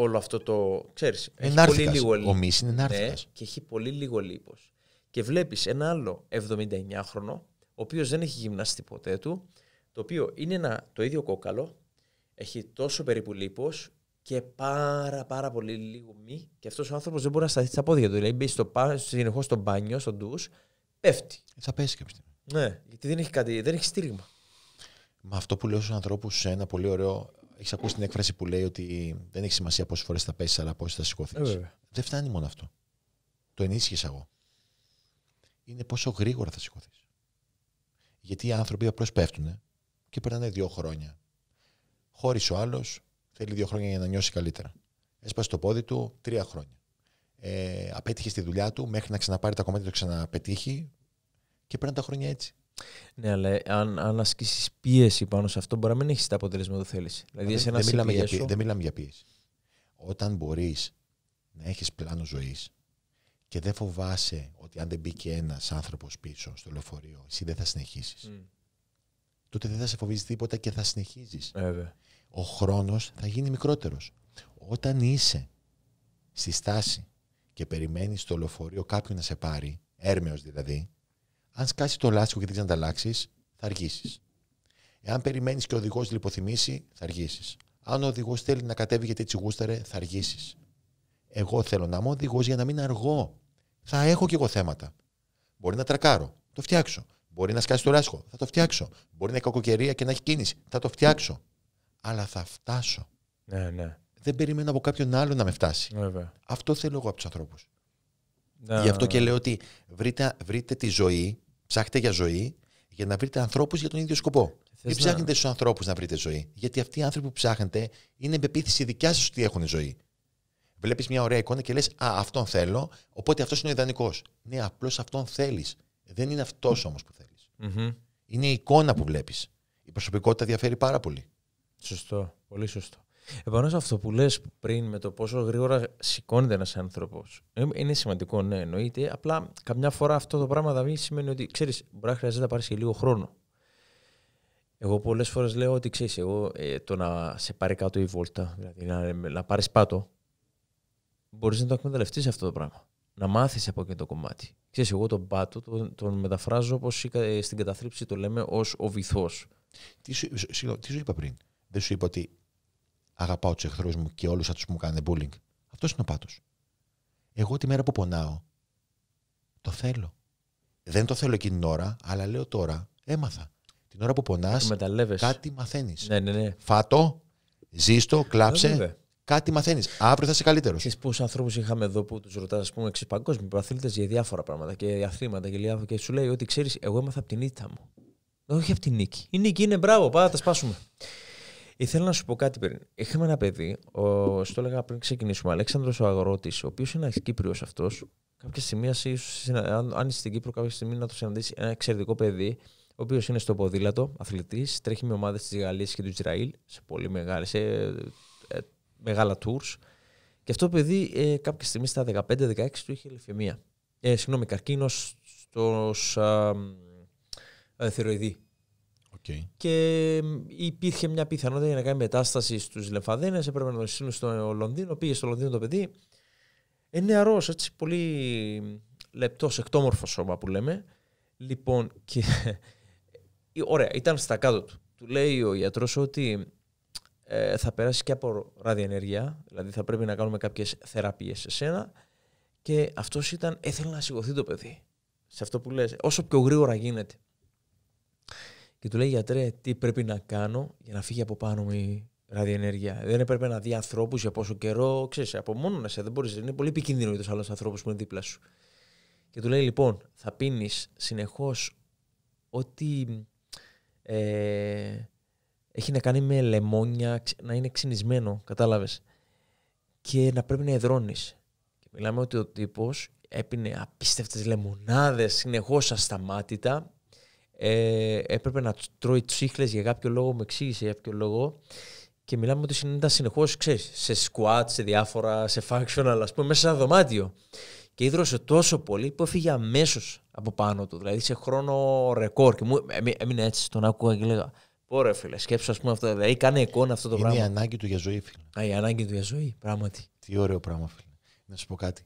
όλο αυτό το. Ξέρεις, έχει πολύ λίγο λίπος. Ο Μίση είναι ναι, και έχει πολύ λίγο λίπος. Και βλέπεις ένα άλλο 79χρονο, ο οποίος δεν έχει γυμνάσει ποτέ του, το οποίο είναι ένα, το ίδιο κόκαλο, έχει τόσο περίπου λίπος και πάρα πάρα πολύ λίγο μη. Και αυτός ο άνθρωπος δεν μπορεί να σταθεί στα πόδια του. Δηλαδή μπει στο, συνεχώς στο μπάνιο, στον ντους, πέφτει. Θα πέσει και πιστεύω. Ναι, γιατί δεν έχει, κάτι, δεν έχει στήριγμα. Με αυτό που λέω στους ανθρώπους σε ένα πολύ ωραίο έχεις ακούσει την έκφραση που λέει ότι δεν έχει σημασία πόσες φορές θα πέσεις, αλλά πόσες θα σηκωθεί. Ε, δεν φτάνει μόνο αυτό. Το ενίσχυσα εγώ. Είναι πόσο γρήγορα θα σηκωθεί. Γιατί οι άνθρωποι απλώς πέφτουν και περνάνε δύο χρόνια. Χωρίς ο άλλος, θέλει δύο χρόνια για να νιώσει καλύτερα. Έσπασε το πόδι του τρία χρόνια. Ε, απέτυχε στη δουλειά του μέχρι να ξαναπάρει τα κομμάτια του ξαναπετύχει και περνάνε τα χρόνια έτσι. Ναι, αλλά αν, αν ασκήσεις πίεση πάνω σε αυτό, μπορεί να μην έχεις τα αποτελέσματα που θέλεις. Δηλαδή, δεν, δεν, μιλάμε για πίεση, δεν μιλάμε για πίεση. Όταν μπορείς να έχεις πλάνο ζωής και δεν φοβάσαι ότι αν δεν μπήκε ένας άνθρωπος πίσω στο λεωφορείο, εσύ δεν θα συνεχίσεις. Mm. Τότε δεν θα σε φοβίζει τίποτα και θα συνεχίζεις. Ο χρόνος θα γίνει μικρότερος. Όταν είσαι στη στάση και περιμένεις στο λεωφορείο κάποιον να σε πάρει, έρμεος δηλαδή, αν σκάσει το λάστιχο και δεν ανταλλάξει, θα αργήσεις. Εάν περιμένεις και ο οδηγός λιποθυμήσει, θα αργήσεις. Αν ο οδηγός θέλει να κατέβει γιατί έτσι γούσταρε, θα αργήσεις. Εγώ θέλω να είμαι οδηγός για να μην αργώ. Θα έχω κι εγώ θέματα. Μπορεί να τρακάρω, το φτιάξω. Μπορεί να σκάσει το λάστιχο, θα το φτιάξω. Μπορεί να έχει κακοκαιρία και να έχει κίνηση, θα το φτιάξω. Αλλά θα φτάσω. Ναι, ναι. Δεν περιμένω από κάποιον άλλο να με φτάσει. Βέβαια. Αυτό θέλω εγώ από τους ανθρώπους. Ναι, Γι' αυτό ναι, και ναι. λέω ότι βρείτε τη ζωή Ψάχνετε για ζωή για να βρείτε ανθρώπους για τον ίδιο σκοπό. Δεν ψάχνετε στους ανθρώπους να βρείτε ζωή. Γιατί αυτοί οι άνθρωποι που ψάχνετε είναι πεποίθηση δικιά σας ότι έχουν ζωή. Βλέπεις μια ωραία εικόνα και λες: Α, αυτόν θέλω, οπότε αυτός είναι ο ιδανικός. Ναι, απλώς αυτόν θέλεις. Δεν είναι αυτός όμως που θελει Είναι η εικόνα που βλέπεις. Η προσωπικότητα διαφέρει πάρα πολύ. Σωστό. Πολύ σωστό. Επάνω αυτό που λες πριν με το πόσο γρήγορα σηκώνεται ένας άνθρωπος. Ε, είναι σημαντικό, ναι, εννοείται. Απλά καμιά φορά αυτό το πράγμα θα σημαίνει ότι, ξέρεις, μπορεί να χρειάζεται να πάρεις και λίγο χρόνο. Εγώ πολλές φορές λέω ότι ξέρεις, εγώ ε, το να σε πάρει κάτω η βόλτα, δηλαδή να, ε, να πάρεις πάτο, μπορείς να το εκμεταλλευτείς αυτό το πράγμα. Να μάθεις από εκεί το κομμάτι. Ξέρεις, εγώ τον πάτο τον, τον μεταφράζω όπως στην καταθλίψη το λέμε ως ο βυθός. Τι, σου, τι σου είπα πριν. Δεν σου είπα ότι αγαπάω τους εχθρούς μου και όλους αυτούς που μου κάνουν bullying. Αυτός είναι ο πάτος. Εγώ τη μέρα που πονάω, το θέλω. Δεν το θέλω εκείνη την ώρα, αλλά λέω τώρα, έμαθα. Την ώρα που πονάς, κάτι μαθαίνεις. Ναι, ναι, ναι. Φάτο, ζήστο, κλάψε. Ναι, κάτι μαθαίνεις. Αύριο θα είσαι καλύτερος. Εσύ πόσους ανθρώπους είχαμε εδώ που τους ρωτάς, ας πούμε, παγκόσμιοι παθλίτε για διάφορα πράγματα και αθλήματα και και σου λέει ότι ξέρεις, εγώ έμαθα από την ήττα μου. Όχι από την νίκη. Η νίκη είναι μπράβο, πάμε να τα σπάσουμε. Ήθελα να σου πω κάτι πριν. Είχαμε ένα παιδί, ο, στο έλεγα πριν ξεκινήσουμε, ο Αλέξανδρος ο Αγρότης, ο οποίος είναι Κύπριος αυτός. Κάποια στιγμή, αν, αν είσαι στην Κύπρο, κάποια στιγμή να το συναντήσεις ένα εξαιρετικό παιδί, ο οποίος είναι στο ποδήλατο, αθλητής, τρέχει με ομάδες της Γαλλίας και του Ισραήλ, σε πολύ σε, ε, μεγάλα tours. Και αυτό το παιδί ε, κάποια στιγμή στα 15-16 του είχε καρκίνο Ε, συγγνώμη, καρκίνος α, α, ε, θηροειδή. Okay. Και υπήρχε μια πιθανότητα για να κάνει μετάσταση στους λεφαδένε. Έπρεπε να τον στο Λονδίνο. Πήγε στο Λονδίνο το παιδί. Είναι νεαρός, έτσι, πολύ λεπτός, εκτόμορφος σώμα που λέμε. Λοιπόν, και. (laughs) Ωραία, ήταν στα κάτω του. Του λέει ο γιατρός ότι ε, θα περάσει και από ραδιενέργεια, δηλαδή θα πρέπει να κάνουμε κάποιες θεραπείες σε σένα. Και αυτός ήταν, έθελε να σηκωθεί το παιδί. Σε αυτό που λες, όσο πιο γρήγορα γίνεται και του λέει γιατρέ τι πρέπει να κάνω για να φύγει από πάνω μου η ραδιενέργεια. Δεν έπρεπε να δει ανθρώπους για πόσο καιρό, ξέρεις, από μόνο να σε δεν μπορείς. Είναι πολύ επικίνδυνο για τους άλλους ανθρώπους που είναι δίπλα σου. Και του λέει λοιπόν, θα πίνεις συνεχώς ό,τι ε, έχει να κάνει με λεμόνια, να είναι ξυνισμένο, κατάλαβες. Και να πρέπει να εδρώνει. Και μιλάμε ότι ο τύπος έπινε απίστευτες λεμονάδες συνεχώς ασταμάτητα ε, έπρεπε να τρώει τσίχλες για κάποιο λόγο, με εξήγησε για κάποιο λόγο. Και μιλάμε ότι ήταν συνεχώς σε σκουάτ, σε διάφορα, σε φάξονα ας πούμε, μέσα σε ένα δωμάτιο. Και ίδρωσε τόσο πολύ που έφυγε αμέσως από πάνω του, δηλαδή σε χρόνο ρεκόρ. Και μου ε, ε, έμεινε έτσι, τον άκουγα και λέγα. Ωραία, φίλε, σκέψω, ας πούμε, αυτό. Δηλαδή, κάνε εικόνα αυτό το Είναι πράγμα. Είναι η ανάγκη του για ζωή, φίλε. Α, η ανάγκη του για ζωή, πράγματι. Τι ωραίο πράγμα, φίλε. Να σου πω κάτι.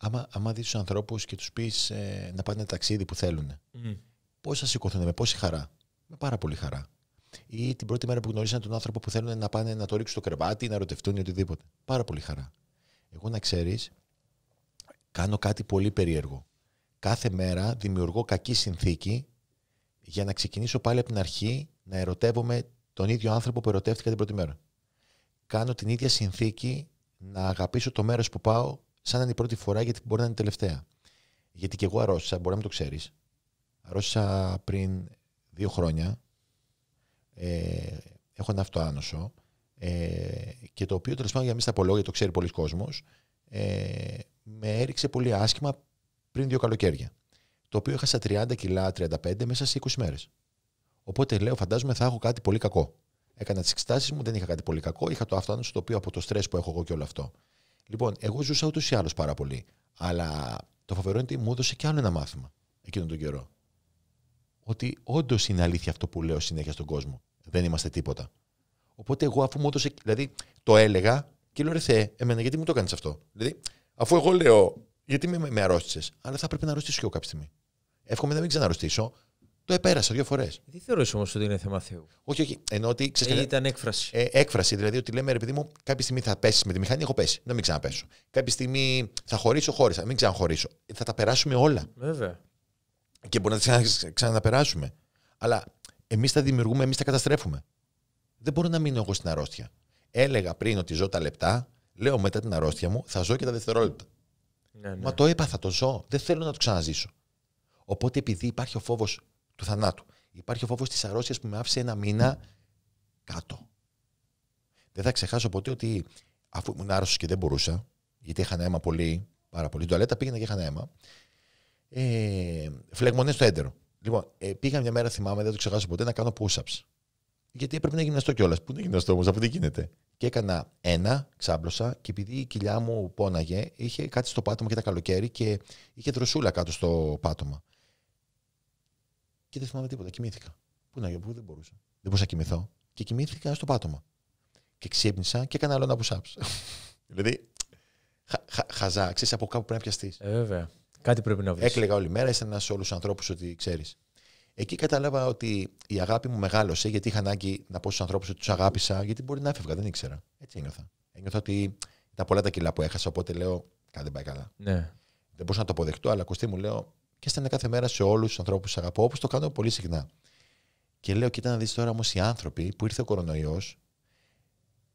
Άμα, άμα δεις τους ανθρώπους και τους πεις ε, να πάνε ταξίδι που θέλουν. Mm. Πώ θα σηκωθούν, με πόση χαρά. Με πάρα πολύ χαρά. Ή την πρώτη μέρα που γνωρίσαν τον άνθρωπο που θέλουν να πάνε να το ρίξουν στο κρεβάτι, να ρωτευτούν ή οτιδήποτε. Πάρα πολύ χαρά. Εγώ να ξέρεις, κάνω κάτι πολύ περίεργο. Κάθε μέρα δημιουργώ κακή συνθήκη για να ξεκινήσω πάλι από την αρχή να ερωτεύομαι τον ίδιο άνθρωπο που ερωτεύτηκα την πρώτη μέρα. Κάνω την ίδια συνθήκη να αγαπήσω το μέρος που πάω σαν να είναι η πρώτη φορά γιατί μπορεί να είναι τελευταία. Γιατί και εγώ αρρώστησα, μπορεί να το ξέρεις αρρώστησα πριν δύο χρόνια. Ε, έχω ένα αυτοάνωσο. Ε, και το οποίο τέλος πάντων για μη στα απολόγια, το ξέρει πολλοί κόσμος, ε, με έριξε πολύ άσχημα πριν δύο καλοκαίρια. Το οποίο έχασα 30 κιλά, 35 μέσα σε 20 μέρες. Οπότε λέω, φαντάζομαι θα έχω κάτι πολύ κακό. Έκανα τις εξετάσεις μου, δεν είχα κάτι πολύ κακό. Είχα το αυτοάνωσο το οποίο από το στρες που έχω εγώ και όλο αυτό. Λοιπόν, εγώ ζούσα ούτως ή άλλως πάρα πολύ. Αλλά το φοβερό ότι μου έδωσε και άλλο ένα μάθημα εκείνον τον καιρό ότι όντως είναι αλήθεια αυτό που λέω συνέχεια στον κόσμο. Δεν είμαστε τίποτα. Οπότε εγώ αφού μου έδωσε. Δηλαδή το έλεγα και λέω ρε Θεέ, εμένα γιατί μου το κάνεις αυτό. Δηλαδή, αφού εγώ λέω, γιατί με, με, αρρώστησες, αλλά θα πρέπει να αρρωστήσω κι κάποια στιγμή. Εύχομαι να μην ξαναρρωστήσω. Το επέρασα δύο φορές. Δεν θεωρώ όμως ότι είναι θέμα Θεού. Όχι, όχι. Ενώ ότι. ξέρεις. ε, ήταν έκφραση. Ε, έκφραση, δηλαδή ότι λέμε ρε παιδί μου, κάποια στιγμή θα πέσεις με τη μηχανή, έχω πέσει. Να μην ξαναπέσω. Κάποια στιγμή θα χωρίσω, χώρισα. Μην ξαναχωρίσω. Ε, θα τα περάσουμε όλα. Βέβαια και μπορεί να τις ξαναπεράσουμε. Αλλά εμείς τα δημιουργούμε, εμείς τα καταστρέφουμε. Δεν μπορώ να μείνω εγώ στην αρρώστια. Έλεγα πριν ότι ζω τα λεπτά, λέω μετά την αρρώστια μου, θα ζω και τα δευτερόλεπτα. Ναι, ναι. Μα το έπαθα, το ζω. Δεν θέλω να το ξαναζήσω. Οπότε επειδή υπάρχει ο φόβος του θανάτου, υπάρχει ο φόβος της αρρώστιας που με άφησε ένα μήνα κάτω. Δεν θα ξεχάσω ποτέ ότι αφού ήμουν άρρωστος και δεν μπορούσα, γιατί είχα ένα αίμα πολύ, πάρα πολύ. Η τουαλέτα πήγαινα και είχα αίμα ε, φλεγμονές στο έντερο. Λοιπόν, ε, πήγα μια μέρα, θυμάμαι, δεν το ξεχάσω ποτέ, να κάνω push-ups. Γιατί έπρεπε να γυμναστώ κιόλας. Πού είναι γυμναστώ, όμως, από τι γίνεται. Και έκανα ένα, ξάπλωσα, και επειδή η κοιλιά μου πόναγε, είχε κάτι στο πάτωμα και τα καλοκαίρι και είχε δροσούλα κάτω στο πάτωμα. Και δεν θυμάμαι τίποτα, κοιμήθηκα. Πού να πού δεν μπορούσα. Δεν μπορούσα να κοιμηθώ. Και κοιμήθηκα στο πάτωμα. Και ξύπνησα και έκανα άλλο ένα push-ups. (laughs) δηλαδή, χα, χαζά, ξέρεις από κάπου πρέπει να πιαστείς. Ε, βέβαια. Κάτι πρέπει να βρεις. Έκλεγα όλη μέρα, ήσασταν ένας όλους του ανθρώπους ότι ξέρεις. Εκεί κατάλαβα ότι η αγάπη μου μεγάλωσε γιατί είχα ανάγκη να πω στους ανθρώπους ότι τους αγάπησα, γιατί μπορεί να έφευγα, δεν ήξερα. Έτσι ένιωθα. Ένιωθα ότι ήταν πολλά τα κιλά που έχασα, οπότε λέω κάτι δεν πάει καλά. Ναι. Δεν μπορούσα να το αποδεχτώ, αλλά κοστί μου λέω και έστενα κάθε μέρα σε όλους τους ανθρώπους που αγαπώ, όπως το κάνω πολύ συχνά. Και λέω, κοίτα να δεις τώρα όμως οι άνθρωποι που ήρθε ο κορονοϊός,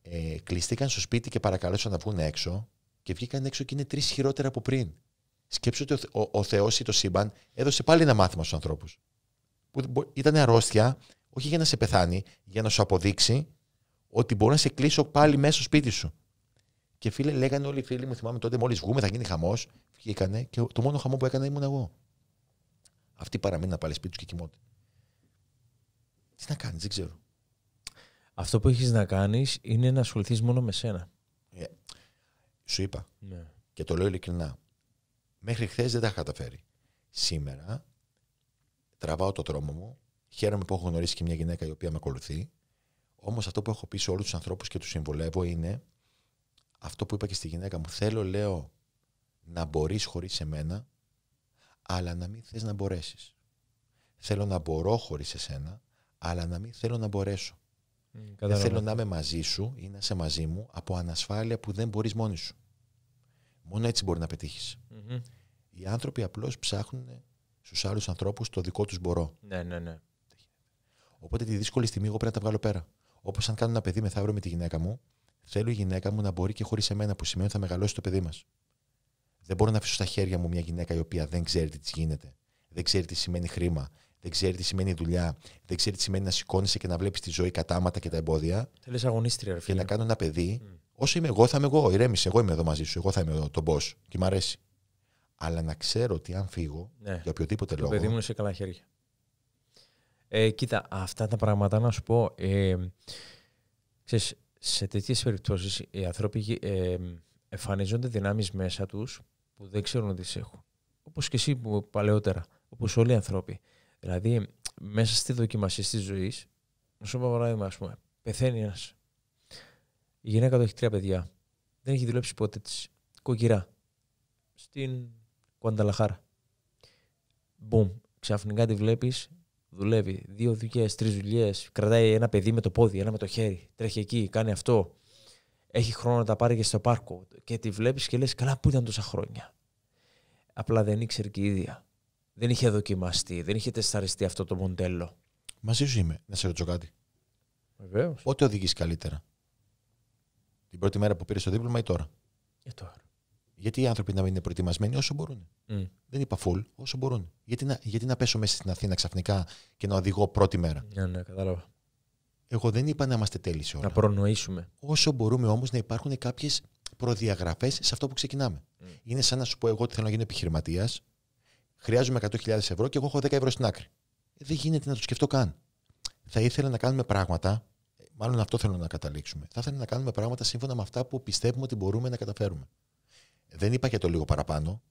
ε, κλειστήκαν στο σπίτι και παρακαλούσαν να βγουν έξω και βγήκαν έξω και είναι τρεις χειρότερα από πριν. Σκέψου ότι ο, ο, Θεός ή το σύμπαν έδωσε πάλι ένα μάθημα στους ανθρώπους. Που ήταν αρρώστια, όχι για να σε πεθάνει, για να σου αποδείξει ότι μπορεί να σε κλείσω πάλι μέσα στο σπίτι σου. Και φίλε, λέγανε όλοι οι φίλοι μου, θυμάμαι τότε, μόλις βγούμε, θα γίνει χαμός. Βγήκανε και το μόνο χαμό που έκανα ήμουν εγώ. Αυτοί παραμείναν πάλι σπίτι τους και κοιμώνται. Τι να κάνεις, δεν ξέρω. Αυτό που έχεις να κάνεις είναι να ασχοληθείς μόνο με σένα. Yeah. Ε, σου είπα. Yeah. Ναι. Και το λέω ειλικρινά. Μέχρι χθες δεν τα είχα καταφέρει. Σήμερα τραβάω το τρόμο μου. Χαίρομαι που έχω γνωρίσει και μια γυναίκα η οποία με ακολουθεί. Όμως αυτό που έχω πει σε όλους τους ανθρώπους και τους συμβολεύω είναι αυτό που είπα και στη γυναίκα μου. Θέλω, λέω, να μπορείς χωρίς εμένα, αλλά να μην θες να μπορέσεις. Θέλω να μπορώ χωρίς εσένα, αλλά να μην θέλω να μπορέσω. δεν θέλω να είμαι μαζί σου ή να είσαι μαζί μου από ανασφάλεια που δεν μπορείς μόνη σου. Μόνο έτσι μπορεί να πετύχεις. Οι άνθρωποι απλώς ψάχνουν στους άλλους ανθρώπους το δικό τους μπορώ. Ναι, ναι, ναι. Οπότε τη δύσκολη στιγμή εγώ πρέπει να τα βγάλω πέρα. Όπως αν κάνω ένα παιδί μεθαύριο με τη γυναίκα μου, θέλω η γυναίκα μου να μπορεί και χωρίς εμένα, που σημαίνει ότι θα μεγαλώσει το παιδί μας. Δεν μπορώ να αφήσω στα χέρια μου μια γυναίκα η οποία δεν ξέρει τι γίνεται. Δεν ξέρει τι σημαίνει χρήμα. Δεν ξέρει τι σημαίνει δουλειά. Δεν ξέρει τι σημαίνει να σηκώνει και να βλέπεις τη ζωή κατάματα και τα εμπόδια. Θέλει αγωνίστρια, ρε, Και να κάνω ένα παιδί. Mm. Όσο είμαι εγώ, θα είμαι εγώ. Ηρέμησε. Εγώ είμαι εδώ μαζί σου. Εγώ θα είμαι εδώ, τον boss. Και μ' αρέσει αλλά να ξέρω ότι αν φύγω ναι. για οποιοδήποτε λόγο. Το παιδί μου είναι σε καλά χέρια. Ε, κοίτα, αυτά τα πράγματα να σου πω. Ε, σε τέτοιες περιπτώσεις οι άνθρωποι ε, εμφανίζονται δυνάμεις μέσα τους που δεν ξέρουν ότι τις έχουν. Όπως και εσύ που παλαιότερα, όπως όλοι οι άνθρωποι. Δηλαδή, μέσα στη δοκιμασία της ζωής, να σου πω παράδειγμα, ας πούμε, πεθαίνει ένας. Η γυναίκα του έχει τρία παιδιά. Δεν έχει δουλέψει ποτέ της. Κοκκυρά. Στην Κουανταλαχάρα. Μπούμ. Ξαφνικά τη βλέπεις, δουλεύει. Δύο δουλειές, τρεις δουλειές. Κρατάει ένα παιδί με το πόδι, ένα με το χέρι. Τρέχει εκεί, κάνει αυτό. Έχει χρόνο να τα πάρει και στο πάρκο. Και τη βλέπεις και λες: Καλά, πού ήταν τόσα χρόνια. Απλά δεν ήξερε και η ίδια. Δεν είχε δοκιμαστεί, δεν είχε τεσταριστεί αυτό το μοντέλο. Μαζί σου είμαι, να σε ρωτήσω κάτι. Βεβαίως. Πότε οδηγείς καλύτερα, Την πρώτη μέρα που πήρες το δίπλωμα ή τώρα. Ε, τώρα. Γιατί οι άνθρωποι να μην είναι προετοιμασμένοι όσο μπορούν. Mm. Δεν είπα full, όσο μπορούν. Γιατί να, γιατί να πέσω μέσα στην Αθήνα ξαφνικά και να οδηγώ πρώτη μέρα. Ναι, ναι, κατάλαβα. Εγώ δεν είπα να είμαστε τέλειοι σε όλα. Να προνοήσουμε. Όσο μπορούμε όμως να υπάρχουν κάποιες προδιαγραφές σε αυτό που ξεκινάμε. Mm. Είναι σαν να σου πω εγώ ότι θέλω να γίνω επιχειρηματίας, χρειάζομαι 100.000 ευρώ και εγώ έχω 10 ευρώ στην άκρη. Ε, δεν γίνεται να το σκεφτώ καν. Θα ήθελα να κάνουμε πράγματα, ε, μάλλον αυτό θέλω να καταλήξουμε. Θα ήθελα να κάνουμε πράγματα σύμφωνα με αυτά που πιστεύουμε ότι μπορούμε να καταφέρουμε. Δεν είπα για το λίγο παραπάνω,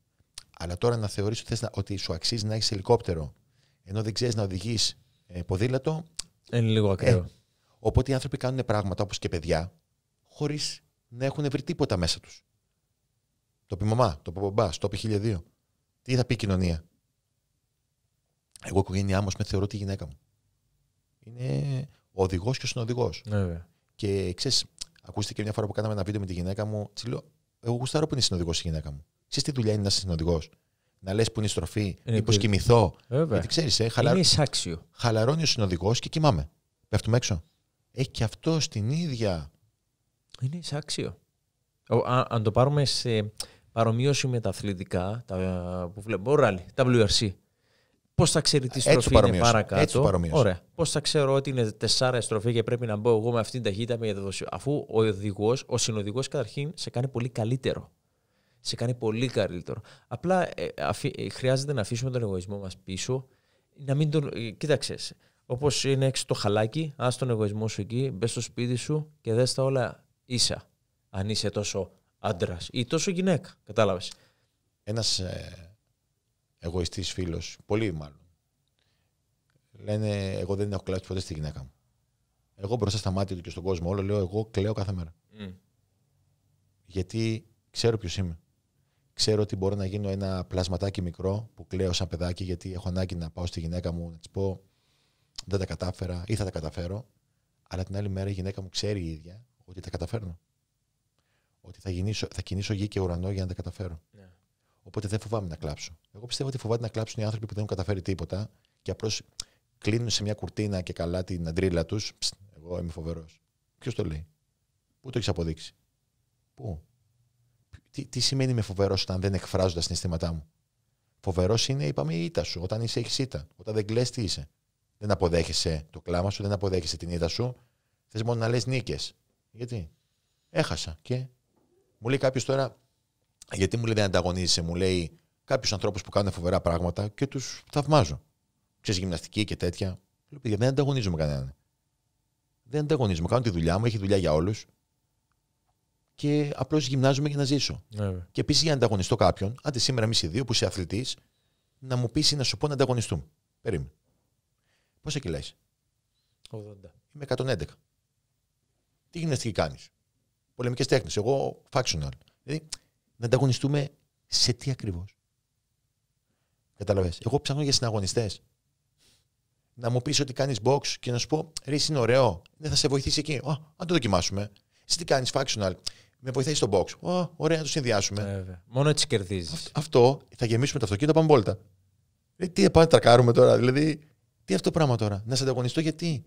αλλά τώρα να θεωρείς ότι, ότι σου αξίζει να έχεις ελικόπτερο ενώ δεν ξέρεις να οδηγείς ε, ποδήλατο. Είναι λίγο ε, ακραίο. οπότε οι άνθρωποι κάνουν πράγματα όπως και παιδιά χωρίς να έχουν βρει τίποτα μέσα τους. Το πει μαμά, το πει μπαμπάς, το πει 1002. Τι θα πει η κοινωνία. Εγώ οικογένειά μου με θεωρώ τη γυναίκα μου. Είναι ο οδηγός και ο συνοδηγός. Ναι, και ξέρεις, ακούστηκε μια φορά που κάναμε ένα βίντεο με τη γυναίκα μου, της εγώ γουστάρω που είναι συνοδηγό η γυναίκα μου. Ξέρει τι δουλειά είναι να είσαι συνοδηγό. Να λες που είναι η στροφή, να ε, κοιμηθώ. Βέβαια. Γιατί ξέρεις, ε, εισάξιο. χαλαρώνει ο συνοδηγό και κοιμάμαι. Πέφτουμε έξω. Έχει και αυτό την ίδια. Είναι εισάξιο. Αν το πάρουμε σε παρομοίωση με τα αθλητικά, που βλέπω, ράλι, WRC. Πώς θα ξέρει τι στροφή Έτσι είναι παρακάτω. Ωραία. Πώς θα ξέρω ότι είναι τεσσάρα στροφή και πρέπει να μπω εγώ με αυτήν την ταχύτητα με Αφού ο οδηγός, ο συνοδηγός καταρχήν σε κάνει πολύ καλύτερο. Σε κάνει πολύ καλύτερο. Απλά ε, ε, χρειάζεται να αφήσουμε τον εγωισμό μας πίσω. Να μην τον. Ε, κοίταξε. Όπως είναι έξω το χαλάκι, ας τον εγωισμό σου εκεί, μπες στο σπίτι σου και δες τα όλα ίσα. Αν είσαι τόσο άντρας ή τόσο γυναίκα. Κατάλαβες. Ένας ε, εγωιστής φίλος, πολύ μάλλον, λένε: Εγώ δεν έχω κλαίσει ποτέ στη γυναίκα μου. Εγώ μπροστά στα μάτια του και στον κόσμο όλο λέω: Εγώ κλαίω κάθε μέρα. Mm. Γιατί ξέρω ποιος είμαι. Ξέρω ότι μπορώ να γίνω ένα πλασματάκι μικρό που κλαίω σαν παιδάκι, γιατί έχω ανάγκη να πάω στη γυναίκα μου να της πω: Δεν τα κατάφερα ή θα τα καταφέρω. Αλλά την άλλη μέρα η γυναίκα μου ξέρει η ίδια ότι τα καταφέρνω. Ότι θα, γυνήσω, θα κινήσω γη και ουρανό για να τα καταφέρω. Ναι. Οπότε δεν φοβάμαι να κλάψω. Εγώ πιστεύω ότι φοβάται να κλάψουν οι άνθρωποι που δεν έχουν καταφέρει τίποτα και απλώς κλείνουν σε μια κουρτίνα και καλά την αντρίλα τους. Εγώ είμαι φοβερός. Ποιος το λέει. Πού το έχεις αποδείξει. Πού. Τι, τι σημαίνει με φοβερός όταν δεν εκφράζω τα συναισθήματά μου. Φοβερός είναι, είπαμε, η ήττα σου. Όταν είσαι, έχεις ήττα. Όταν δεν κλε, τι είσαι. Δεν αποδέχεσαι το κλάμα σου, δεν αποδέχεσαι την ήττα σου. Θες μόνο να λες νίκες. Γιατί. Έχασα. Και μου λέει κάποιος τώρα, γιατί μου λέει δεν ανταγωνίζεσαι, μου λέει κάποιους ανθρώπους που κάνουν φοβερά πράγματα και τους θαυμάζω. Ξέρεις γυμναστική και τέτοια. Λέω, δεν ανταγωνίζομαι κανέναν. Δεν ανταγωνίζομαι. Κάνω τη δουλειά μου, έχει δουλειά για όλους. Και απλώς γυμνάζομαι για να ζήσω. Και επίσης για να ανταγωνιστώ κάποιον, αντί σήμερα εμείς οι δύο που είσαι αθλητής, να μου πείσει να σου πω να ανταγωνιστούμε. Περίμενε. Πόσα κιλά 80. Είμαι 111. Τι γυμναστική κάνεις. Πολεμικές τέχνες. Εγώ factional. Δηλαδή να ανταγωνιστούμε σε τι ακριβώς. Κατάλαβε. Εγώ ψάχνω για συναγωνιστές. Να μου πεις ότι κάνεις box και να σου πω ρε, είναι ωραίο. Ναι, θα σε βοηθήσει εκεί. Α, να το δοκιμάσουμε. Εσύ τι κάνεις, factional. Με βοηθάει στο box. Α, ωραία, να το συνδυάσουμε. Ε, βέβαια. Μόνο έτσι κερδίζεις. Αυτό, θα γεμίσουμε το αυτοκίνητο, πάμε πόλτα. Ε, τι πάμε τα τώρα, δηλαδή. Τι αυτό το πράγμα τώρα. Να σε ανταγωνιστώ γιατί.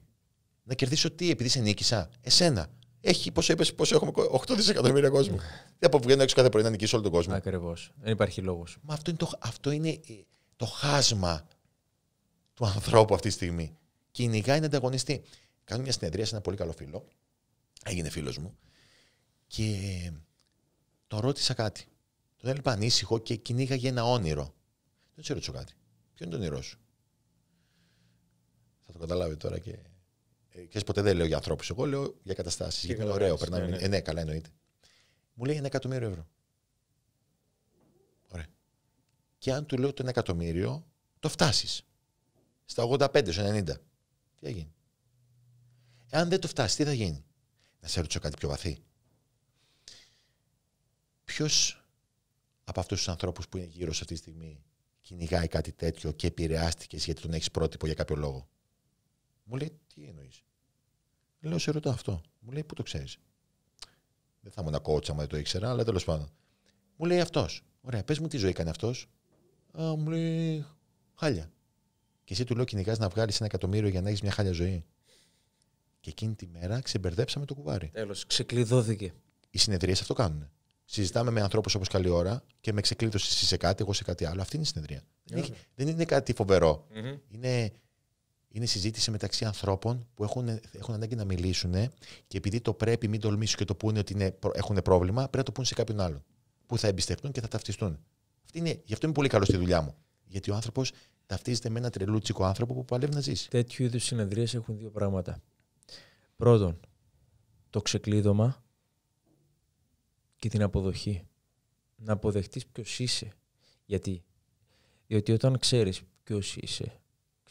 Να κερδίσω τι, επειδή σε νίκησα. Εσένα έχει, πόσο είπε, πόσο έχουμε, 8 δισεκατομμύρια κόσμο. Δεν ναι. να έξω κάθε πρωί να νικήσει όλο τον κόσμο. Ακριβώς. Δεν υπάρχει λόγος. Μα αυτό είναι, το, αυτό είναι ε, το χάσμα του ανθρώπου αυτή τη στιγμή. Κυνηγάει να ανταγωνιστεί. Κάνω μια συνεδρία σε ένα πολύ καλό φίλο. Έγινε φίλος μου. Και ε, το ρώτησα κάτι. Τον λοιπόν, έλειπα ανήσυχο και κυνήγαγε ένα όνειρο. Δεν σε ρωτήσω κάτι. Ποιο είναι το όνειρό σου. Θα το καταλάβει τώρα και ξέρεις, ε, ποτέ δεν λέω για ανθρώπους. Εγώ λέω για καταστάσεις. Γιατί είναι ωραίο. Περνάμε. Ναι, ναι. Ε, ναι, καλά εννοείται. Μου λέει ένα εκατομμύριο ευρώ. Ωραία. Και αν του λέω το ένα εκατομμύριο, το φτάσεις. Στα 85, στου 90. Τι θα γίνει. Εάν δεν το φτάσεις, τι θα γίνει. Να σε ρωτήσω κάτι πιο βαθύ. Ποιος από αυτούς τους ανθρώπους που είναι γύρω σε αυτή τη στιγμή κυνηγάει κάτι τέτοιο και επηρεάστηκες γιατί τον έχεις πρότυπο για κάποιο λόγο. Μου λέει, τι εννοείς. Λέω, σε ρωτώ αυτό. Μου λέει, πού το ξέρεις. Δεν θα ήμουν coach μα δεν το ήξερα, αλλά τέλος πάντων. Μου λέει αυτός. Ωραία, πες μου τι ζωή έκανε αυτό. Μου λέει, χάλια. Και εσύ του λέω, κυνηγάς να βγάλεις ένα εκατομμύριο για να έχεις μια χάλια ζωή. Και εκείνη τη μέρα ξεμπερδέψαμε το κουβάρι. Τέλος, ξεκλειδώθηκε. Οι συνεδρίες αυτό κάνουν. Συζητάμε με ανθρώπους όπως καλή ώρα και με ξεκλείδωσε σε κάτι, εγώ σε κάτι άλλο. Αυτή είναι η συνεδρία. Δεν, είναι κάτι Είναι είναι συζήτηση μεταξύ ανθρώπων που έχουν, έχουν ανάγκη να μιλήσουν και επειδή το πρέπει μην τολμήσουν και το πούνε ότι είναι, έχουν πρόβλημα, πρέπει να το πούνε σε κάποιον άλλον. Που θα εμπιστευτούν και θα ταυτιστούν. Αυτή είναι, γι' αυτό είμαι πολύ καλός στη δουλειά μου. Γιατί ο άνθρωπος ταυτίζεται με ένα τρελούτσικο άνθρωπο που παλεύει να ζήσει. Τέτοιου είδους συνεδρίες έχουν δύο πράγματα. Πρώτον, το ξεκλείδωμα και την αποδοχή. Να αποδεχτείς ποιος είσαι. Γιατί. όταν ξέρεις ποιος είσαι,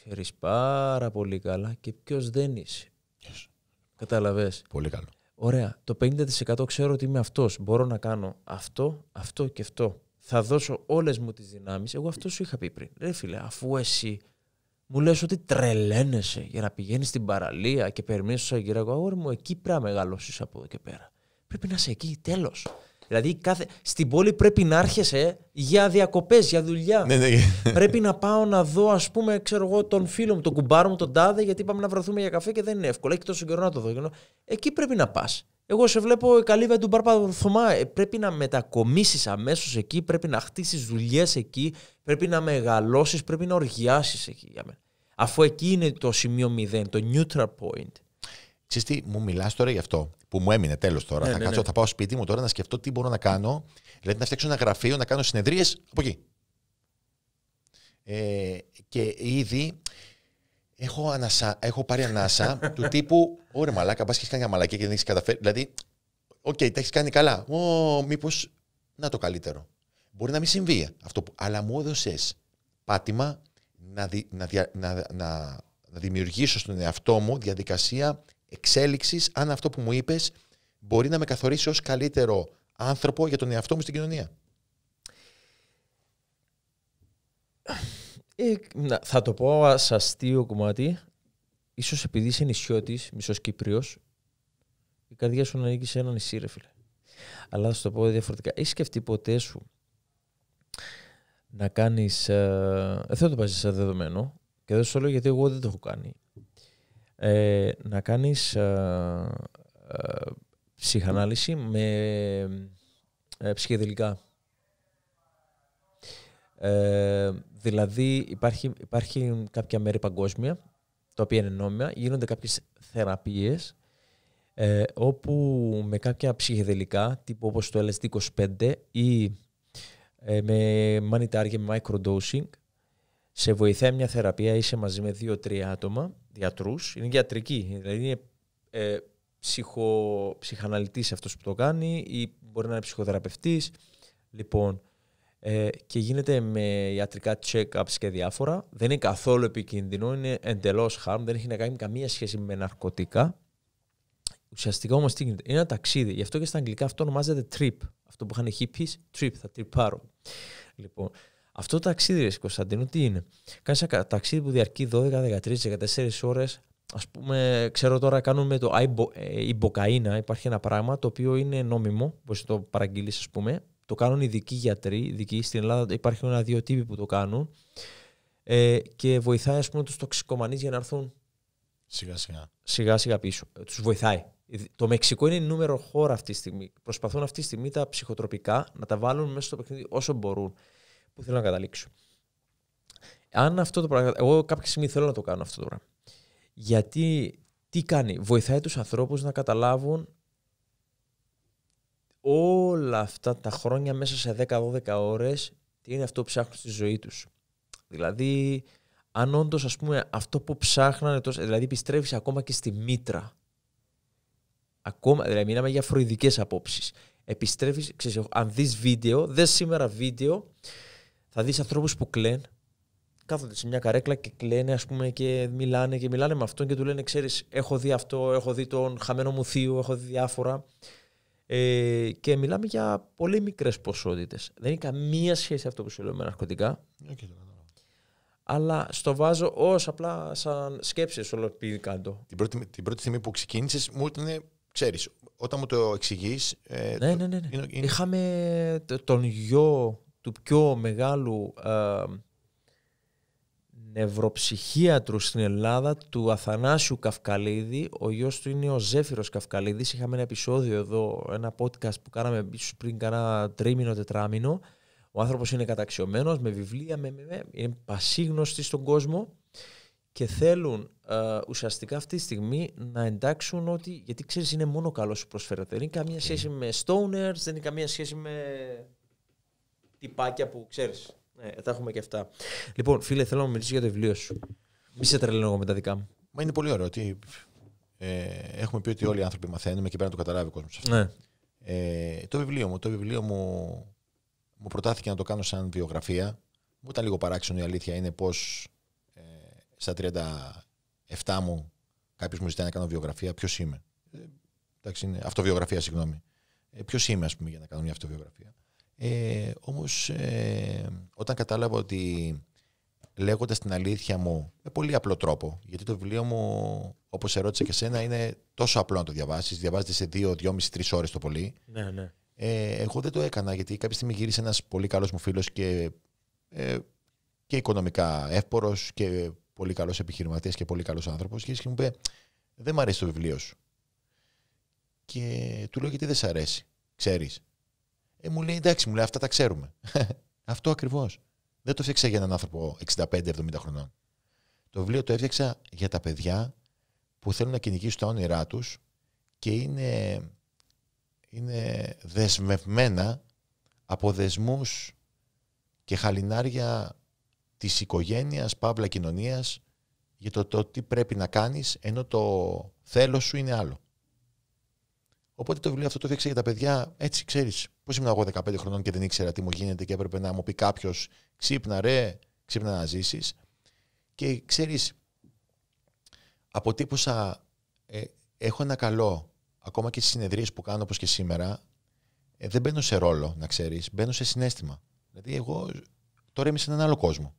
Ξέρεις πάρα πολύ καλά και ποιος δεν είσαι. Yes. Καταλαβες. Πολύ καλό. Ωραία, το 50% ξέρω ότι είμαι αυτός. Μπορώ να κάνω αυτό, αυτό και αυτό. Θα δώσω όλες μου τις δυνάμεις. Εγώ αυτό σου είχα πει πριν. Ρε φίλε, αφού εσύ μου λες ότι τρελαίνεσαι για να πηγαίνεις στην παραλία και περιμένεις στο Σαγκυράκο, αγόρι μου, εκεί πρέπει να μεγαλώσεις από εδώ και πέρα. Πρέπει να είσαι εκεί, τέλος. Δηλαδή κάθε... στην πόλη πρέπει να έρχεσαι για διακοπές, για δουλειά. Ναι, ναι. πρέπει να πάω να δω, ας πούμε, ξέρω τον φίλο μου, τον κουμπάρο μου, τον τάδε, γιατί πάμε να βρεθούμε για καφέ και δεν είναι εύκολο. Έχει τόσο καιρό να το δω. Εκεί πρέπει να πας. Εγώ σε βλέπω η καλύβα του Μπαρπαδοθωμά. Ε, πρέπει να μετακομίσεις αμέσως εκεί, πρέπει να χτίσεις δουλειές εκεί, πρέπει να μεγαλώσεις, πρέπει να οργιάσεις εκεί για μένα. Αφού εκεί είναι το σημείο 0, το neutral point. Ξέρετε, μου μιλάς τώρα γι' αυτό που μου έμεινε τέλος τώρα. Ναι, θα, ναι, κάτσω, ναι. θα πάω σπίτι μου τώρα να σκεφτώ τι μπορώ να κάνω. Δηλαδή να φτιάξω ένα γραφείο, να κάνω συνεδρίες από εκεί. Ε, και ήδη έχω, ανασα, έχω πάρει ανάσα (laughs) του τύπου Ωραία, μαλάκα, πας και έχεις κάνει μια μαλακία και δεν έχεις καταφέρει. Δηλαδή, οκ, okay, τα έχεις κάνει καλά. Ω, μήπως να το καλύτερο. Μπορεί να μην συμβεί αυτό, που, αλλά μου έδωσες πάτημα να, να, να, να, να δημιουργήσω στον εαυτό μου διαδικασία εξέλιξης αν αυτό που μου είπες, μπορεί να με καθορίσει ως καλύτερο άνθρωπο για τον εαυτό μου στην κοινωνία. Ε, θα το πω σε αστείο κομμάτι. Ίσως επειδή είσαι νησιώτης, μισός Κύπριος, η καρδιά σου να ανήκει σε ένα νησί Αλλά θα σου το πω διαφορετικά. Έχεις σκεφτεί ποτέ σου να κάνεις. Ε, ε, δεν θα το πας σε δεδομένο και δεν σου το λέω γιατί εγώ δεν το έχω κάνει ε, να κάνεις ε, ε ψυχανάλυση με ε, ψυχεδελικά. δηλαδή υπάρχει, υπάρχει κάποια μέρη παγκόσμια, τα οποία είναι νόμια, γίνονται κάποιες θεραπείες όπου με κάποια ψυχεδελικά, τύπου όπως το LSD25 ή με money target, με microdosing, σε βοηθάει μια θεραπεία, είσαι μαζί με δύο-τρία άτομα γιατρούς, είναι γιατρική, δηλαδή είναι ε, ψυχο, ψυχαναλυτής αυτός που το κάνει ή μπορεί να είναι ψυχοθεραπευτής. Λοιπόν, ε, και γίνεται με ιατρικά check-ups και διάφορα. Δεν είναι καθόλου επικίνδυνο, είναι εντελώς harm, δεν έχει να κάνει καμία σχέση με ναρκωτικά. Ουσιαστικά όμως τι γίνεται, είναι ένα ταξίδι. Γι' αυτό και στα αγγλικά αυτό ονομάζεται trip. Αυτό που είχαν οι hippies, trip, θα τριπάρω. Λοιπόν, αυτό το ταξίδι, Ρε Κωνσταντίνο, τι είναι. Κάνεις ένα ταξίδι που διαρκεί 12, 13, 14 ώρες. Ας πούμε, ξέρω τώρα, κάνουμε το ιμποκαίνα. Ε, Υπάρχει ένα πράγμα το οποίο είναι νόμιμο, μπορείς το παραγγείλεις, ας πούμε. Το κάνουν ειδικοί γιατροί. Ειδικοί. Στην Ελλάδα υπάρχουν ένα-δύο τύποι που το κάνουν. Ε, και βοηθάει, ας πούμε, τους τοξικομανείς για να έρθουν σιγά-σιγά, σιγά-σιγά πίσω. Ε, τους βοηθάει. Ε, το Μεξικό είναι νούμερο χώρα αυτή τη στιγμή. Προσπαθούν αυτή τη στιγμή τα ψυχοτροπικά να τα βάλουν μέσα στο παιχνίδι όσο μπορούν που θέλω να καταλήξω. Αν αυτό το πράγμα. Εγώ κάποια στιγμή θέλω να το κάνω αυτό τώρα. Γιατί τι κάνει, βοηθάει τους ανθρώπους να καταλάβουν όλα αυτά τα χρόνια μέσα σε 10-12 ώρες, τι είναι αυτό που ψάχνουν στη ζωή τους. Δηλαδή, αν όντως ας πούμε αυτό που ψάχνανε τόσο, δηλαδή επιστρέφεις ακόμα και στη μήτρα. Ακόμα, δηλαδή μιλάμε για φροηδικέ απόψεις. Επιστρέφεις, αν δεις βίντεο, δες σήμερα βίντεο θα δεις ανθρώπους που κλαίνουν, κάθονται σε μια καρέκλα και κλαίνε, ας πούμε, και μιλάνε και μιλάνε με αυτόν και του λένε: Ξέρεις, έχω δει αυτό, έχω δει τον χαμένο μου θείο, έχω δει διάφορα. Ε, και μιλάμε για πολύ μικρές ποσότητες. Δεν είναι καμία σχέση αυτό που σου λέω με ναρκωτικά. Ναι, αλλά στο βάζω ως απλά σαν σκέψει όλο πει κάτω. Την πρώτη, την στιγμή που ξεκίνησες, μου ήταν, ξέρεις, όταν μου το εξηγείς. Ε, ναι, ναι, ναι, ναι. Είχαμε τον γιο του πιο μεγάλου ε, νευροψυχίατρου στην Ελλάδα, του Αθανάσιου Καυκαλίδη. Ο γιος του είναι ο Ζέφυρος Καυκαλίδης. Είχαμε ένα επεισόδιο εδώ, ένα podcast που κάναμε πριν κανένα τρίμηνο, τετράμινο. Ο άνθρωπος είναι καταξιωμένος με βιβλία, με, με, με, είναι πασίγνωστη στον κόσμο και θέλουν ε, ουσιαστικά αυτή τη στιγμή να εντάξουν ότι, γιατί ξέρεις είναι μόνο καλό σου προσφέρεται, δεν είναι καμία σχέση με stoners, δεν είναι καμία σχέση με τυπάκια που ξέρεις. Ναι, τα έχουμε και αυτά. Λοιπόν, φίλε, θέλω να μιλήσω για το βιβλίο σου. Μη σε τρελαίνω εγώ με τα δικά μου. Μα είναι πολύ ωραίο ότι ε, έχουμε πει ότι όλοι οι άνθρωποι μαθαίνουμε και πρέπει να το καταλάβει ο κόσμος αυτό. Ναι. Ε, το βιβλίο μου, το βιβλίο μου, μου προτάθηκε να το κάνω σαν βιογραφία. Μου ήταν λίγο παράξενο η αλήθεια είναι πως ε, στα 37 μου κάποιος μου ζητάει να κάνω βιογραφία. Ποιος είμαι. Ε, εντάξει, είναι αυτοβιογραφία, συγγνώμη. Ε, Ποιος είμαι, ας πούμε, για να κάνω μια αυτοβιογραφία. Ε, όμως ε, όταν κατάλαβα ότι λέγοντας την αλήθεια μου με πολύ απλό τρόπο, γιατί το βιβλίο μου όπως ερώτησα και σένα είναι τόσο απλό να το διαβάσεις, διαβάζεται σε 2, 2,5, 3 ώρες το πολύ. Ναι, ναι. Ε, εγώ δεν το έκανα γιατί κάποια στιγμή γύρισε ένας πολύ καλός μου φίλος και, ε, και οικονομικά εύπορος και πολύ καλός επιχειρηματίας και πολύ καλός άνθρωπος και μου είπε δεν μου αρέσει το βιβλίο σου. Και του λέω γιατί δεν σε αρέσει, ξέρεις. Ε, μου λέει εντάξει, μου λέει αυτά τα ξέρουμε. (laughs) Αυτό ακριβώς. Δεν το έφτιαξα για έναν άνθρωπο 65-70 χρονών. Το βιβλίο το έφτιαξα για τα παιδιά που θέλουν να κυνηγήσουν τα όνειρά τους και είναι, είναι δεσμευμένα από δεσμούς και χαλινάρια της οικογένειας, παύλα κοινωνίας για το, το τι πρέπει να κάνεις, ενώ το θέλος σου είναι άλλο. Οπότε το βιβλίο αυτό το δείξε για τα παιδιά, έτσι ξέρεις. Πώς ήμουν εγώ 15 χρονών και δεν ήξερα τι μου γίνεται και έπρεπε να μου πει κάποιος ξύπνα ρε, ξύπνα να ζήσεις. Και ξέρεις, αποτύπωσα, ε, έχω ένα καλό, ακόμα και στις συνεδρίες που κάνω όπως και σήμερα, ε, δεν μπαίνω σε ρόλο, να ξέρεις, μπαίνω σε συνέστημα. Δηλαδή, εγώ τώρα είμαι σε έναν άλλο κόσμο.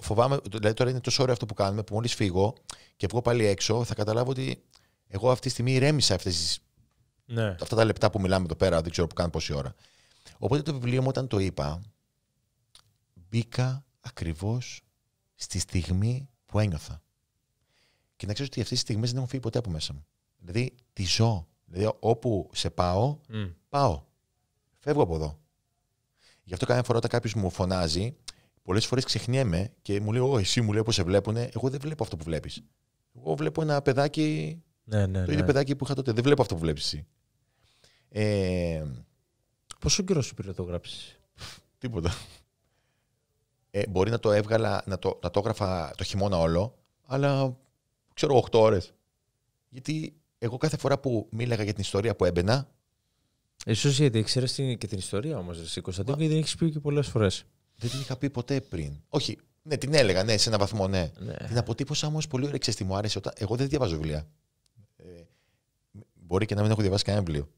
φοβάμαι, δηλαδή τώρα είναι τόσο ωραίο αυτό που κάνουμε που μόλις φύγω και βγω πάλι έξω, θα καταλάβω ότι εγώ αυτή τη στιγμή ηρέμησα αυτές τις ναι. Αυτά τα λεπτά που μιλάμε εδώ πέρα, δεν ξέρω που κάνω πόση ώρα. Οπότε το βιβλίο μου όταν το είπα, μπήκα ακριβώς στη στιγμή που ένιωθα. Και να ξέρω ότι αυτές τι στιγμές δεν έχουν φύγει ποτέ από μέσα μου. Δηλαδή, τη ζω. Δηλαδή, όπου σε πάω, πάω. Φεύγω από εδώ. Γι' αυτό κάθε φορά όταν κάποιος μου φωνάζει, πολλές φορές ξεχνιέμαι και μου λέει: Ω, εσύ μου λέει πώς σε βλέπουν. Εγώ δεν βλέπω αυτό που βλέπεις. Εγώ βλέπω ένα παιδάκι. Ναι, ναι, το ίδιο ναι. παιδάκι που είχα τότε. Δεν βλέπω αυτό που βλέπεις εσύ. Ε, πόσο καιρό σου πήρε να το γράψεις, Τίποτα. Ε, μπορεί να το έβγαλα, να το, να το έγραφα το χειμώνα όλο, αλλά ξέρω 8 ώρες. Γιατί εγώ κάθε φορά που μίλαγα για την ιστορία που έμπαινα. Εσύ γιατί ήξερες και την ιστορία όμως, Εσύ Κωνσταντίνο, γιατί την έχεις πει και πολλές φορές. Δεν την είχα πει ποτέ πριν. Όχι, ναι, την έλεγα, ναι, σε ένα βαθμό, ναι. ναι. Την αποτύπωσα όμως πολύ ωραία. Ξέρετε μου άρεσε. Όταν... Εγώ δεν διαβάζω βιβλία. Ε, μπορεί και να μην έχω διαβάσει κανένα βιβλίο.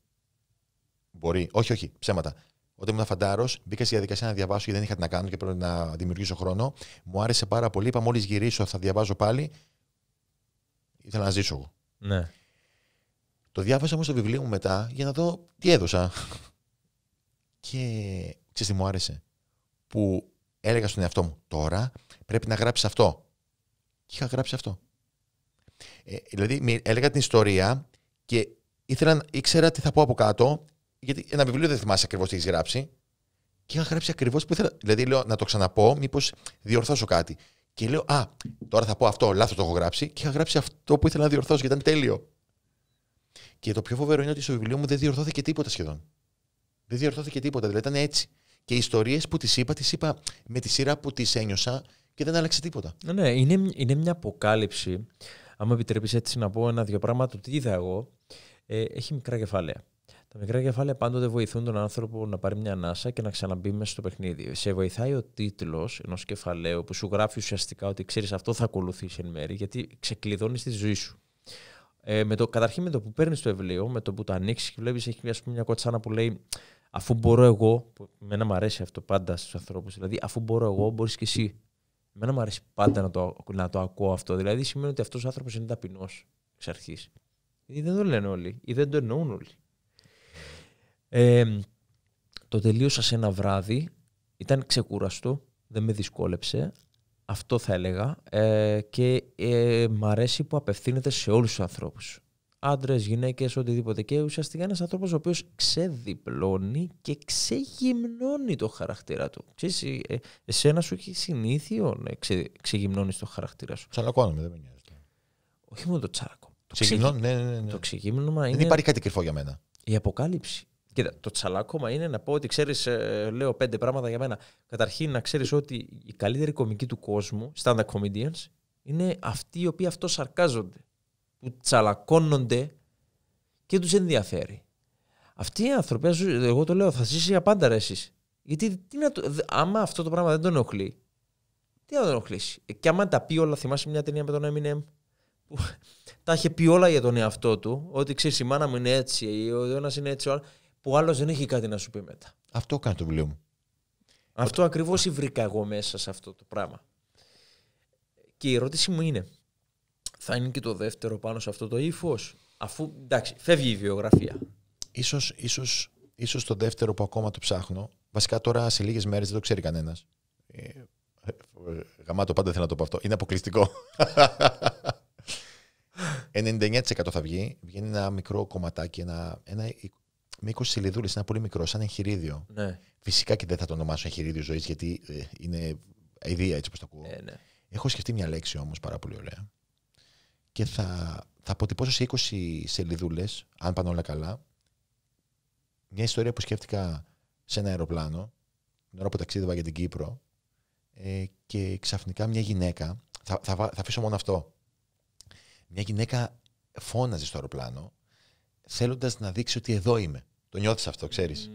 Μπορεί. Όχι, όχι, ψέματα. Όταν ήμουν φαντάρος, μπήκα στη διαδικασία να διαβάσω γιατί δεν είχα τι να κάνω και πρέπει να δημιουργήσω χρόνο. Μου άρεσε πάρα πολύ. Είπα, μόλις γυρίσω, θα διαβάζω πάλι. Ήθελα να ζήσω εγώ. Ναι. Το διάβασα όμως το βιβλίο μου μετά για να δω τι έδωσα. και ξέρεις τι μου άρεσε. Που έλεγα στον εαυτό μου, τώρα πρέπει να γράψεις αυτό. Και είχα γράψει αυτό. Ε, δηλαδή, έλεγα την ιστορία και ήξερα τι θα πω από κάτω γιατί ένα βιβλίο δεν θυμάσαι ακριβώς τι έχεις γράψει. Και είχα γράψει ακριβώς που ήθελα. Δηλαδή, λέω να το ξαναπώ, μήπως διορθώσω κάτι. Και λέω, Α, τώρα θα πω αυτό, λάθος το έχω γράψει. Και είχα γράψει αυτό που ήθελα να διορθώσω γιατί ήταν τέλειο. Και το πιο φοβερό είναι ότι στο βιβλίο μου δεν διορθώθηκε τίποτα σχεδόν. Δεν διορθώθηκε τίποτα. Δηλαδή, ήταν έτσι. Και οι ιστορίες που τις είπα, τις είπα με τη σειρά που τις ένιωσα και δεν άλλαξε τίποτα. Ναι, ναι, είναι, είναι μια αποκάλυψη. Αν μου επιτρέπεις έτσι να πω ένα-δύο πράγματα, το τι είδα εγώ, ε, έχει μικρά κεφάλαια. Τα μικρά κεφάλαια πάντοτε βοηθούν τον άνθρωπο να πάρει μια ανάσα και να ξαναμπεί μέσα στο παιχνίδι. Σε βοηθάει ο τίτλος ενός κεφαλαίου που σου γράφει ουσιαστικά ότι ξέρεις αυτό θα ακολουθήσει εν μέρη, γιατί ξεκλειδώνεις τη ζωή σου. Ε, με το, καταρχήν με το που παίρνεις το βιβλίο, με το που το ανοίξεις και βλέπεις, έχει πούμε, μια κοτσάνα που λέει Αφού μπορώ εγώ, που εμένα μου αρέσει αυτό πάντα στους ανθρώπους, δηλαδή αφού μπορώ εγώ, μπορείς και εσύ. Μένα μου αρέσει πάντα να το, να το ακούω αυτό. Δηλαδή σημαίνει ότι αυτός ο άνθρωπος είναι ταπεινός εξ αρχής. Δεν το λένε όλοι ή δεν το εννοούν όλοι. Ε, το τελείωσα σε ένα βράδυ. Ήταν ξεκούραστο. Δεν με δυσκόλεψε. Αυτό θα έλεγα. Ε, και ε, μ' αρέσει που απευθύνεται σε όλους τους ανθρώπους. Άντρες, γυναίκες, οτιδήποτε. Και ουσιαστικά ένας άνθρωπος ο οποίος ξεδιπλώνει και ξεγυμνώνει το χαρακτήρα του. Ξέρεις, ε, εσένα σου έχει συνήθειο να το χαρακτήρα σου. Τσαλακώνομαι, δεν με νοιάζει. Όχι μόνο το τσάρακο. Το ξεγυμνώμα ναι, ναι, ναι. ναι. είναι. Δεν υπάρχει κάτι κρυφό για μένα. Η αποκάλυψη Κοίτα, το τσαλάκωμα είναι να πω ότι ξέρεις, ε, λέω πέντε πράγματα για μένα. Καταρχήν, να ξέρεις ότι οι καλύτεροι κομικοί του κόσμου, stand-up comedians, είναι αυτοί οι οποίοι αυτό σαρκάζονται. Που τσαλακώνονται και τους ενδιαφέρει. Αυτοί οι άνθρωποι, εγώ το λέω, θα ζήσει για πάντα ρε, εσείς. Γιατί τι να το, άμα αυτό το πράγμα δεν τον ενοχλεί, τι να τον ενοχλήσει. Ε, και άμα τα πει όλα, θυμάσαι μια ταινία με τον Eminem που (laughs) τα είχε πει όλα για τον εαυτό του, ότι ξέρεις η μάνα μου είναι έτσι, ο ένας είναι έτσι, ο άλλος που άλλος δεν έχει κάτι να σου πει μετά. Αυτό κάνει το βιβλίο μου. Αυτό Ότι... ακριβώ βρήκα εγώ μέσα σε αυτό το πράγμα. Και η ερώτηση μου είναι, θα είναι και το δεύτερο πάνω σε αυτό το ύφος, αφού εντάξει, φεύγει η βιογραφία. Ίσως, ίσως, ίσως το δεύτερο που ακόμα το ψάχνω. Βασικά τώρα σε λίγες μέρες δεν το ξέρει κανένας. Ε, γαμάτο πάντα θέλω να το πω αυτό. Είναι αποκλειστικό. 99% (laughs) θα βγει. Βγαίνει ένα μικρό κομματάκι, ένα, ένα με 20 σελίδουλε, ένα πολύ μικρό, σαν εγχειρίδιο. Ναι. Φυσικά και δεν θα το ονομάσω εγχειρίδιο ζωής, γιατί ε, είναι ιδέα έτσι όπως το ακούω. Ε, ναι. Έχω σκεφτεί μια λέξη όμως πάρα πολύ ωραία. Και θα, θα αποτυπώσω σε 20 σελίδουλες, αν πάνε όλα καλά, μια ιστορία που σκέφτηκα σε ένα αεροπλάνο, την ώρα που ταξίδευα για την Κύπρο, ε, και ξαφνικά μια γυναίκα. Θα, θα, θα αφήσω μόνο αυτό. Μια γυναίκα φώναζε στο αεροπλάνο θέλοντας να δείξει ότι εδώ είμαι. Το νιώθεις αυτό, ξέρεις. Mm.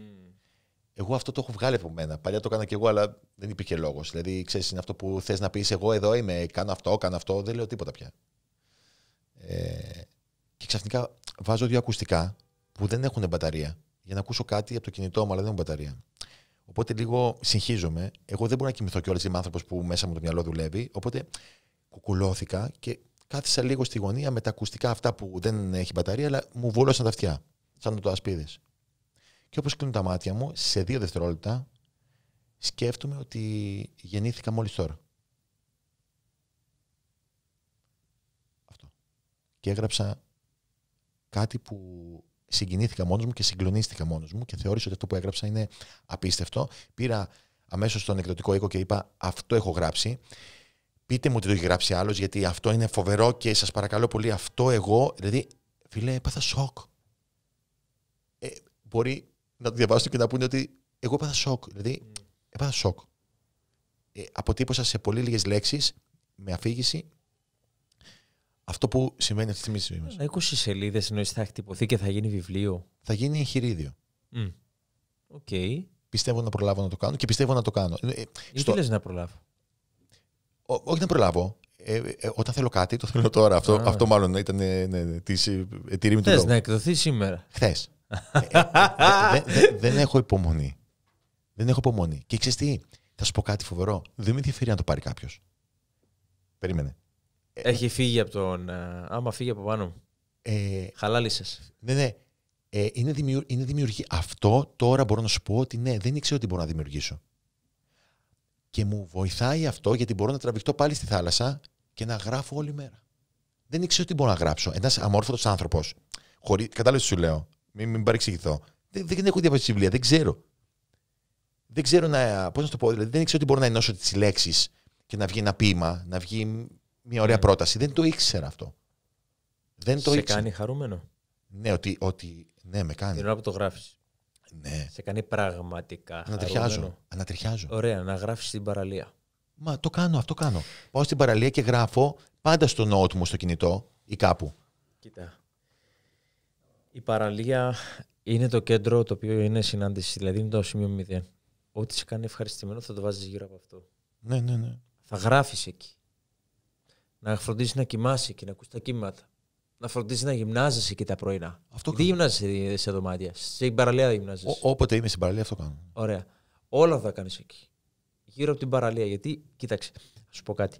Εγώ αυτό το έχω βγάλει από μένα. Παλιά το έκανα κι εγώ, αλλά δεν υπήρχε λόγος. Δηλαδή, ξέρεις, είναι αυτό που θες να πεις: Εγώ εδώ είμαι, κάνω αυτό, κάνω αυτό. Δεν λέω τίποτα πια. Ε, και ξαφνικά βάζω δύο ακουστικά που δεν έχουν μπαταρία για να ακούσω κάτι από το κινητό μου, αλλά δεν έχουν μπαταρία. Οπότε λίγο συγχύζομαι. Εγώ δεν μπορώ να κοιμηθώ κιόλας. Είμαι άνθρωπος που μέσα μου το μυαλό δουλεύει. Οπότε κουκουλώθηκα και Κάθισα λίγο στη γωνία με τα ακουστικά αυτά που δεν έχει μπαταρία, αλλά μου βούλωσαν τα αυτιά, σαν το ασπίδες. Και όπως κλείνουν τα μάτια μου, σε δύο δευτερόλεπτα σκέφτομαι ότι γεννήθηκα μόλις τώρα. Αυτό. Και έγραψα κάτι που συγκινήθηκα μόνος μου και συγκλονίστηκα μόνος μου και θεώρησα ότι αυτό που έγραψα είναι απίστευτο. Πήρα αμέσως τον εκδοτικό οίκο και είπα αυτό έχω γράψει πείτε μου ότι το έχει γράψει άλλος, γιατί αυτό είναι φοβερό και σας παρακαλώ πολύ, αυτό εγώ. Δηλαδή, φίλε, έπαθα σοκ. Ε, μπορεί να το διαβάσετε και να πούνε ότι εγώ έπαθα σοκ. Δηλαδή, mm. έπαθα σοκ. Ε, αποτύπωσα σε πολύ λίγες λέξεις με αφήγηση αυτό που σημαίνει αυτή τη στιγμή μα. 20 σελίδες εννοείς θα χτυπωθεί και θα γίνει βιβλίο. Θα γίνει εγχειρίδιο. Mm. Πιστεύω να προλάβω να το κάνω και πιστεύω να το κάνω. Ε, ε τι να προλάβω όχι να προλάβω. Ε, ε, όταν θέλω κάτι, το θέλω τώρα. Αυτό, αυτό μάλλον ήταν ε, ναι, ναι, ε, τη ρήμη του λόγου. να εκδοθείς σήμερα. Χθες. Ε, δεν έχω υπομονή. Δεν έχω υπομονή. Και ξέρεις τι, θα σου πω κάτι φοβερό. Δεν με ενδιαφέρει να το πάρει κάποιος. Περίμενε. Έχει φύγει από τον. Άμα φύγει από πάνω μου. Ε, Ναι, ναι. είναι, δημιουργ, δημιουργή. Αυτό τώρα μπορώ να σου πω ότι ναι, δεν ήξερα ότι μπορώ να δημιουργήσω. Και μου βοηθάει αυτό γιατί μπορώ να τραβηχτώ πάλι στη θάλασσα και να γράφω όλη μέρα. Δεν ήξερα τι μπορώ να γράψω. Ένας αμόρφωτος άνθρωπος. Χωρί... Κατάλαβες τι σου λέω. Μην, μην παρεξηγηθώ. Δεν, δεν έχω διαβάσει βιβλία, δεν ξέρω. Δεν ξέρω να. Πώς να το πω, δηλαδή δεν ήξερα ότι μπορώ να ενώσω τις λέξεις και να βγει ένα ποίημα, να βγει μια ωραία ναι. πρόταση. Δεν το ήξερα αυτό. Δεν το Σε κάνει χαρούμενο. Ναι, ότι, ότι ναι, με κάνει. Την ώρα που το γράφεις. Ναι. Σε κάνει πραγματικά. Ανατριχιάζω. Ανατριχιάζω. Ωραία, να γράφεις στην παραλία. Μα το κάνω, αυτό κάνω. Πάω στην παραλία και γράφω πάντα στο νότ μου στο κινητό ή κάπου. Κοίτα. Η παραλία είναι το κέντρο το οποίο είναι συνάντηση, δηλαδή είναι το σημείο 0. Ό,τι σε κάνει ευχαριστημένο θα το βάζεις γύρω από αυτό. Ναι, ναι, ναι. Θα γράφεις εκεί. Να φροντίσεις να κοιμάσαι και να ακούσει τα κύματα να φροντίζεις να γυμνάζεσαι και τα πρωινά. Αυτό γυμνάζεσαι σε δωμάτια, σε παραλία γυμνάζεσαι. Όποτε είμαι στην παραλία, αυτό κάνω. Ωραία. Όλα θα κάνεις εκεί. Γύρω από την παραλία. Γιατί, κοίταξε, θα σου πω κάτι.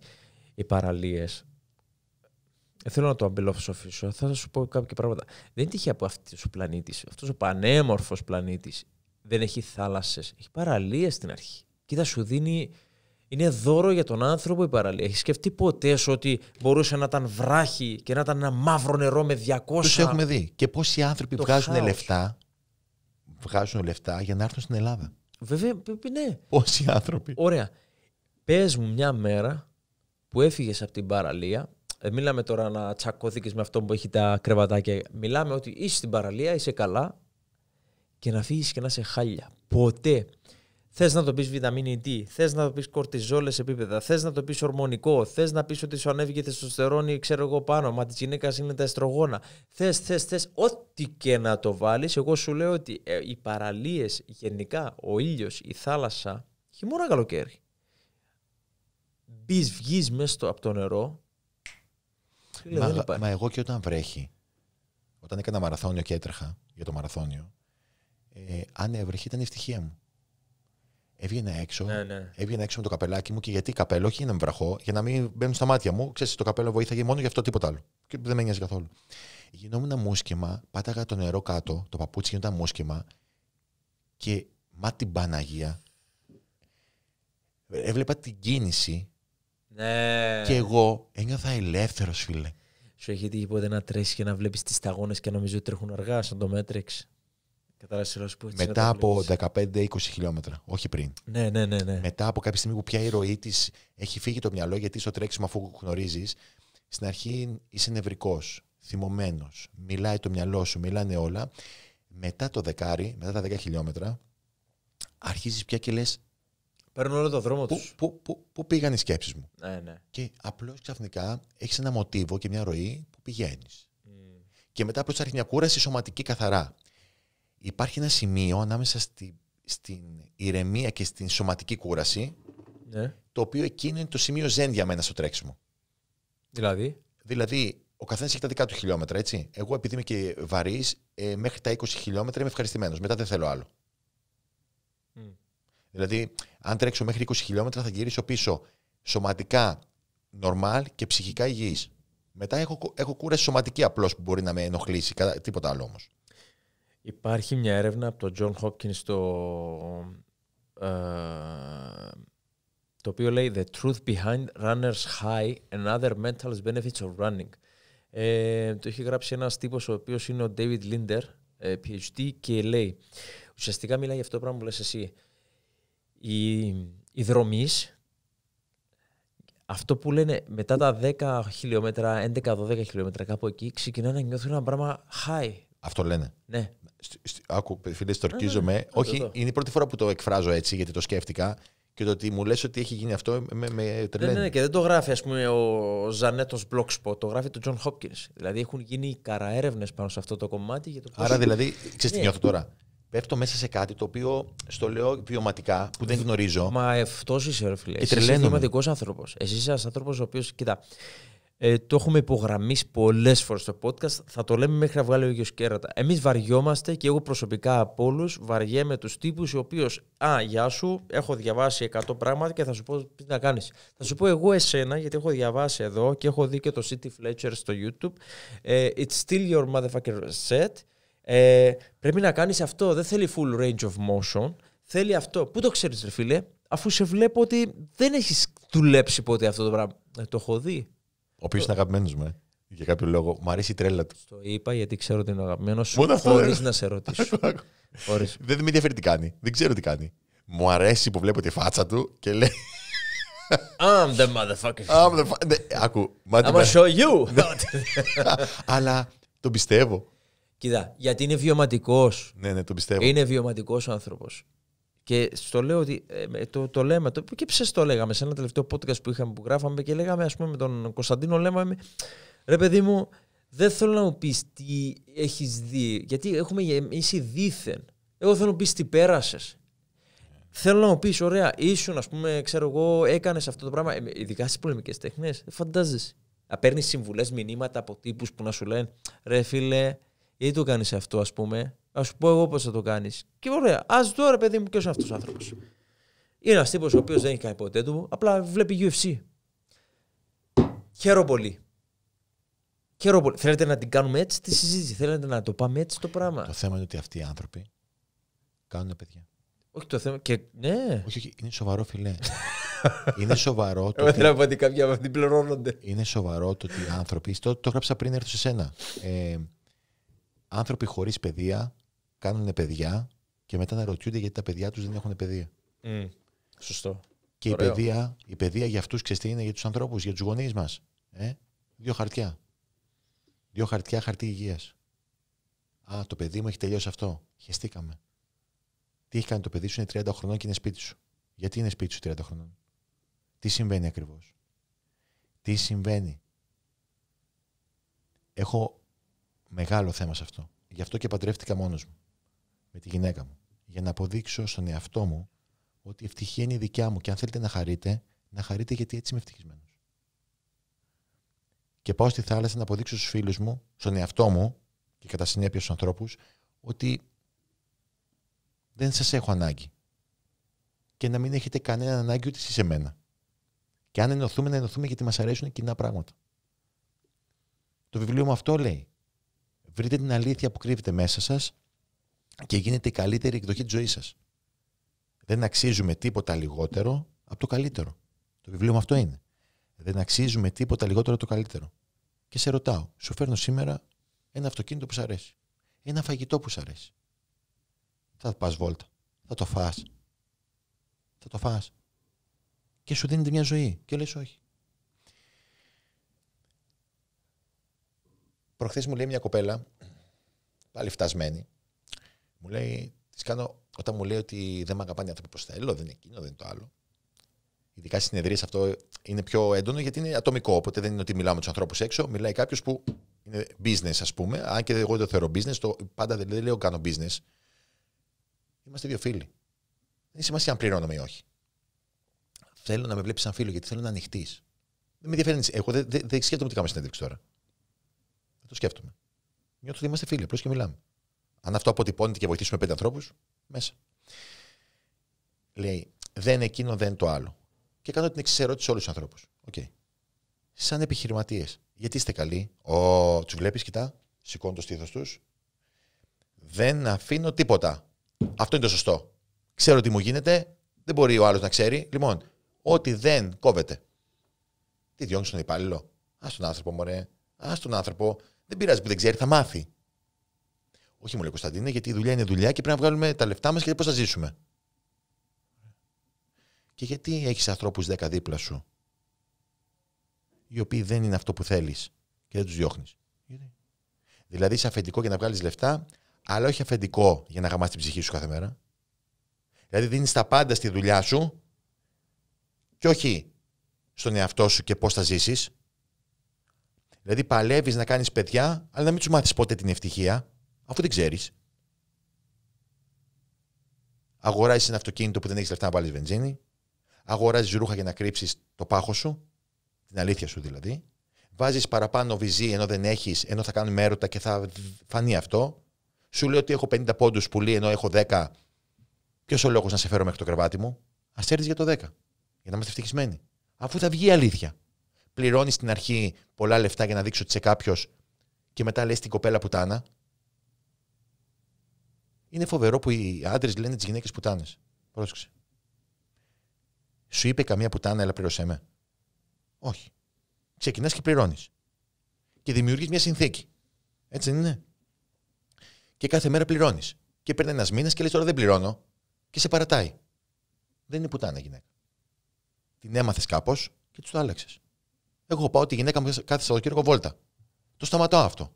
Οι παραλίες. Ε, θέλω να το αμπελοφιλοσοφήσω. Θα σου πω κάποια πράγματα. Δεν είναι τυχαία που αυτός ο πλανήτης, αυτός ο πανέμορφος πλανήτης, δεν έχει θάλασσες. Έχει παραλίες στην αρχή. Κοίτα, σου δίνει είναι δώρο για τον άνθρωπο η παραλία. Έχεις σκεφτεί ποτέ ότι μπορούσε να ήταν βράχη και να ήταν ένα μαύρο νερό με 200. Του έχουμε δει. Και πόσοι άνθρωποι βγάζουν λεφτά, βγάζουν λεφτά για να έρθουν στην Ελλάδα. Βέβαια, ναι. Πόσοι άνθρωποι. Ωραία. Πες μου μια μέρα που έφυγες από την παραλία. Δεν μιλάμε τώρα να τσακώθηκες με αυτό που έχει τα κρεβατάκια. Μιλάμε ότι είσαι στην παραλία, είσαι καλά και να φύγεις και να σε χάλια. Ποτέ. Θες να το πεις βιταμίνη D, θες να το πεις κορτιζόλες επίπεδα, θες να το πεις ορμονικό, θες να πεις ότι σου ανέβηκε η ξέρω εγώ πάνω, μα της γυναίκας είναι τα εστρογόνα. Θες, θες, θες, ό,τι και να το βάλεις. Εγώ σου λέω ότι ε, οι παραλίες, γενικά, ο ήλιος, η θάλασσα, χειμώνα καλοκαίρι. Μπεις, βγεις μέσα από το νερό. Μα, μα, εγώ και όταν βρέχει, όταν έκανα μαραθώνιο και έτρεχα για το μαραθώνιο, ε, αν έβρεχε ήταν η ευτυχία μου. Έβγαινα έξω, ναι, ναι. έξω με το καπελάκι μου και γιατί καπέλο, όχι να με βραχώ, για να μην μπαίνουν στα μάτια μου. Ξέρετε, το καπέλο βοήθαγε μόνο για αυτό τίποτα άλλο. Και δεν με νοιάζει καθόλου. Γινόμουν μουσκεμα, πάταγα το νερό κάτω, το παπούτσι γινόταν μουσκεμα και μα την Παναγία. Έβλεπα την κίνηση. Ναι. Και εγώ ένιωθα ελεύθερος, φίλε. Σου έχει τύχει ποτέ να τρέσεις και να βλέπεις τις σταγόνες και νομίζω ότι τρέχουν αργά, σαν το μέτρεξ. Μετά από 15-20 χιλιόμετρα, όχι πριν. Ναι, ναι, ναι, ναι. Μετά από κάποια στιγμή που πια η ροή της έχει φύγει το μυαλό, γιατί στο τρέξιμο, αφού γνωρίζεις, στην αρχή είσαι νευρικός, θυμωμένος, μιλάει το μυαλό σου, μιλάνε όλα. Μετά το δεκάρι, μετά τα 10 χιλιόμετρα, αρχίζεις πια και λες. Παίρνω όλο το δρόμο τους. Πού, πού, πού, πήγαν οι σκέψεις μου. Ναι, ναι. Και απλώς ξαφνικά έχεις ένα μοτίβο και μια ροή που πηγαίνεις. Και μετά απλώς μια κούραση σωματική καθαρά υπάρχει ένα σημείο ανάμεσα στη, στην ηρεμία και στην σωματική κούραση, ναι. το οποίο εκείνο είναι το σημείο ζεν για μένα στο τρέξιμο. Δηλαδή. Δηλαδή, ο καθένας έχει τα δικά του χιλιόμετρα, έτσι. Εγώ, επειδή είμαι και βαρύς, ε, μέχρι τα 20 χιλιόμετρα είμαι ευχαριστημένος. Μετά δεν θέλω άλλο. Δηλαδή, αν τρέξω μέχρι 20 χιλιόμετρα, θα γυρίσω πίσω σωματικά νορμάλ και ψυχικά υγιής. Μετά έχω, έχω κούραση σωματική απλώς που μπορεί να με ενοχλήσει, τίποτα άλλο όμως. Υπάρχει μια έρευνα από τον John Hopkins στο, ε, το οποίο λέει «The truth behind runner's high and other mental benefits of running». Ε, το έχει γράψει ένας τύπος ο οποίος είναι ο David Linder, ε, PhD, και λέει ουσιαστικά μιλάει για αυτό το πράγμα που λες εσύ. Οι, οι δρομείς, αυτό που λένε μετά τα 10 χιλιόμετρα, 11-12 χιλιόμετρα κάπου εκεί, ξεκινάνε να νιώθουν ένα πράγμα high. Αυτό λένε. Ναι. Άκου, φίλε, στορκίζομαι. Ναι, ναι, ναι. Όχι, είναι η πρώτη φορά που το εκφράζω έτσι, γιατί το σκέφτηκα. Και το ότι μου λες ότι έχει γίνει αυτό με, με τρελαίνει. Ναι, ναι, και δεν το γράφει ας πούμε, ο Ζανέτος Μπλοξπο, το γράφει το Τζον Hopkins. Δηλαδή έχουν γίνει καραέρευνες πάνω σε αυτό το κομμάτι. Για το πώς Άρα δηλαδή, ξέρεις τι νιώθω τώρα. Πέφτω μέσα σε κάτι το οποίο στο λέω βιωματικά, που δεν γνωρίζω. Μα αυτό είσαι, ρε φίλε. Και άνθρωπος. Εσύ είσαι ένας άνθρωπος ο οποίος, κοίτα, ε, το έχουμε υπογραμμίσει πολλές φορές στο podcast. Θα το λέμε μέχρι να βγάλει ο ίδιος κέρατα. Εμείς βαριόμαστε και εγώ προσωπικά από όλους βαριέμαι τους τύπους οι οποίοι Α, γεια σου, έχω διαβάσει 100 πράγματα και θα σου πω τι να κάνεις. Θα σου πω εγώ εσένα, γιατί έχω διαβάσει εδώ και έχω δει και το City Fletcher στο YouTube. Ε, it's still your motherfucker set. Ε, πρέπει να κάνεις αυτό. Δεν θέλει full range of motion. Θέλει αυτό. Πού το ξέρεις, φίλε, αφού σε βλέπω ότι δεν έχεις δουλέψει ποτέ αυτό το πράγμα. Ε, το έχω δει. Ο οποίος είναι αγαπημένος μου. Ε, για κάποιο λόγο. Μου αρέσει η τρέλα του. Το είπα γιατί ξέρω ότι είναι αγαπημένος σου. Χωρί να σε ρωτήσω. (laughs) Δεν με ενδιαφέρει τι κάνει. Δεν ξέρω τι κάνει. Μου αρέσει που βλέπω τη φάτσα του και λέει. I'm the motherfucker. I'm the fucker. Ναι, άκου. I'm gonna show you. Ναι. (laughs) Αλλά τον πιστεύω. Κοίτα, γιατί είναι βιωματικός. Ναι, ναι, τον πιστεύω. Είναι βιωματικός άνθρωπος. Και στο λέω ότι ε, το, λέμε, το, και ψες το λέγαμε σε ένα τελευταίο podcast που είχαμε που γράφαμε και λέγαμε ας πούμε με τον Κωνσταντίνο λέμε ρε παιδί μου δεν θέλω να μου πεις τι έχεις δει γιατί έχουμε γεμίσει δίθεν. Εγώ θέλω να μου πεις τι πέρασες. Θέλω να μου πεις, ωραία, ήσουν, ας πούμε, ξέρω εγώ, έκανες αυτό το πράγμα. Ε, ειδικά στις πολεμικές τέχνε, φαντάζεσαι. Να παίρνεις συμβουλές, μηνύματα από τύπους που να σου λένε, ρε φίλε, γιατί το κάνεις αυτό, ας πούμε. Ας σου πω εγώ πώς θα το κάνεις. Και ωραία, ας δω ρε παιδί μου, ποιος είναι αυτός ο άνθρωπος. Είναι ένας τύπος ο οποίος δεν έχει κάνει ποτέ του, απλά βλέπει UFC. Χαίρομαι πολύ. Χαίρομαι πολύ. Θέλετε να την κάνουμε έτσι τη συζήτηση, θέλετε να το πάμε έτσι το πράγμα. Το θέμα είναι ότι αυτοί οι άνθρωποι κάνουν παιδιά. Όχι το θέμα. Και... Ναι. Όχι, όχι, είναι σοβαρό φιλέ. είναι σοβαρό το. Δεν θέλω να πω ότι κάποιοι από αυτήν πληρώνονται. Είναι σοβαρό το ότι οι άνθρωποι. Το, το γράψα πριν έρθω σε σένα. Ε, άνθρωποι χωρίς παιδεία, κάνουν παιδιά και μετά να ρωτιούνται γιατί τα παιδιά τους δεν έχουν παιδεία. Mm. Σωστό. Και Ωραίο. η παιδεία, η παιδεία για αυτούς ξέρετε είναι για τους ανθρώπους, για τους γονείς μας. Ε? Δύο χαρτιά. Δύο χαρτιά χαρτί υγείας. Α, το παιδί μου έχει τελειώσει αυτό. Χεστήκαμε. Τι έχει κάνει το παιδί σου, είναι 30 χρονών και είναι σπίτι σου. Γιατί είναι σπίτι σου 30 χρονών. Τι συμβαίνει ακριβώς. Τι συμβαίνει. Έχω μεγάλο θέμα σε αυτό. Γι' αυτό και παντρεύτηκα μόνος μου με τη γυναίκα μου. Για να αποδείξω στον εαυτό μου ότι η ευτυχία είναι η δικιά μου και αν θέλετε να χαρείτε, να χαρείτε γιατί έτσι είμαι ευτυχισμένος. Και πάω στη θάλασσα να αποδείξω στους φίλους μου, στον εαυτό μου και κατά συνέπεια στους ανθρώπους, ότι δεν σας έχω ανάγκη. Και να μην έχετε κανένα ανάγκη ούτε εσείς εμένα. Και αν ενωθούμε, να ενωθούμε γιατί μας αρέσουν κοινά πράγματα. Το βιβλίο μου αυτό λέει. Βρείτε την αλήθεια που κρύβεται μέσα σας και γίνεται η καλύτερη εκδοχή της ζωής σας. Δεν αξίζουμε τίποτα λιγότερο από το καλύτερο. Το βιβλίο μου αυτό είναι. Δεν αξίζουμε τίποτα λιγότερο από το καλύτερο. Και σε ρωτάω, σου φέρνω σήμερα ένα αυτοκίνητο που σου αρέσει. Ένα φαγητό που σου αρέσει. Θα πας βόλτα. Θα το φας. Θα το φας. Και σου δίνεται μια ζωή. Και λες όχι. Προχθές μου λέει μια κοπέλα, πάλι φτασμένη, μου λέει, κάνω, όταν μου λέει ότι δεν με αγαπάνε οι άνθρωποι όπως θέλω, δεν είναι εκείνο, δεν είναι το άλλο. Ειδικά στις συνεδρίες αυτό είναι πιο έντονο γιατί είναι ατομικό. Οπότε δεν είναι ότι μιλάμε με τους ανθρώπους έξω. Μιλάει κάποιος που είναι business, ας πούμε. Αν και εγώ δεν το θεωρώ business, το, πάντα δεν, δεν λέω κάνω business. Είμαστε δύο φίλοι. Δεν έχει σημασία αν πληρώνομαι ή όχι. Θέλω να με βλέπεις σαν φίλο γιατί θέλω να ανοιχτεί. Δεν με ενδιαφέρει. Εγώ δεν, δεν, δεν σκέφτομαι τι κάνουμε συνέντευξη τώρα. Δεν το σκέφτομαι. Νιώθω ότι είμαστε φίλοι, απλώς και μιλάμε. Αν αυτό αποτυπώνεται και βοηθήσουμε πέντε ανθρώπους, μέσα. Λέει, δεν εκείνο, δεν το άλλο. Και κάνω την εξή ερώτηση σε όλους τους ανθρώπους. Okay. Σαν επιχειρηματίες, γιατί είστε καλοί, ο... τους βλέπεις, κοιτά, Σηκώνω το στήθος τους. Δεν αφήνω τίποτα. Αυτό είναι το σωστό. Ξέρω τι μου γίνεται, δεν μπορεί ο άλλος να ξέρει. Λοιπόν, ότι δεν κόβεται. Τι διώχνεις τον υπάλληλο. Α τον άνθρωπο, μωρέ. Α τον άνθρωπο. Δεν πειράζει που δεν ξέρει, θα μάθει. Όχι μου λέει Κωνσταντίνε, γιατί η δουλειά είναι δουλειά και πρέπει να βγάλουμε τα λεφτά μας και πώς θα ζήσουμε. Και γιατί έχεις ανθρώπους δέκα δίπλα σου, οι οποίοι δεν είναι αυτό που θέλεις και δεν τους διώχνεις. Δηλαδή είσαι αφεντικό για να βγάλεις λεφτά, αλλά όχι αφεντικό για να γαμάς την ψυχή σου κάθε μέρα. Δηλαδή δίνεις τα πάντα στη δουλειά σου και όχι στον εαυτό σου και πώς θα ζήσεις. Δηλαδή παλεύεις να κάνεις παιδιά, αλλά να μην τους μάθεις ποτέ την ευτυχία αφού δεν ξέρεις. Αγοράζεις ένα αυτοκίνητο που δεν έχεις λεφτά να βάλει βενζίνη. Αγοράζεις ρούχα για να κρύψεις το πάχο σου. Την αλήθεια σου δηλαδή. Βάζεις παραπάνω βυζί ενώ δεν έχεις, ενώ θα κάνουμε έρωτα και θα φανεί αυτό. Σου λέει ότι έχω 50 πόντους πουλί ενώ έχω 10. Ποιος ο λόγος να σε φέρω μέχρι το κρεβάτι μου. Ας για το 10. Για να είμαστε ευτυχισμένοι. Αφού θα βγει η αλήθεια. Πληρώνεις στην αρχή πολλά λεφτά για να δείξει ότι είσαι κάποιος και μετά λες την κοπέλα πουτάνα. Είναι φοβερό που οι άντρες λένε τις γυναίκες πουτάνες. Πρόσεξε. Σου είπε καμία πουτάνα, αλλά πλήρωσέ με. Όχι. Ξεκινάς και πληρώνεις. Και δημιουργείς μια συνθήκη. Έτσι δεν είναι. Και κάθε μέρα πληρώνεις. Και παίρνει ένας μήνας και λες τώρα δεν πληρώνω. Και σε παρατάει. Δεν είναι πουτάνα γυναίκα. Την έμαθες κάπως και τους το άλλαξες. Εγώ πάω τη γυναίκα μου κάθε Σαββατοκύριακο βόλτα. Το σταματάω αυτό.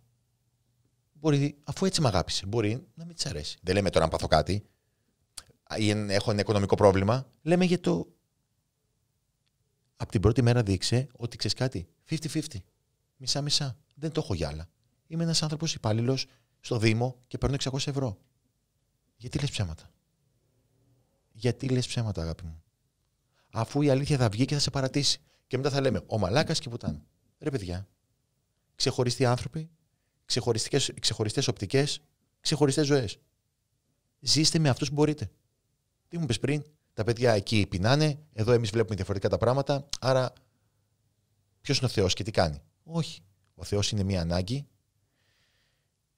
Μπορεί, αφού έτσι με αγάπησε, μπορεί να μην της αρέσει. Δεν λέμε τώρα να πάθω κάτι ή έχω ένα οικονομικό πρόβλημα. Λέμε για το. Από την πρώτη μέρα δείξε ότι ξέρεις κάτι. 50-50. Μισά-μισά. Δεν το έχω για άλλα. Είμαι ένας άνθρωπος υπάλληλος στο Δήμο και παίρνω 600 ευρώ. Γιατί λες ψέματα. Γιατί λες ψέματα, αγάπη μου. Αφού η αλήθεια θα βγει και θα σε παρατήσει. Και μετά θα λέμε Ο Μαλάκας και πουτάν. Ρε παιδιά, ξεχωριστοί άνθρωποι ξεχωριστές οπτικές, ξεχωριστές ζωές. Ζήστε με αυτούς που μπορείτε. Τι μου πεις πριν, τα παιδιά εκεί πεινάνε, εδώ εμείς βλέπουμε διαφορετικά τα πράγματα, άρα ποιος είναι ο Θεός και τι κάνει. Όχι. Ο Θεός είναι μια ανάγκη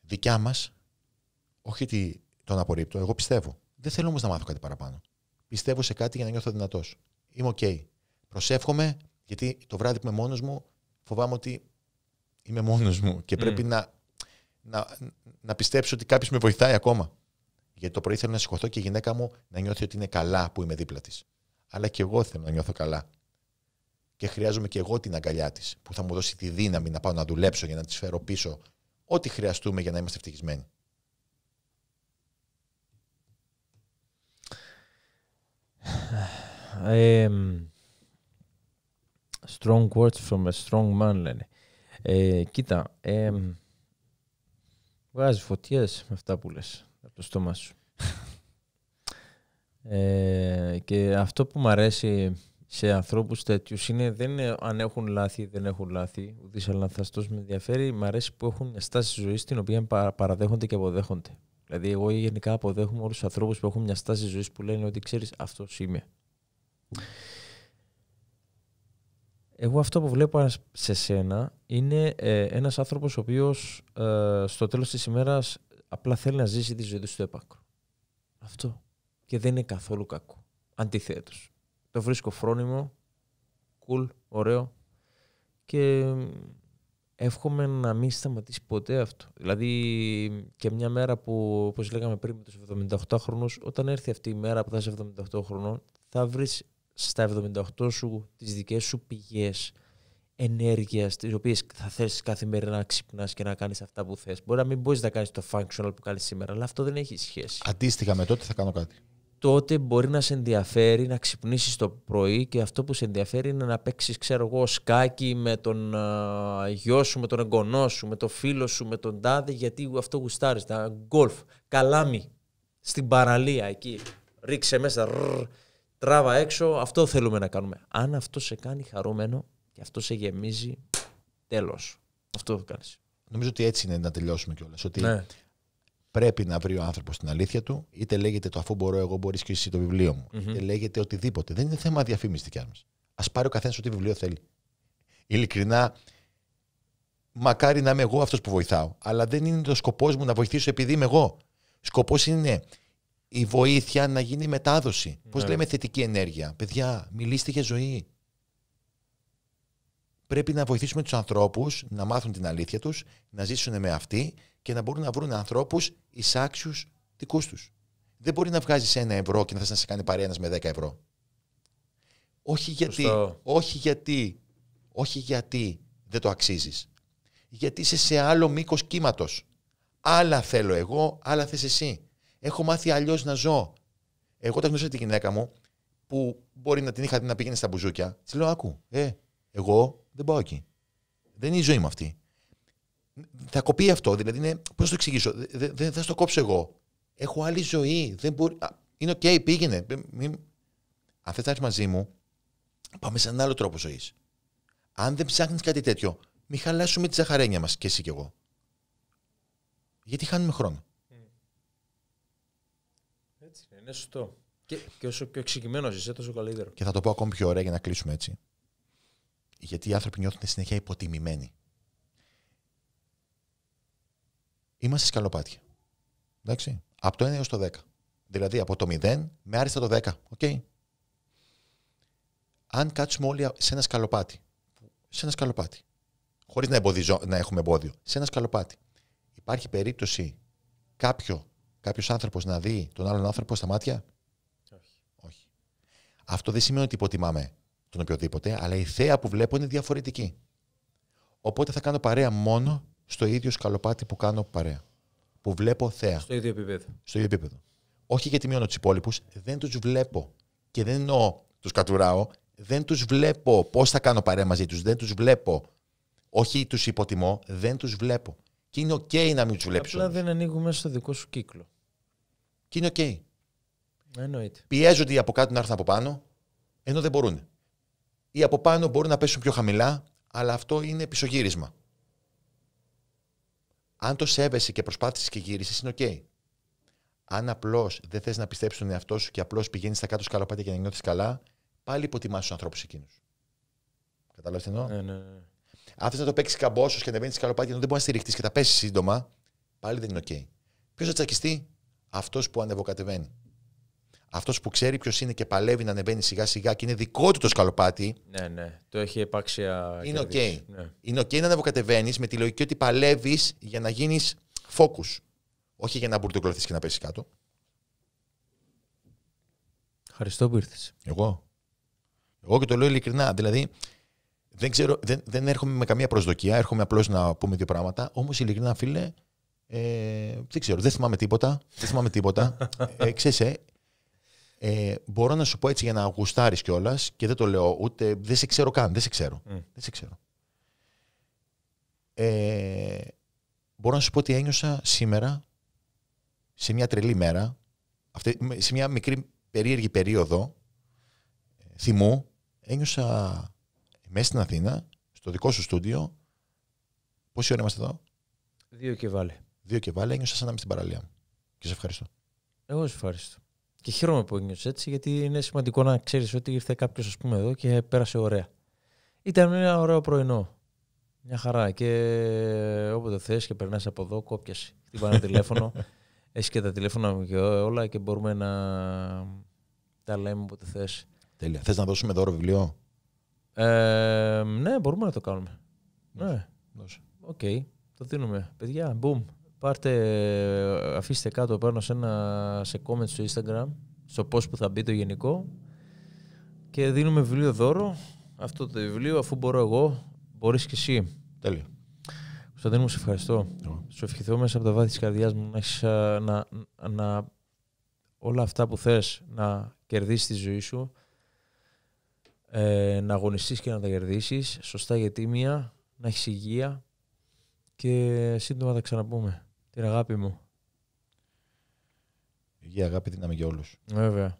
δικιά μας, όχι ότι τον απορρίπτω, εγώ πιστεύω. Δεν θέλω όμως να μάθω κάτι παραπάνω. Πιστεύω σε κάτι για να νιώθω δυνατός. Είμαι οκ. Okay. Προσεύχομαι, γιατί το βράδυ που είμαι μόνος μου, φοβάμαι ότι είμαι μόνος μου και πρέπει mm. να να, να πιστέψω ότι κάποιος με βοηθάει ακόμα. Γιατί το πρωί θέλω να σηκωθώ και η γυναίκα μου να νιώθει ότι είναι καλά που είμαι δίπλα της. Αλλά και εγώ θέλω να νιώθω καλά. Και χρειάζομαι και εγώ την αγκαλιά της, που θα μου δώσει τη δύναμη να πάω να δουλέψω για να της φέρω πίσω ό,τι χρειαστούμε για να είμαστε ευτυχισμένοι. strong words from a strong man λένε. Ε, κοίτα, Βγάζει φωτιές με αυτά που λες από το στόμα σου. (laughs) ε, και αυτό που μου αρέσει σε ανθρώπους τέτοιους είναι δεν είναι αν έχουν λάθη ή δεν έχουν λάθη. Ούτε σαν λανθαστό με ενδιαφέρει. Μ' αρέσει που έχουν μια στάση ζωής την οποία παραδέχονται και αποδέχονται. Δηλαδή, εγώ γενικά αποδέχομαι όλους τους ανθρώπους που έχουν μια στάση ζωής που λένε ότι ξέρεις αυτός είμαι. Εγώ αυτό που βλέπω σε σένα είναι ε, ένας άνθρωπος ο οποίος ε, στο τέλος της ημέρας απλά θέλει να ζήσει τη ζωή του στο έπακρο. Αυτό. Και δεν είναι καθόλου κακό. Αντιθέτως. Το βρίσκω φρόνιμο, cool, ωραίο και εύχομαι να μην σταματήσει ποτέ αυτό. Δηλαδή και μια μέρα που, όπως λέγαμε πριν με τους 78 χρονούς, όταν έρθει αυτή η μέρα που θα είσαι 78 χρονών, θα βρεις στα 78 σου τις δικές σου πηγές ενέργειας τις οποίες θα θες κάθε μέρα να ξυπνάς και να κάνεις αυτά που θες. Μπορεί να μην μπορείς να κάνεις το functional που κάνεις σήμερα, αλλά αυτό δεν έχει σχέση. Αντίστοιχα με τότε θα κάνω κάτι. Τότε μπορεί να σε ενδιαφέρει να ξυπνήσεις το πρωί και αυτό που σε ενδιαφέρει είναι να παίξεις ξέρω εγώ, σκάκι με τον γιο σου, με τον εγγονό σου, με τον φίλο σου, με τον τάδε, γιατί αυτό γουστάρεις. Τα γκολφ, καλάμι, στην παραλία εκεί, ρίξε μέσα, τράβα έξω, αυτό θέλουμε να κάνουμε. Αν αυτό σε κάνει χαρούμενο και αυτό σε γεμίζει, τέλος. Αυτό θα κάνεις. Νομίζω ότι έτσι είναι να τελειώσουμε κιόλας. Ότι ναι. πρέπει να βρει ο άνθρωπος την αλήθεια του, είτε λέγεται το αφού μπορώ, εγώ μπορείς και εσύ το βιβλίο μου, mm-hmm. είτε λέγεται οτιδήποτε. Δεν είναι θέμα διαφήμισης δικιάς μας. Ας πάρει ο καθένας ό,τι βιβλίο θέλει. Ειλικρινά, μακάρι να είμαι εγώ αυτός που βοηθάω. Αλλά δεν είναι το σκοπός μου να βοηθήσω επειδή είμαι εγώ. Σκοπός είναι η βοήθεια να γίνει μετάδοση. Ναι. Πώς λέμε θετική ενέργεια. Παιδιά, μιλήστε για ζωή. Πρέπει να βοηθήσουμε τους ανθρώπους να μάθουν την αλήθεια τους, να ζήσουν με αυτή και να μπορούν να βρουν ανθρώπους εισάξιους δικούς τους. Δεν μπορεί να βγάζεις ένα ευρώ και να θες να σε κάνει παρέα με 10 ευρώ. Όχι γιατί, όχι γιατί, όχι γιατί δεν το αξίζεις. Γιατί είσαι σε άλλο μήκος κύματος. Άλλα θέλω εγώ, άλλα θες εσύ. Έχω μάθει αλλιώς να ζω. Εγώ όταν γνώρισα τη γυναίκα μου, που μπορεί να την είχα να πήγαινε στα μπουζούκια, της λέω: Ακού, ε, εγώ δεν πάω εκεί. Δεν είναι η ζωή μου αυτή. Θα κοπεί αυτό. Δηλαδή, είναι, πώς το εξηγήσω, δεν θα στο κόψω εγώ. Έχω άλλη ζωή. Δεν μπορεί, είναι οκ, πήγαινε. Ε, Αν θες να έρθεις μαζί μου, πάμε σε έναν άλλο τρόπο ζωής. Αν δεν ψάχνεις κάτι τέτοιο, μην χαλάσουμε τη ζαχαρένια μας κι εσύ κι εγώ. Γιατί χάνουμε χρόνο. Είναι σωστό. Και, και όσο πιο εξηγημένο είσαι, τόσο καλύτερο. Και θα το πω ακόμη πιο ωραία για να κλείσουμε έτσι. Γιατί οι άνθρωποι νιώθουν συνέχεια υποτιμημένοι. Είμαστε σκαλοπάτια. Εντάξει. Από το 1 έως το 10. Δηλαδή από το 0 με άριστα το 10. Okay. Αν κάτσουμε όλοι σε ένα σκαλοπάτι. Σε ένα σκαλοπάτι. Χωρίς να, να έχουμε εμπόδιο. Σε ένα σκαλοπάτι. Υπάρχει περίπτωση κάποιο κάποιος άνθρωπος να δει τον άλλον άνθρωπο στα μάτια. Όχι. Όχι. Αυτό δεν σημαίνει ότι υποτιμάμε τον οποιοδήποτε, αλλά η θέα που βλέπω είναι διαφορετική. Οπότε θα κάνω παρέα μόνο στο ίδιο σκαλοπάτι που κάνω παρέα. Που βλέπω θέα. Στο ίδιο επίπεδο. Στο ίδιο επίπεδο. Όχι γιατί μειώνω τους υπόλοιπους, δεν τους βλέπω. Και δεν εννοώ τους κατουράω, δεν τους βλέπω πώς θα κάνω παρέα μαζί τους, δεν τους βλέπω. Όχι τους υποτιμώ, δεν τους βλέπω. Και είναι OK να μην δουλέψει. Απλά δεν ανοίγουμε στο δικό σου κύκλο. Και είναι OK. Εννοείται. Πιέζονται οι από κάτω να έρθουν από πάνω, ενώ δεν μπορούν. Οι από πάνω μπορούν να πέσουν πιο χαμηλά, αλλά αυτό είναι πισωγύρισμα. Αν το σέβεσαι και προσπάθησες και γύρισες, είναι OK. Αν απλώς δεν θες να πιστέψεις τον εαυτό σου και απλώς πηγαίνεις στα κάτω σκαλοπάτια και να νιώθεις καλά, πάλι υποτιμάς τους ανθρώπους εκείνους. Κατάλαβε τι εννοώ. ναι, ναι. ναι. Αν να το παίξεις καμπόσο και να σκαλοπάτι και ενώ δεν μπορείς να στηριχτείς και τα πέσεις σύντομα, πάλι δεν είναι OK. Ποιος θα τσακιστεί, αυτός που ανεβοκατεβαίνει. Αυτός που ξέρει ποιος είναι και παλεύει να ανεβαίνει σιγά σιγά και είναι δικό του το σκαλοπάτι. Ναι, ναι. Το έχει επάξια. Είναι οκ. Ναι. Είναι οκ να ανεβοκατεβαίνεις με τη λογική ότι παλεύεις για να γίνεις focus. Όχι για να μπουρτοκλωθεί και να πέσεις κάτω. Ευχαριστώ που ήρθες. Εγώ. Εγώ και το λέω ειλικρινά. Δηλαδή, δεν, ξέρω, δεν, δεν έρχομαι με καμία προσδοκία, έρχομαι απλώς να πούμε δύο πράγματα. Όμως ειλικρινά, φίλε, ε, δεν ξέρω, δεν θυμάμαι τίποτα. Δεν θυμάμαι τίποτα. (laughs) Ε, ε, ε, μπορώ να σου πω έτσι για να γουστάρεις κιόλας και δεν το λέω ούτε. Δεν σε ξέρω καν. Δεν σε ξέρω. Mm. Δεν ξέρω. Ε, μπορώ να σου πω ότι ένιωσα σήμερα σε μια τρελή μέρα, αυτή, σε μια μικρή περίεργη περίοδο ε, θυμού, ένιωσα μέσα στην Αθήνα, στο δικό σου στούντιο, πόση ώρα είμαστε εδώ. Δύο και βάλε. Δύο και βάλε, ένιωσα σαν να είμαι στην παραλία μου. Και σε ευχαριστώ. Εγώ σε ευχαριστώ. Και χαίρομαι που ένιωσες έτσι, γιατί είναι σημαντικό να ξέρεις ότι ήρθε κάποιος, ας πούμε, εδώ και πέρασε ωραία. Ήταν ένα ωραίο πρωινό. Μια χαρά. Και όποτε θες και περνάς από εδώ, κόπιασε. Τι πάνε τηλέφωνο. (laughs) Έχεις και τα τηλέφωνα μου και όλα και μπορούμε να τα λέμε όποτε θες. Τέλεια. Θες να δώσουμε δώρο βιβλίο. Ε, ναι, μπορούμε να το κάνουμε. Ναι. Οκ, okay, το δίνουμε. Παιδιά, boom. Πάρτε, αφήστε κάτω πάνω σε ένα σε comment στο Instagram, στο πώς που θα μπει το γενικό και δίνουμε βιβλίο δώρο. Αυτό το βιβλίο, αφού μπορώ εγώ, μπορείς και εσύ. Τέλεια. Κωνσταντίνο μου, σε ευχαριστώ. Yeah. Σου ευχηθώ μέσα από τα βάθη της καρδιάς μου να, να, να όλα αυτά που θες να κερδίσεις τη ζωή σου, ε, να αγωνιστείς και να τα κερδίσεις, σωστά για τίμια, να έχεις υγεία και σύντομα θα ξαναπούμε. Την αγάπη μου. Υγεία, αγάπη, δύναμη για όλους. Βέβαια.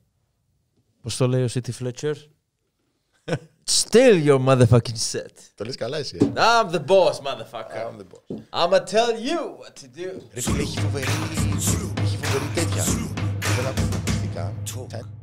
Πώς το λέει ο City Fletcher? Still your motherfucking set. Το λες καλά εσύ. Ε. I'm the boss, motherfucker. I'm the boss. I'ma tell you what to do. Ρε φίλε, έχει φοβερή τέτοια. Δεν